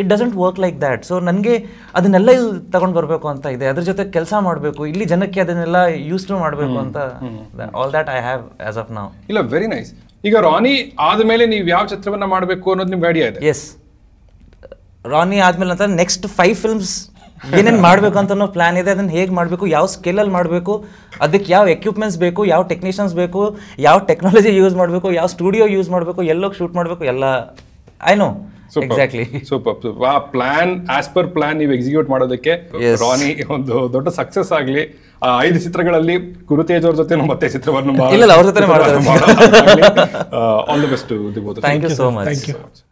it doesn't work like that so ನನಗೆ ಅದನ್ನೆಲ್ಲ ಇಲ್ಲಿ ತಗೊಂಡು ಬರಬೇಕು ಅಂತ ಇದೆ ಅದ್ರ ಜೊತೆ ಕೆಲಸ ಮಾಡಬೇಕು ಇಲ್ಲಿ ಜನಕ್ಕೆ ಅದನ್ನೆಲ್ಲ ಯೂಸ್ ಮಾಡಬೇಕು ಅಂತ all that I have as of ನಾವು ಇಲ್ಲ ವೆರಿ ನೈಸ್ ಈಗ ರಾನಿ ಆದಮೇಲೆ ನೀವು ಯಾವ ಚಿತ್ರವನ್ನ ಮಾಡಬೇಕು ಅನ್ನೋದು ನಿಮ್ಗೆ ಐಡಿಯಾ ಇದೆ ಎಸ್ ರಾನಿ ಆದಮೇಲೆ ಅಂತ ನೆಕ್ಸ್ಟ್ ಫೈವ್ ಫಿಲ್ಮ್ಸ್ ಏನೇನು ಮಾಡಬೇಕು ಅಂತ ಅನ್ನೋ ಪ್ಲ್ಯಾನ್ ಇದೆ ಅದನ್ನು ಹೇಗೆ ಮಾಡಬೇಕು ಯಾವ ಅಲ್ಲಿ ಮಾಡಬೇಕು ಅದಕ್ಕೆ ಯಾವ ಎಕ್ವಿಪ್ಮೆಂಟ್ಸ್ ಬೇಕು ಯಾವ ಟೆಕ್ನಿಷಿಯನ್ಸ್ ಬೇಕು ಯಾವ ಟೆಕ್ನಾಲಜಿ ಯೂಸ್ ಮಾಡಬೇಕು ಯಾವ ಸ್ಟುಡಿಯೋ ಯೂಸ್ ಮಾಡಬೇಕು ಎಲ್ಲೋಗಿ ಶೂಟ್ ಮಾಡಬೇಕು ಎಲ್ಲ ಐ ನೋ ಎಕ್ಸಾಕ್ಟ್ಲಿ ಸೂಪರ್ ಆ ಪ್ಲಾನ್ ಆಸ್ ಪರ್ ಪ್ಲಾನ್ ನೀವು ಎಕ್ಸಿಕ್ಯೂಟ್ ಮಾಡೋದಕ್ಕೆ ರಾನಿ ಒಂದು ದೊಡ್ಡ ಸಕ್ಸಸ್ ಆಗಲಿ ಆ ಐದು ಚಿತ್ರಗಳಲ್ಲಿ ಗುರುತೇಜ್ ಅವ್ರ ಜೊತೆ ಮತ್ತೆ ಚಿತ್ರವನ್ನು ಮಾಡಿ all the best thank you so much